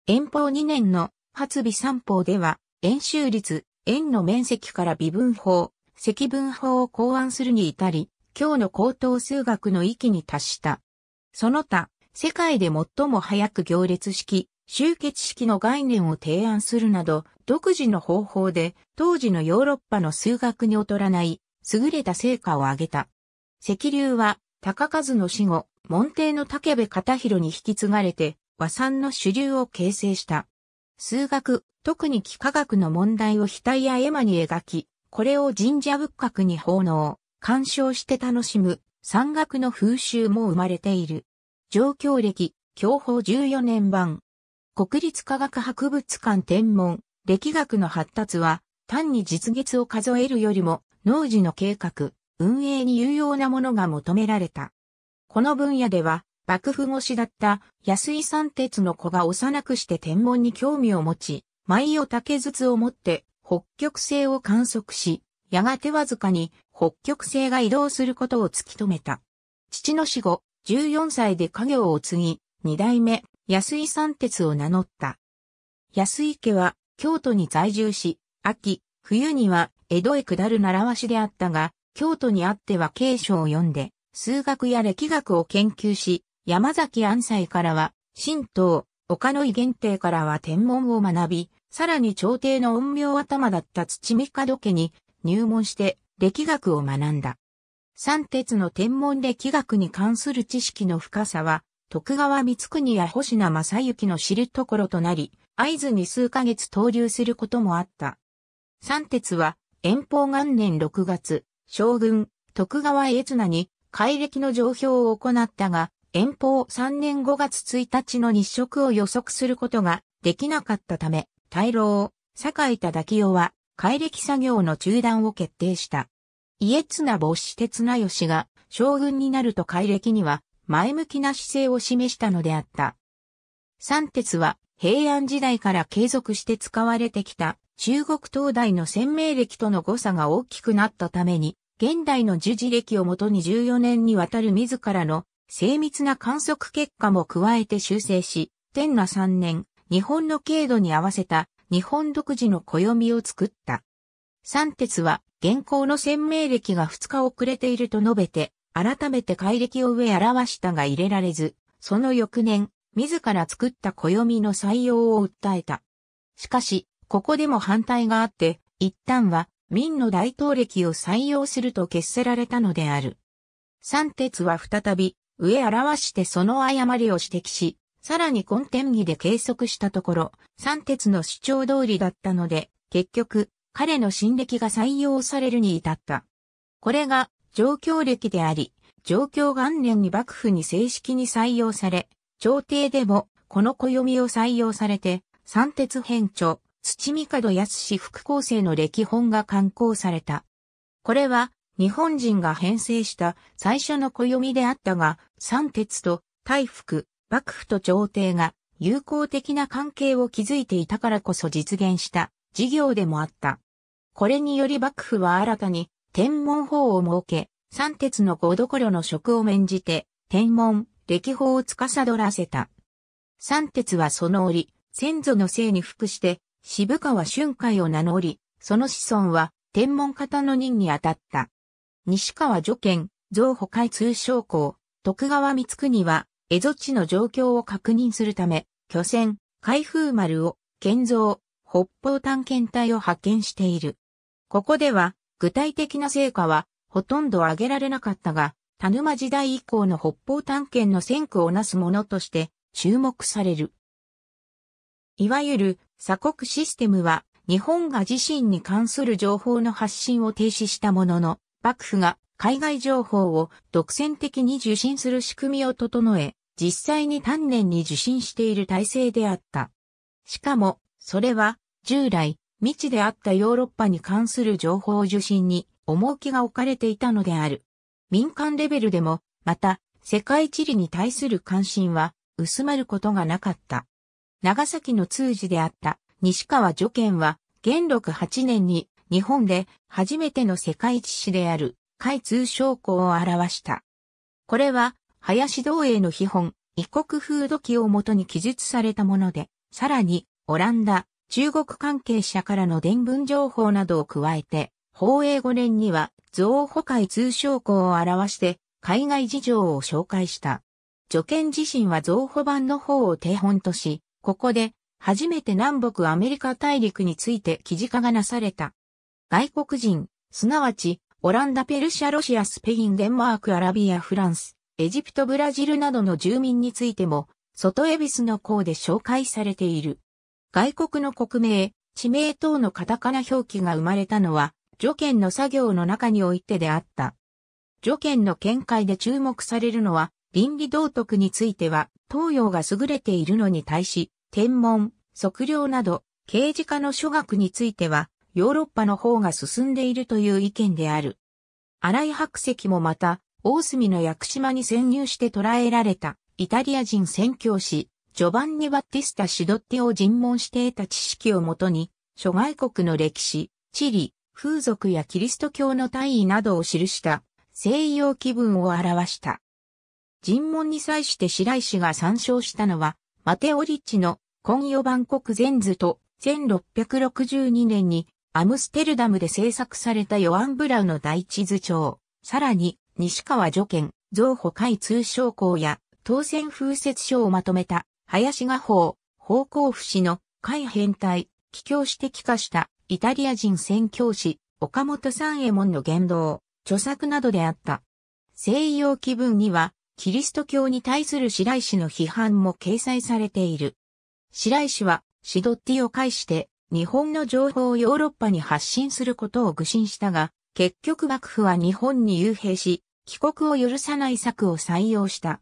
A: 遠方2年の発備三法では、円周率、円の面積から微分法、積分法を考案するに至り、今日の高等数学の域に達した。その他、世界で最も早く行列式、集結式の概念を提案するなど、独自の方法で当時のヨーロッパの数学に劣らない優れた成果を上げた。赤流は、高数の死後、門弟の竹部片広に引き継がれて、和算の主流を形成した。数学、特に幾何学の問題を額や絵馬に描き、これを神社仏閣に奉納、鑑賞して楽しむ、山岳の風習も生まれている。上京歴、享保14年版。国立科学博物館天文、歴学の発達は、単に実月を数えるよりも、農事の計画、運営に有用なものが求められた。この分野では、幕府越しだった安井三鉄の子が幼くして天文に興味を持ち、舞を竹筒を持って北極星を観測し、やがてわずかに北極星が移動することを突き止めた。父の死後、14歳で家業を継ぎ、二代目、安井三鉄を名乗った。安井家は京都に在住し、秋、冬には江戸へ下る習わしであったが、京都にあっては継承を読んで、数学や歴学を研究し、山崎安西からは、神道、岡野井限定からは天文を学び、さらに朝廷の陰陽頭だった土見門家に入門して歴学を学んだ。三鉄の天文歴学に関する知識の深さは、徳川光国や星名正幸の知るところとなり、合図に数ヶ月投留することもあった。三鉄は、遠方元年6月、将軍、徳川家綱に改暦の上表を行ったが、遠方3年5月1日の日食を予測することができなかったため、大老、坂井田滝清は、改暦作業の中断を決定した。家綱母子鉄綱吉が将軍になると改暦には前向きな姿勢を示したのであった。三鉄は平安時代から継続して使われてきた中国東大の鮮明歴との誤差が大きくなったために現代の樹事歴をもとに14年にわたる自らの精密な観測結果も加えて修正し、天那3年、日本の経度に合わせた日本独自の暦を作った。三鉄は現行の鮮明歴が2日遅れていると述べて、改めて改歴を上表したが入れられず、その翌年、自ら作った暦の採用を訴えた。しかし、ここでも反対があって、一旦は明の大統暦を採用すると決せられたのである。三鉄は再び、上表してその誤りを指摘し、さらに根天儀で計測したところ、三鉄の主張通りだったので、結局、彼の新歴が採用されるに至った。これが、状況歴であり、状況元年に幕府に正式に採用され、朝廷でも、この暦を採用されて、三鉄編著、土見門康副校生の歴本が刊行された。これは、日本人が編成した最初の暦であったが、三鉄と大福、幕府と朝廷が友好的な関係を築いていたからこそ実現した事業でもあった。これにより幕府は新たに天文法を設け、三鉄の五どころの職を免じて、天文、歴法を司らせた。三鉄はその折、先祖の姓に服して、渋川春海を名乗り、その子孫は天文方の任に当たった。西川助県、増保海通商工、徳川光国は、蝦夷地の状況を確認するため、巨船、海風丸を、建造、北方探検隊を派遣している。ここでは、具体的な成果は、ほとんど挙げられなかったが、田沼時代以降の北方探検の先駆をなすものとして、注目される。いわゆる、鎖国システムは日本が自身に関する情報の発信を停止したものの、幕府が海外情報を独占的に受信する仕組みを整え、実際に丹念に受信している体制であった。しかも、それは従来、未知であったヨーロッパに関する情報受信に重きが置かれていたのである。民間レベルでも、また、世界地理に対する関心は薄まることがなかった。長崎の通詞であった西川助賢は、元禄8年に日本で初めての世界一史である海通商工を表した。これは、林道営の秘本、異国風土記をもとに記述されたもので、さらに、オランダ、中国関係者からの伝聞情報などを加えて、宝永5年には、増補海通商工を表して、海外事情を紹介した。助犬自身は増補版の方を手本とし、ここで、初めて南北アメリカ大陸について記事化がなされた。外国人、すなわち、オランダ、ペルシャ、ロシア、スペイン、デンマーク、アラビア、フランス、エジプト、ブラジルなどの住民についても、外恵比寿の項で紹介されている。外国の国名、地名等のカタカナ表記が生まれたのは、除県の作業の中においてであった。除県の見解で注目されるのは、倫理道徳については、東洋が優れているのに対し、天文、測量など、刑事課の諸学については、ヨーロッパの方が進んでいるという意見である。荒井白石もまた、大隅の屋久島に潜入して捕らえられた、イタリア人宣教師、ジョバンニ・バッティスタ・シドッテを尋問して得た知識をもとに、諸外国の歴史、地理、風俗やキリスト教の大意などを記した、西洋気分を表した。尋問に際して白石が参照したのは、マテオリッチの今夜万国全図と1662年にアムステルダムで制作されたヨアン・ブラウの大地図帳、さらに西川助県、増補会通商校や当選風雪書をまとめた林画法、方向不死の海変態、帰郷して帰化したイタリア人宣教師、岡本三右衛門の言動、著作などであった。西洋気分には、キリスト教に対する白石の批判も掲載されている。白石は、シドッティを介して、日本の情報をヨーロッパに発信することを愚信したが、結局幕府は日本に幽閉し、帰国を許さない策を採用した。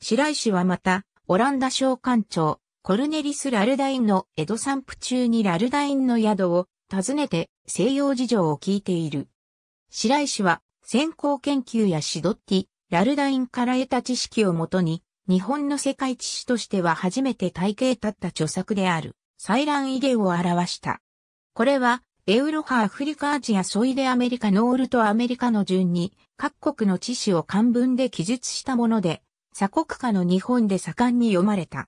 A: 白石はまた、オランダ商館長、コルネリス・ラルダインの江戸散布中にラルダインの宿を訪ねて西洋事情を聞いている。白石は先行研究やシドッティ、ラルダインから得た知識をもとに、日本の世界知史としては初めて体系立った著作である、採卵遺伝を表した。これは、エウロハアフリカアジアソイデアメリカノールとアメリカの順に、各国の知史を漢文で記述したもので、鎖国下の日本で盛んに読まれた。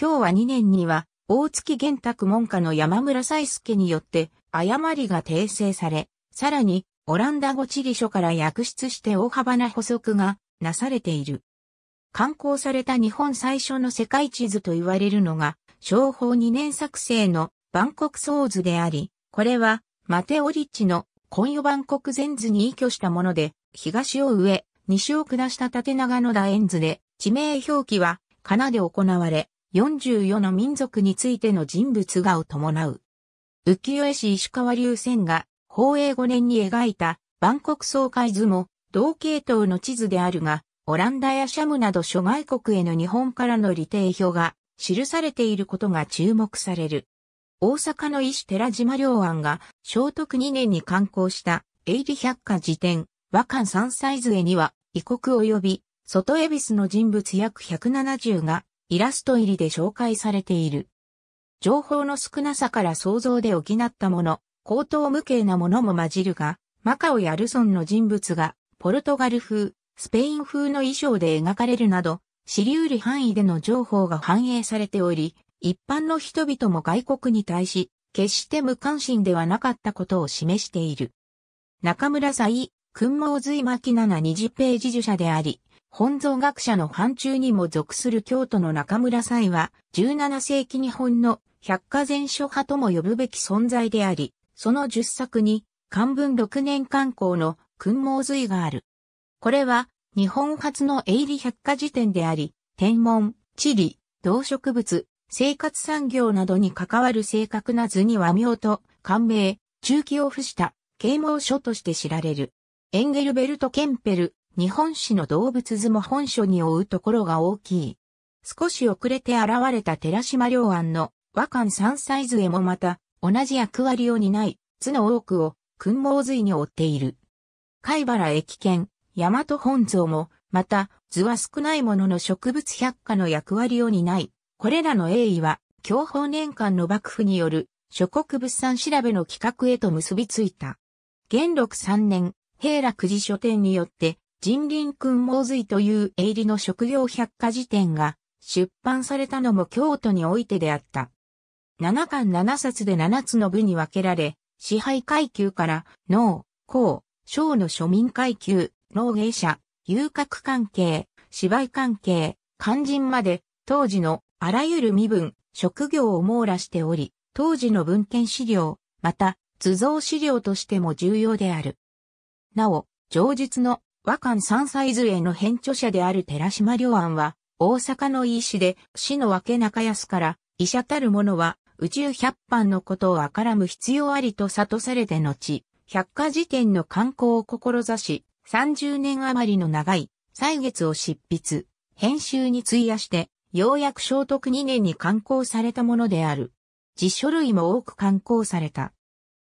A: 今日は2年には、大月玄卓門下の山村斎介によって、誤りが訂正され、さらに、オランダ語地理書から訳出して大幅な補足がなされている。刊行された日本最初の世界地図と言われるのが、商法2年作成の万国総図であり、これはマテオリッチのコンヨバンコク全図に依拠したもので、東を上、西を下した縦長の楕円図で、地名表記は、カナで行われ、44の民族についての人物画を伴う。浮世絵師石川流線が宝永5年に描いた万国総会図も同系統の地図であるが、オランダやシャムなど諸外国への日本からの利定表が記されていることが注目される。大阪の医師寺島良安が聖徳2年に刊行した営利百科辞典和漢三歳図には異国及び外恵比寿の人物約170がイラスト入りで紹介されている。情報の少なさから想像で補ったもの高等無形なものも混じるが、マカオやルソンの人物が、ポルトガル風、スペイン風の衣装で描かれるなど、知り得る範囲での情報が反映されており、一般の人々も外国に対し、決して無関心ではなかったことを示している。中村祭、君毛随巻七20ページ受者であり、本草学者の範疇にも属する京都の中村祭は、17世紀日本の百科全書派とも呼ぶべき存在であり、その10作に、漢文6年刊行の訓毛髄がある。これは、日本初の営利百科事典であり、天文、地理、動植物、生活産業などに関わる正確な図には妙と、官名、中期を付した啓蒙書として知られる。エンゲルベルト・ケンペル、日本史の動物図も本書に追うところが大きい。少し遅れて現れた寺島良安の和漢三歳図へもまた同じ役割を担い、津の多くを訓毛髄に追っている。貝原駅犬、大和本蔵も、また、図は少ないものの植物百科の役割を担い、これらの栄意は、享保年間の幕府による諸国物産調べの企画へと結びついた。元禄3年、平楽寺書店によって、人林君毛髄という営利の職業百科事典が出版されたのも京都においてであった。7巻7冊で7つの部に分けられ、支配階級から農、公、商の庶民階級、農芸者、遊郭関係、芝居関係、肝心まで、当時のあらゆる身分、職業を網羅しており、当時の文献資料、また、図像資料としても重要である。なお、上述の和漢三歳図への編著者である寺島良安は、大阪の医師で、死の分け中安から、医者たる者は、宇宙百般のことをあからむ必要ありと悟されて後、百科事典の観光を志し、30年余りの長い歳月を執筆、編集に費やして、ようやく聖徳2年に刊行されたものである。辞書類も多く刊行された。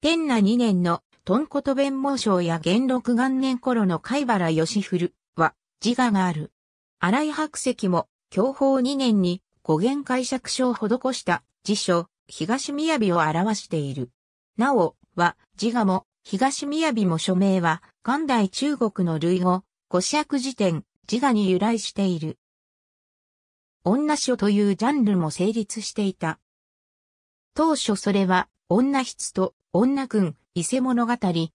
A: 天那2年のとんこと弁毛章や元禄元年頃の貝原義振は自我がある。荒井白石も享保2年に語源解釈書を施した辞書東雅を表している。なお、は、自我も、東雅も署名は、元代中国の類語、五尺辞典、自我に由来している。女書というジャンルも成立していた。当初それは、女筆と女君、伊勢物語、源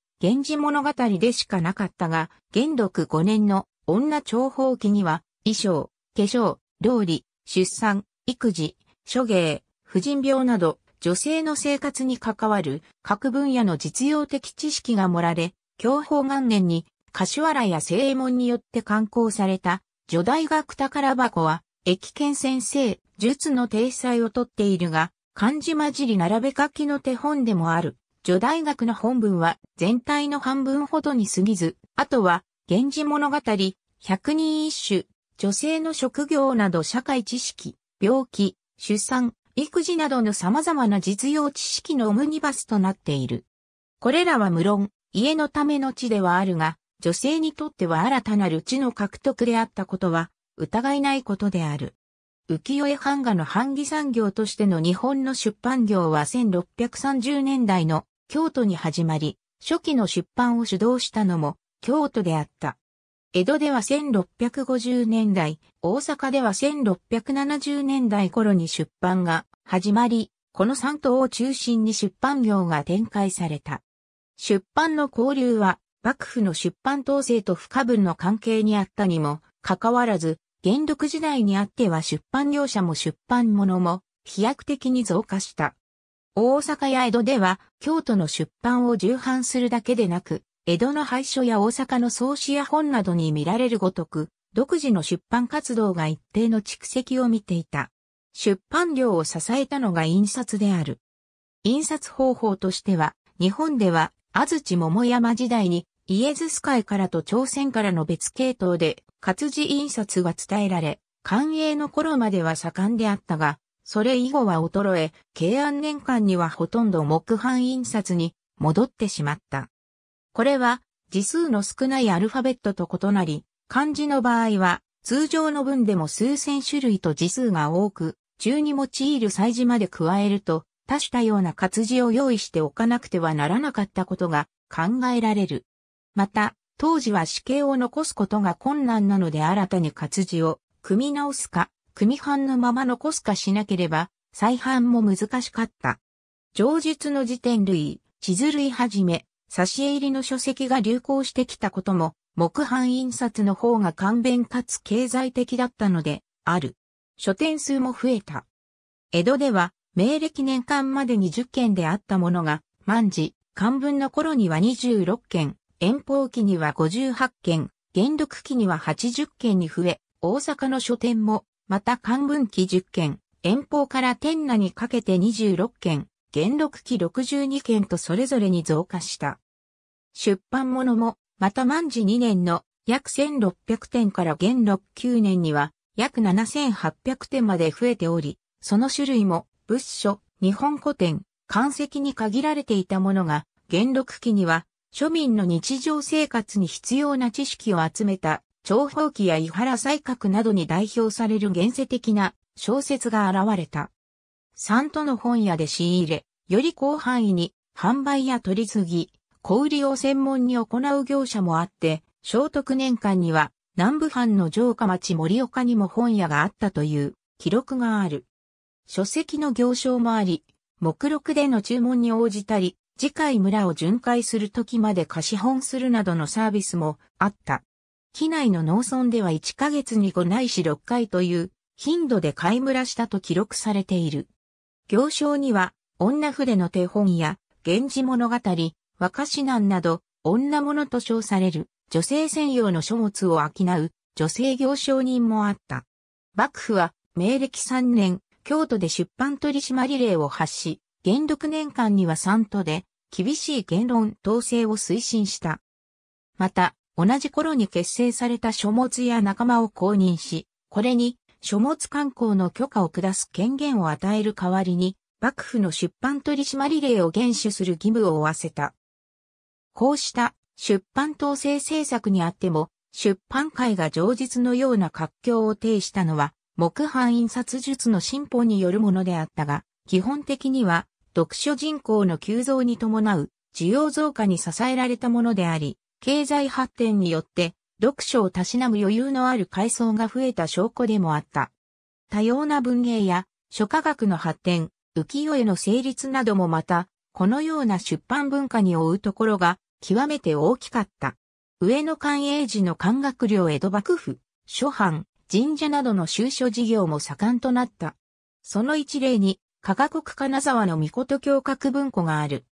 A: 氏物語でしかなかったが、元禄5年の女長宝記には、衣装、化粧、料理、出産、育児、諸芸、婦人病など、女性の生活に関わる各分野の実用的知識が盛られ、享保元年に柏原や正衛門によって刊行された女大学宝箱は、駅見先生、術の体裁をとっているが、漢字混じり並べ書きの手本でもある。女大学の本文は全体の半分ほどに過ぎず、あとは、源氏物語、百人一首、女性の職業など社会知識、病気、出産、育児などの様々な実用知識のオムニバスとなっている。これらは無論、家のための地ではあるが、女性にとっては新たなる地の獲得であったことは、疑いないことである。浮世絵版画の版木産業としての日本の出版業は1630年代の京都に始まり、初期の出版を主導したのも京都であった。江戸では1650年代、大阪では1670年代頃に出版が始まり、この3党を中心に出版業が展開された。出版の交流は、幕府の出版統制と不可分の関係にあったにも、かかわらず、元禄時代にあっては出版業者も出版物も飛躍的に増加した。大阪や江戸では京都の出版を重版するだけでなく、江戸の廃所や大阪の創始や本などに見られるごとく、独自の出版活動が一定の蓄積を見ていた。出版業を支えたのが印刷である。印刷方法としては、日本では安土桃山時代にイエズス会からと朝鮮からの別系統で活字印刷が伝えられ、官営の頃までは盛んであったが、それ以後は衰え、慶安年間にはほとんど木版印刷に戻ってしまった。これは字数の少ないアルファベットと異なり、漢字の場合は通常の文でも数千種類と字数が多く、中に用いる祭事まで加えると、多種多様な活字を用意しておかなくてはならなかったことが考えられる。また、当時は死刑を残すことが困難なので新たに活字を組み直すか、組版のまま残すかしなければ、再版も難しかった。上述の辞典類、地図類はじめ、挿絵入りの書籍が流行してきたことも、木版印刷の方が簡便かつ経済的だったので、ある。書店数も増えた。江戸では、明暦年間までに10件であったものが、万事、漢文の頃には26件、遠方期には58件、元禄期には80件に増え、大阪の書店も、また漢文期10件、遠方から天那にかけて26件、元禄期62件とそれぞれに増加した。出版物も、また万事2年の約1600点から元禄9年には約7800点まで増えており、その種類も仏書、日本古典、漢石に限られていたものが、元禄期には庶民の日常生活に必要な知識を集めた長方記や伊原西閣などに代表される現世的な小説が現れた。3都の本屋で仕入れ、より広範囲に販売や取り次ぎ、小売りを専門に行う業者もあって、聖徳年間には南部藩の城下町森岡にも本屋があったという記録がある。書籍の行商もあり、目録での注文に応じたり、次回村を巡回する時まで貸本するなどのサービスもあった。機内の農村では1ヶ月に5ないし6回という頻度で買い村したと記録されている。行商には、女筆の手本や、源氏物語、和歌指南など、女物と称される、女性専用の書物を商う、女性行商人もあった。幕府は、明暦3年、京都で出版取締令を発し、元禄年間には三都で、厳しい言論統制を推進した。また、同じ頃に結成された書物や仲間を公認し、これに書物刊行の許可を下す権限を与える代わりに、幕府の出版取締令を厳守する義務を負わせた。こうした出版統制政策にあっても、出版界が上実のような活況を呈したのは、木版印刷術の進歩によるものであったが、基本的には読書人口の急増に伴う需要増加に支えられたものであり、経済発展によって読書をたしなむ余裕のある階層が増えた証拠でもあった。多様な文芸や諸科学の発展、浮世絵の成立などもまた、このような出版文化に追うところが極めて大きかった。上野寛永寺の漢学領江戸幕府、諸藩、神社などの収書事業も盛んとなった。その一例に、科学国金沢の御事教閣文庫がある。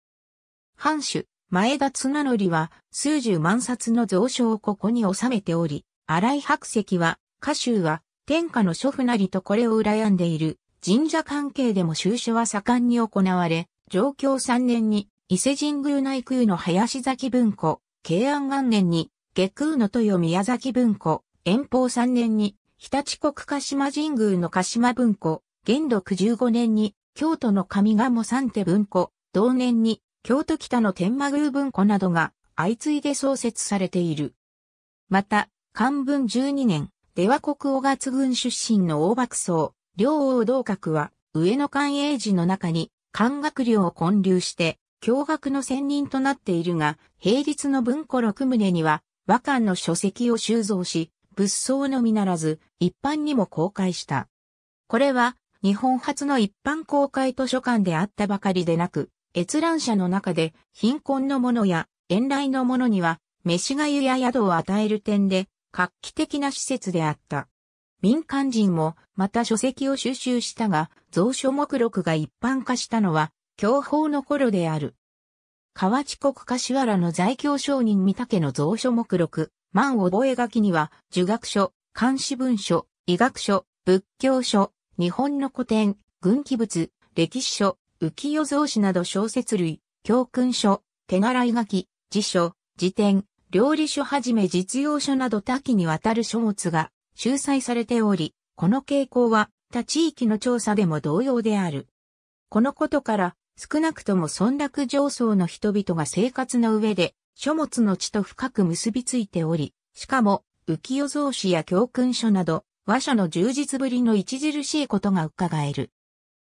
A: 藩主、前田綱則は数十万冊の蔵書をここに収めており、荒井白石は、歌集は天下の諸夫なりとこれを羨んでいる。神社関係でも収書は盛んに行われ、上京3年に伊勢神宮内宮の林崎文庫、慶安元年に下空の豊宮崎文庫、遠方3年に日立国鹿島神宮の鹿島文庫、元禄15年に京都の上賀茂三手文庫、同年に京都北の天満宮文庫などが相次いで創設されている。また、漢文12年、出羽国小勝軍出身の大幕僧、両王同格は、上野寛永寺の中に、漢学寮を建立して、教学の専任となっているが、平日の文庫六棟には、和漢の書籍を収蔵し、仏僧のみならず、一般にも公開した。これは、日本初の一般公開図書館であったばかりでなく、閲覧者の中で貧困の者や遠来の者には飯がゆや宿を与える点で画期的な施設であった。民間人もまた書籍を収集したが、蔵書目録が一般化したのは、享保の頃である。河内国柏原の在京商人三竹の蔵書目録、万覚書きには、儒学書、漢詩文書、医学書、仏教書、日本の古典、軍記物、歴史書、浮世造紙など小説類、教訓書、手柄い書き、辞書、辞典、料理書はじめ実用書など多岐にわたる書物が収載されており、この傾向は他地域の調査でも同様である。このことから、少なくとも村落上層の人々が生活の上で、書物の地と深く結びついており、しかも、浮世造紙や教訓書など、和書の充実ぶりの著しいことが伺える。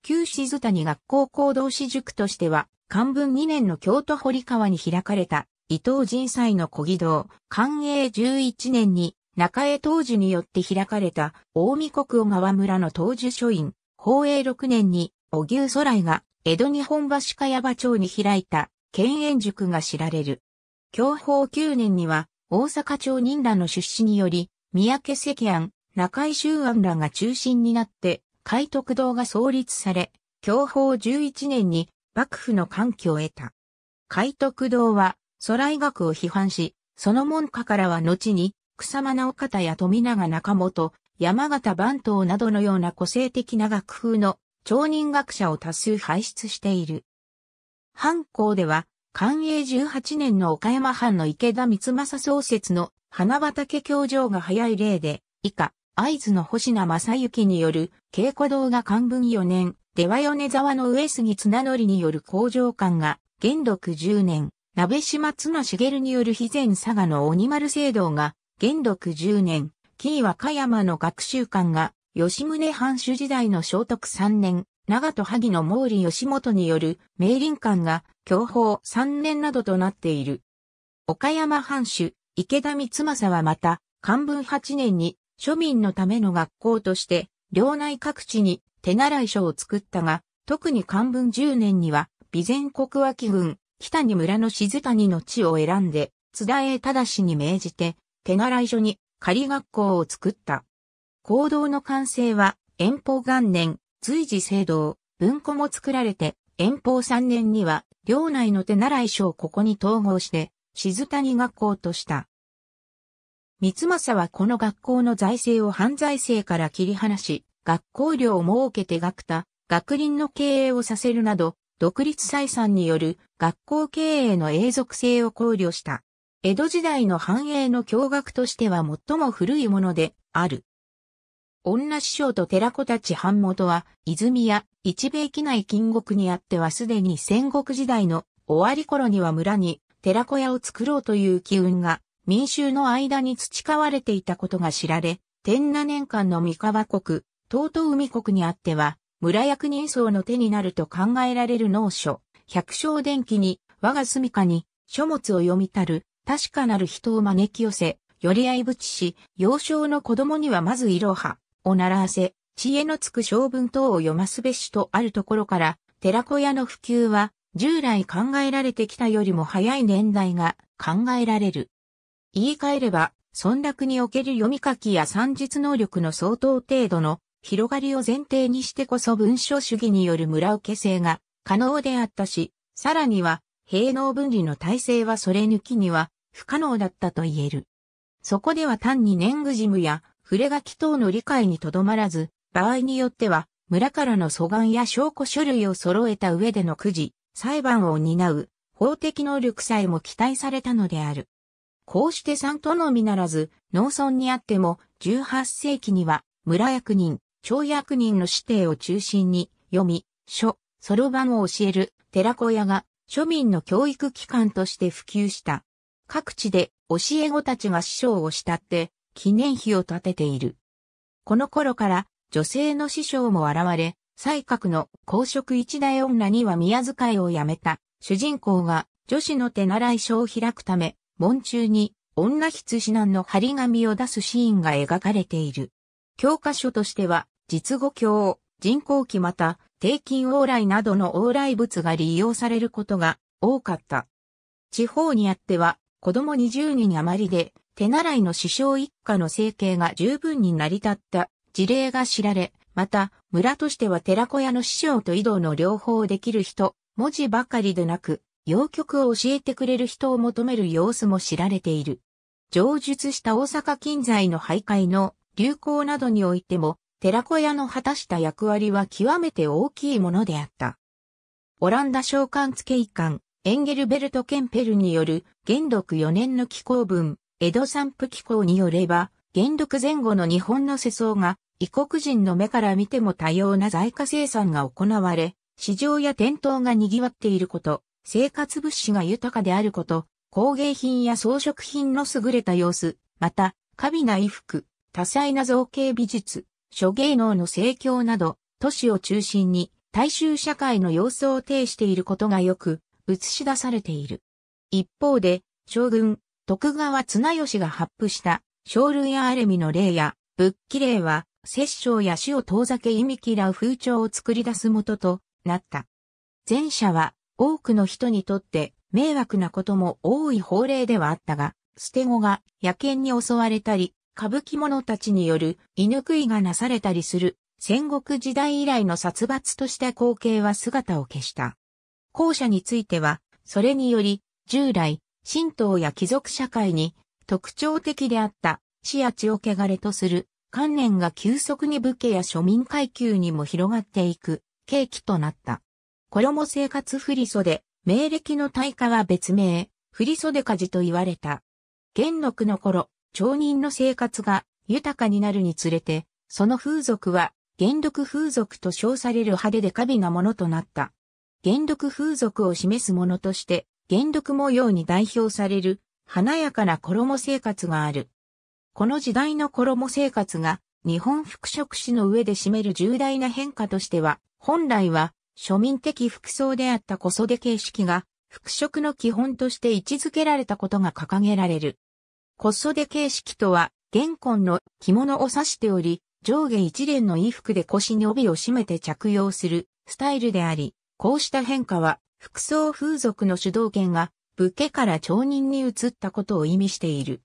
A: 旧静谷学校行動士塾としては、漢文2年の京都堀川に開かれた、伊藤人祭の小義堂、寛永11年に、中江東時によって開かれた、大見国小川村の東時書院、宝永6年に、小牛空来が、江戸日本橋茅場町に開いた、県園塾が知られる。享保9年には、大阪町人らの出資により、三宅関庵、中井周庵らが中心になって、海徳堂が創立され、享保11年に幕府の歓喜を得た。海徳堂は、祖来学を批判し、その門下からは後に、草間直方や富永中本、山形番頭などのような個性的な学風の町人学者を多数輩出している。藩校では、寛永18年の岡山藩の池田光政創設の花畑教場が早い例で、以下、会津の星名正幸による稽古動画漢文4年、では米沢の上杉綱則による工場館が、元禄10年、鍋島綱茂による肥前佐賀の鬼丸聖堂が、元禄10年、紀伊和歌山の学習館が、吉宗藩主時代の聖徳3年、長戸萩の毛利義元による明林館が、教法3年などとなっている。岡山藩主、池田光政はまた、漢文8年に庶民のための学校として、領内各地に手習い書を作ったが、特に漢文10年には、備前国脇郡、北に村の静谷の地を選んで、津田栄忠に命じて、手習い書に仮学校を作った。行動の完成は、遠方元年、随時制度、文庫も作られて、遠方3年には、領内の手習い書をここに統合して、静谷学校とした。三政はこの学校の財政を犯罪生から切り離し、学校料を設けて学た、学林の経営をさせるなど、独立採算による学校経営の永続性を考慮した。江戸時代の繁栄の驚愕としては最も古いものである。女師匠と寺子たち版元は、泉や一米機内金国にあってはすでに戦国時代の終わり頃には村に寺子屋を作ろうという機運が民衆の間に培われていたことが知られ、天那年間の三河国、東東海国にあっては、村役人層の手になると考えられる農書、百姓伝記に、我が住処に、書物を読みたる、確かなる人を招き寄せ、寄りいぶちし、幼少の子供にはまずいろは、を習わせ、知恵のつく小文等を読ますべしとあるところから、寺子屋の普及は、従来考えられてきたよりも早い年代が考えられる。言い換えれば、村落における読み書きや算術能力の相当程度の広がりを前提にしてこそ文書主義による村受け制が可能であったし、さらには、平能分離の体制はそれ抜きには不可能だったと言える。そこでは単に年貢事務や触れ書き等の理解にとどまらず、場合によっては村からの素願や証拠書類を揃えた上でのくじ、裁判を担う法的能力さえも期待されたのである。こうして山都のみならず、農村にあっても、18世紀には、村役人、町役人の指定を中心に、読み、書、そろばんを教える、寺子屋が、庶民の教育機関として普及した。各地で、教え子たちが師匠を慕って、記念碑を建てている。この頃から、女性の師匠も現れ、才覚の公職一大女には宮遣いをやめた、主人公が女子の手習い書を開くため、門中に女筆指南の張り紙を出すシーンが描かれている。教科書としては、実語教、人工機また、低金往来などの往来物が利用されることが多かった。地方にあっては、子供20人余りで、手習いの師匠一家の生計が十分に成り立った事例が知られ、また、村としては寺子屋の師匠と井戸の両方できる人、文字ばかりでなく、洋曲を教えてくれる人を求める様子も知られている。上述した大阪近在の徘徊の流行などにおいても、寺小屋の果たした役割は極めて大きいものであった。オランダ召喚付一館エンゲルベルト・ケンペルによる、元禄4年の紀行文、江戸散布紀行によれば、元禄前後の日本の世相が、異国人の目から見ても多様な在家生産が行われ、市場や店頭が賑わっていること、生活物資が豊かであること、工芸品や装飾品の優れた様子、また、華美な衣服、多彩な造形美術、諸芸能の盛況など、都市を中心に大衆社会の様子を呈していることがよく映し出されている。一方で、将軍、徳川綱吉が発布した、将軍やアレミの霊や、仏器霊は、摂政や死を遠ざけ忌み嫌う風潮を作り出す元となった。前者は、多くの人にとって迷惑なことも多い法令ではあったが、捨て子が野犬に襲われたり、歌舞伎者たちによる犬食いがなされたりする戦国時代以来の殺伐とした光景は姿を消した。後者については、それにより、従来、神道や貴族社会に特徴的であった死や血を汚れとする観念が急速に武家や庶民階級にも広がっていく契機となった。衣生活振袖、明暦の大化は別名、振袖火事と言われた。元禄の頃、町人の生活が豊かになるにつれて、その風俗は元禄風俗と称される派手で華美なものとなった。元禄風俗を示すものとして、元禄模様に代表される華やかな衣生活がある。この時代の衣生活が日本服飾史の上で占める重大な変化としては、本来は庶民的服装であった小袖形式が、服飾の基本として位置づけられたことが掲げられる。小袖形式とは、玄根の着物を指しており、上下一連の衣服で腰に帯を締めて着用するスタイルであり、こうした変化は、服装風俗の主導権が、武家から町人に移ったことを意味している。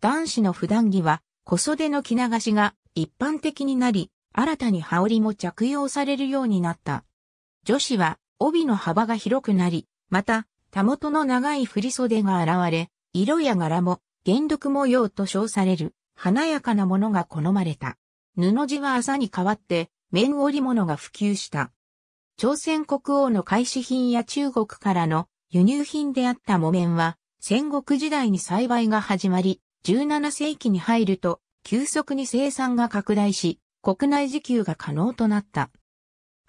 A: 男子の普段着は、小袖の着流しが一般的になり、新たに羽織も着用されるようになった。女子は帯の幅が広くなり、また、たもとの長い振袖が現れ、色や柄も、原緑模様と称される、華やかなものが好まれた。布地は麻に代わって、綿織物が普及した。朝鮮国王の開始品や中国からの輸入品であった木綿は、戦国時代に栽培が始まり、17世紀に入ると、急速に生産が拡大し、国内自給が可能となった。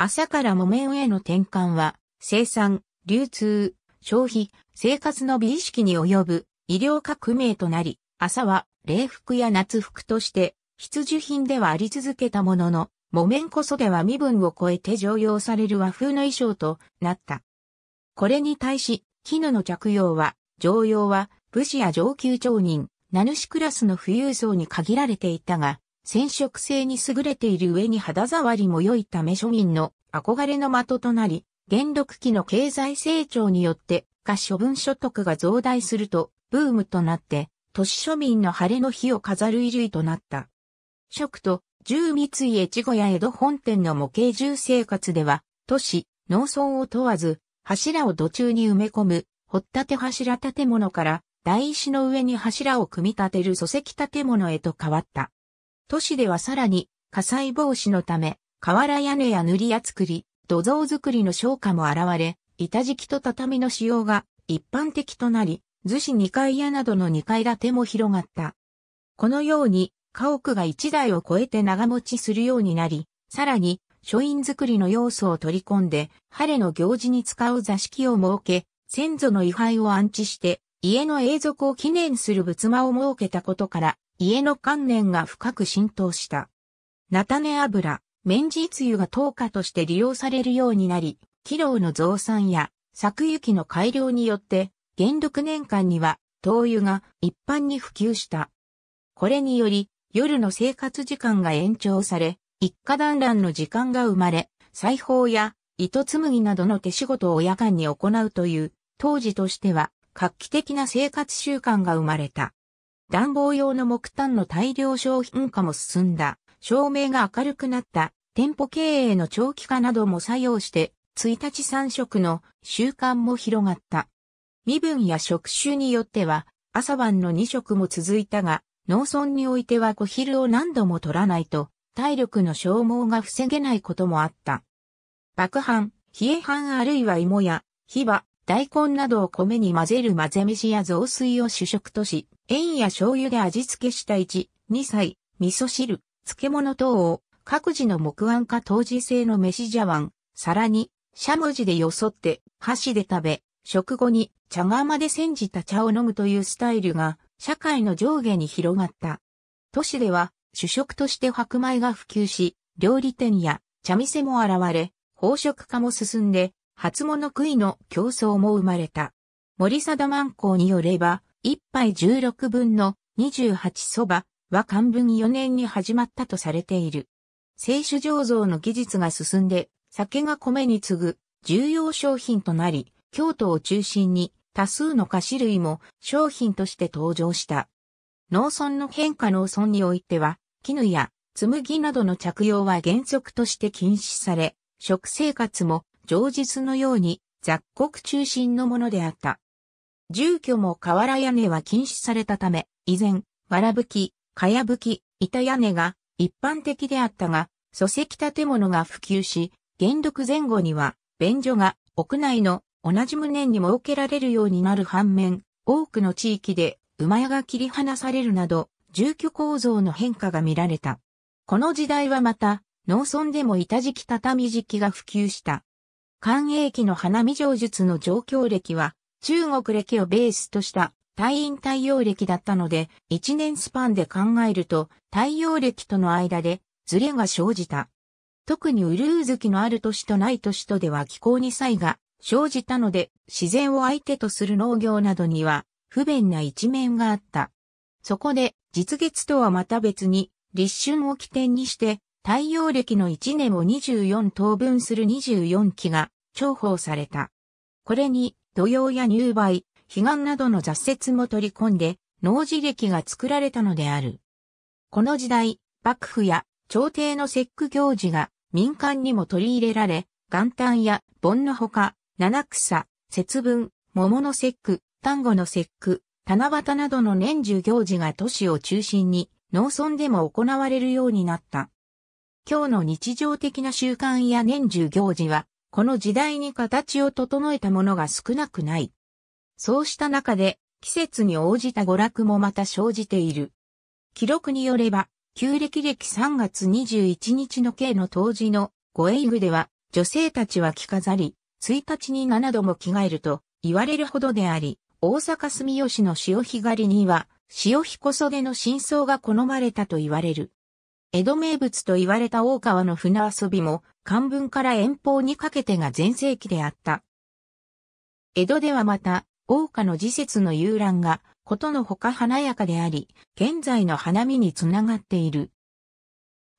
A: 朝から木綿への転換は、生産、流通、消費、生活の美意識に及ぶ医療革命となり、朝は礼服や夏服として必需品ではあり続けたものの、木綿こそでは身分を超えて常用される和風の衣装となった。これに対し、絹の着用は、常用は武士や上級町人、名主クラスの富裕層に限られていたが、染色性に優れている上に肌触りも良いため庶民の憧れの的となり、元禄期の経済成長によってが処分所得が増大するとブームとなって、都市庶民の晴れの日を飾る衣類となった。食と住三井越後屋江戸本店の模型住生活では、都市、農村を問わず、柱を土中に埋め込む、掘ったて柱建物から、大石の上に柱を組み立てる礎石建物へと変わった。都市ではさらに火災防止のため、瓦屋根や塗り屋作り、土蔵作りの商家も現れ、板敷きと畳の使用が一般的となり、図紙2階屋などの2階建ても広がった。このように、家屋が1台を超えて長持ちするようになり、さらに、書院作りの要素を取り込んで、晴れの行事に使う座敷を設け、先祖の位牌を安置して、家の永続を記念する仏間を設けたことから、家の観念が深く浸透した。菜種油、綿実油が糖化として利用されるようになり、キロの増産や作油機の改良によって、元禄年間には灯油が一般に普及した。これにより、夜の生活時間が延長され、一家団らんの時間が生まれ、裁縫や糸紡ぎなどの手仕事を夜間に行うという、当時としては画期的な生活習慣が生まれた。暖房用の木炭の大量商品化も進んだ、照明が明るくなった、店舗経営の長期化なども作用して、1日3食の習慣も広がった。身分や職種によっては、朝晩の2食も続いたが、農村においては小昼を何度も取らないと、体力の消耗が防げないこともあった。爆飯、冷え飯あるいは芋や、火は、大根などを米に混ぜる混ぜ飯や雑炊を主食とし、塩や醤油で味付けした1、2歳、味噌汁、漬物等を各自の木案か当時製の飯茶碗、さらに、しゃもじでよそって、箸で食べ、食後に茶釜で煎じた茶を飲むというスタイルが社会の上下に広がった。都市では主食として白米が普及し、料理店や茶店も現れ、宝飾化も進んで、初物食いの競争も生まれた。森貞万光によれば、一杯16分の28そばは漢文4年に始まったとされている。清酒醸造の技術が進んで、酒が米に次ぐ重要商品となり、京都を中心に多数の菓子類も商品として登場した。農村の変化農村においては、絹や紬などの着用は原則として禁止され、食生活も常日のように雑穀中心のものであった。住居も瓦屋根は禁止されたため、以前、藁吹き、茅葺吹き、板屋根が一般的であったが、礎石建物が普及し、元禄前後には、便所が屋内の同じ棟に設けられるようになる反面、多くの地域で馬屋が切り離されるなど、住居構造の変化が見られた。この時代はまた、農村でも板敷き畳敷きが普及した。寛永期の花見上術の状況歴は、中国歴をベースとした退院太陽歴だったので、1年スパンで考えると、太陽歴との間でズレが生じた。特にウルー期のある年とない年とでは気候に差異が生じたので、自然を相手とする農業などには不便な一面があった。そこで、実月とはまた別に、立春を起点にして、太陽暦の1年を24等分する24期が重宝された。これに、土用や入梅、悲願などの雑説も取り込んで、農事歴が作られたのである。この時代、幕府や朝廷の節句行事が民間にも取り入れられ、元旦や盆のほか、七草、節分、桃の節句、丹後の節句、七夕などの年中行事が都市を中心に農村でも行われるようになった。今日の日常的な習慣や年中行事はこの時代に形を整えたものが少なくない。そうした中で、季節に応じた娯楽もまた生じている。記録によれば、旧暦暦3月21日の刑の当時のご英具では、女性たちは着飾り、1日に7度も着替えると言われるほどであり、大阪住吉の潮干狩りには、潮干小袖の真相が好まれたと言われる。江戸名物と言われた大川の船遊びも、漢文から遠方にかけてが前世紀であった。江戸ではまた、大川の時節の遊覧が、ことのほか華やかであり、現在の花見につながっている。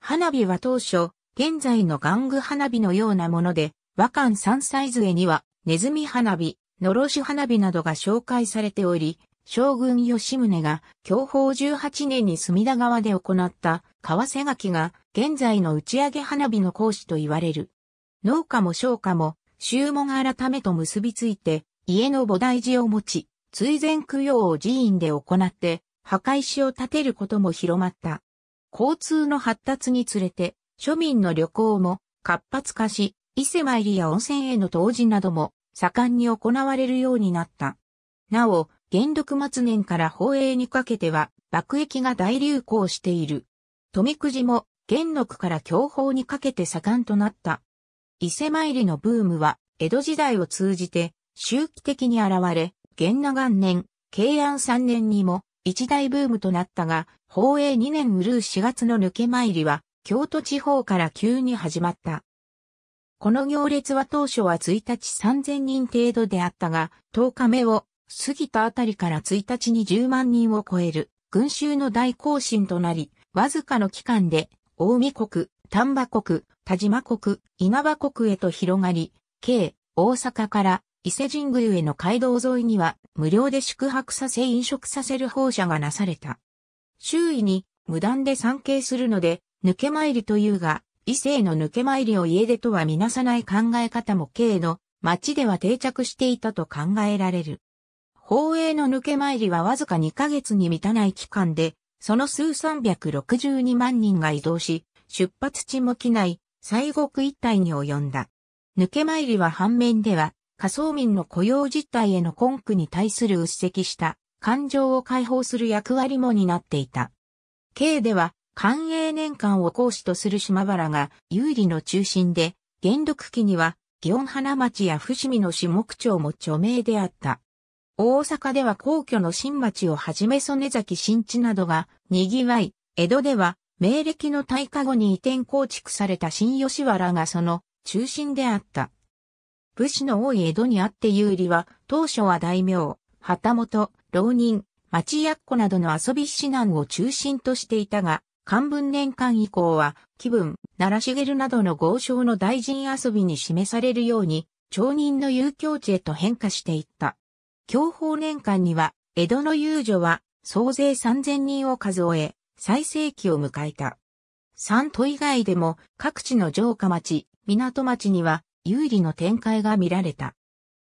A: 花火は当初、現在の玩具花火のようなもので、和漢三歳杖には、ネズミ花火、のろし花火などが紹介されており、将軍吉宗が享保18年に隅田川で行った川瀬垣が現在の打ち上げ花火の講師と言われる。農家も商家も、宗門改めと結びついて、家の菩提寺を持ち、追善供養を寺院で行って、墓石を建てることも広まった。交通の発達につれて、庶民の旅行も活発化し、伊勢参りや温泉への湯治なども盛んに行われるようになった。なお、元禄末年から宝永にかけては、爆撃が大流行している。富くじも元禄から享保にかけて盛んとなった。伊勢参りのブームは江戸時代を通じて周期的に現れ、元那元年、慶安3年にも一大ブームとなったが、宝永2年うるう4月の抜け参りは京都地方から急に始まった。この行列は当初は1日3000人程度であったが、10日目を過ぎたあたりから1日に10万人を超える群衆の大行進となり、わずかの期間で、大見国、丹波国、田島国、稲葉国へと広がり、京、大阪から伊勢神宮への街道沿いには無料で宿泊させ飲食させる放射がなされた。周囲に無断で参詣するので、抜け参りというが、異性の抜け参りを家出とはみなさない考え方も経の町では定着していたと考えられる。法営の抜け参りはわずか2ヶ月に満たない期間でその数362万人が移動し、出発地も機内、西国一帯に及んだ。抜け参りは反面では、仮想民の雇用実態への根拠に対する鬱積した感情を解放する役割も担っていた。K では、官営年間を講師とする島原が有利の中心で、元禄期には、祇園花町や伏見の下区長も著名であった。大阪では皇居の新町をはじめ曽根崎新地などが賑わい、江戸では明暦の大火後に移転構築された新吉原がその中心であった。武士の多い江戸にあって有利は、当初は大名、旗本、浪人、町役子などの遊び指南を中心としていたが、漢文年間以降は、気分、奈良茂などの豪商の大臣遊びに示されるように、町人の遊興地へと変化していった。享保年間には、江戸の遊女は総勢3000人を数え、最盛期を迎えた。三都以外でも各地の城下町、港町には有利の展開が見られた。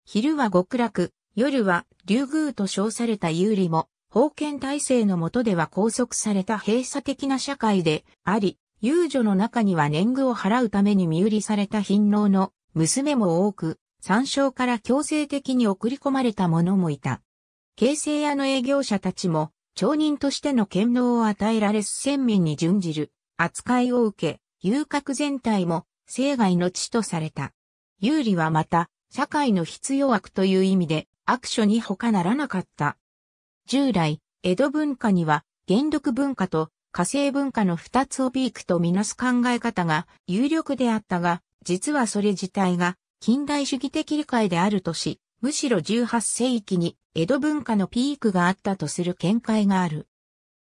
A: 昼は極楽、夜は竜宮と称された有利も、封建体制の下では拘束された閉鎖的な社会であり、遊女の中には年貢を払うために身売りされた貧農の娘も多く、参照から強制的に送り込まれた者もいた。形成屋の営業者たちも、町人としての権能を与えられす先民に準じる扱いを受け、遊郭全体も生涯の地とされた。有利はまた、社会の必要悪という意味で悪所に他ならなかった。従来、江戸文化には、元禄文化と火星文化の二つをピークとみなす考え方が有力であったが、実はそれ自体が近代主義的理解であるとし、むしろ18世紀に江戸文化のピークがあったとする見解がある。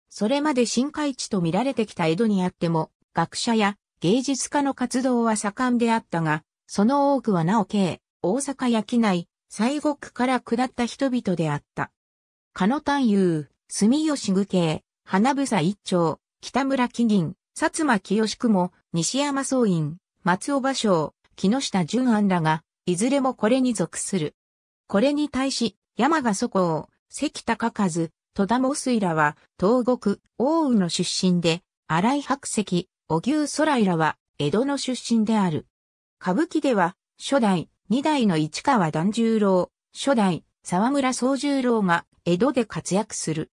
A: それまで深海地と見られてきた江戸にあっても、学者や芸術家の活動は盛んであったが、その多くはなお慶、大阪や機内、西国から下った人々であった。加野丹遊、住吉具慶、花房一丁、北村紀銀、薩摩清久も、西山総員、松尾芭蕉、木下淳安らが、いずれもこれに属する。これに対し、山賀祖公、関高和、戸田茂水らは、東国、大宇の出身で、荒井白石、小牛空井らは、江戸の出身である。歌舞伎では、初代、二代の市川團十郎、初代、沢村宗十郎が、江戸で活躍する。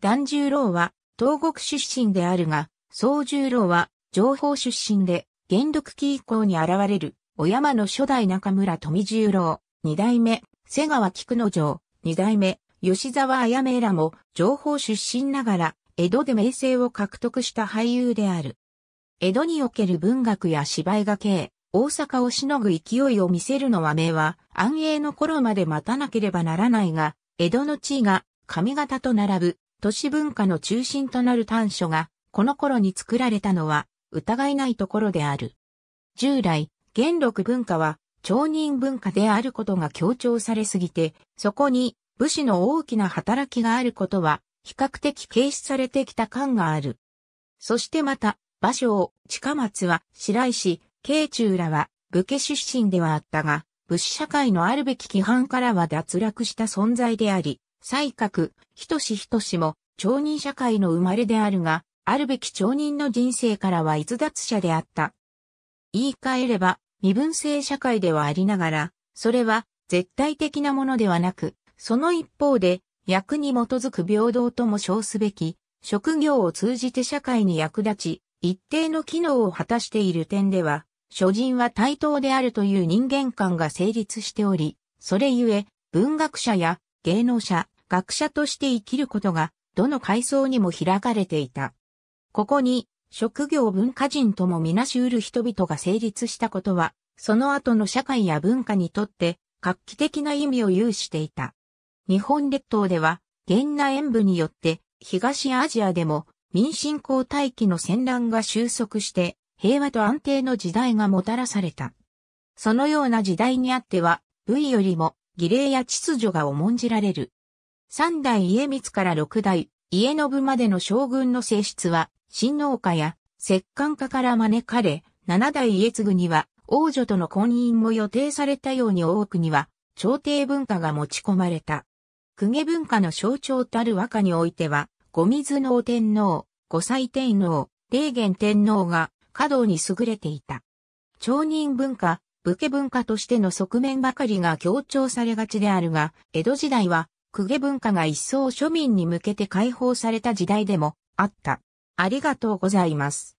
A: 團十郎は、東国出身であるが、宗十郎は、情報出身で、元禄期以降に現れる、お山の初代中村富十郎、二代目、瀬川菊之丞、二代目、吉沢綾明らも、情報出身ながら、江戸で名声を獲得した俳優である。江戸における文学や芝居が系、大阪をしのぐ勢いを見せるのは名は、安永の頃まで待たなければならないが、江戸の地位が、上方と並ぶ、都市文化の中心となる短所が、この頃に作られたのは、疑いないところである。従来、元禄文化は、町人文化であることが強調されすぎて、そこに武士の大きな働きがあることは、比較的軽視されてきた感がある。そしてまた、芭蕉、近松は、白石、慶中らは、武家出身ではあったが、武士社会のあるべき規範からは脱落した存在であり、才覚、しひとしも、町人社会の生まれであるが、あるべき町人の人生からは逸脱者であった。言い換えれば、身分制社会ではありながら、それは絶対的なものではなく、その一方で、役に基づく平等とも称すべき、職業を通じて社会に役立ち、一定の機能を果たしている点では、諸人は対等であるという人間観が成立しており、それゆえ、文学者や芸能者、学者として生きることが、どの階層にも開かれていた。ここに、職業文化人ともみなしうる人々が成立したことは、その後の社会や文化にとって、画期的な意味を有していた。日本列島では、現那演武によって、東アジアでも、民進交代期の戦乱が収束して、平和と安定の時代がもたらされた。そのような時代にあっては、武位よりも、儀礼や秩序が重んじられる。三代家光から六代、家信までの将軍の性質は、親農家や摂関家から招かれ、七代家継には、王女との婚姻も予定されたように多くには、朝廷文化が持ち込まれた。公家文化の象徴たる和歌においては、五水能天皇、五祭天皇、霊元天皇が、華道に優れていた。町人文化、武家文化としての側面ばかりが強調されがちであるが、江戸時代は公家文化が一層庶民に向けて解放された時代でもあった。ありがとうございます。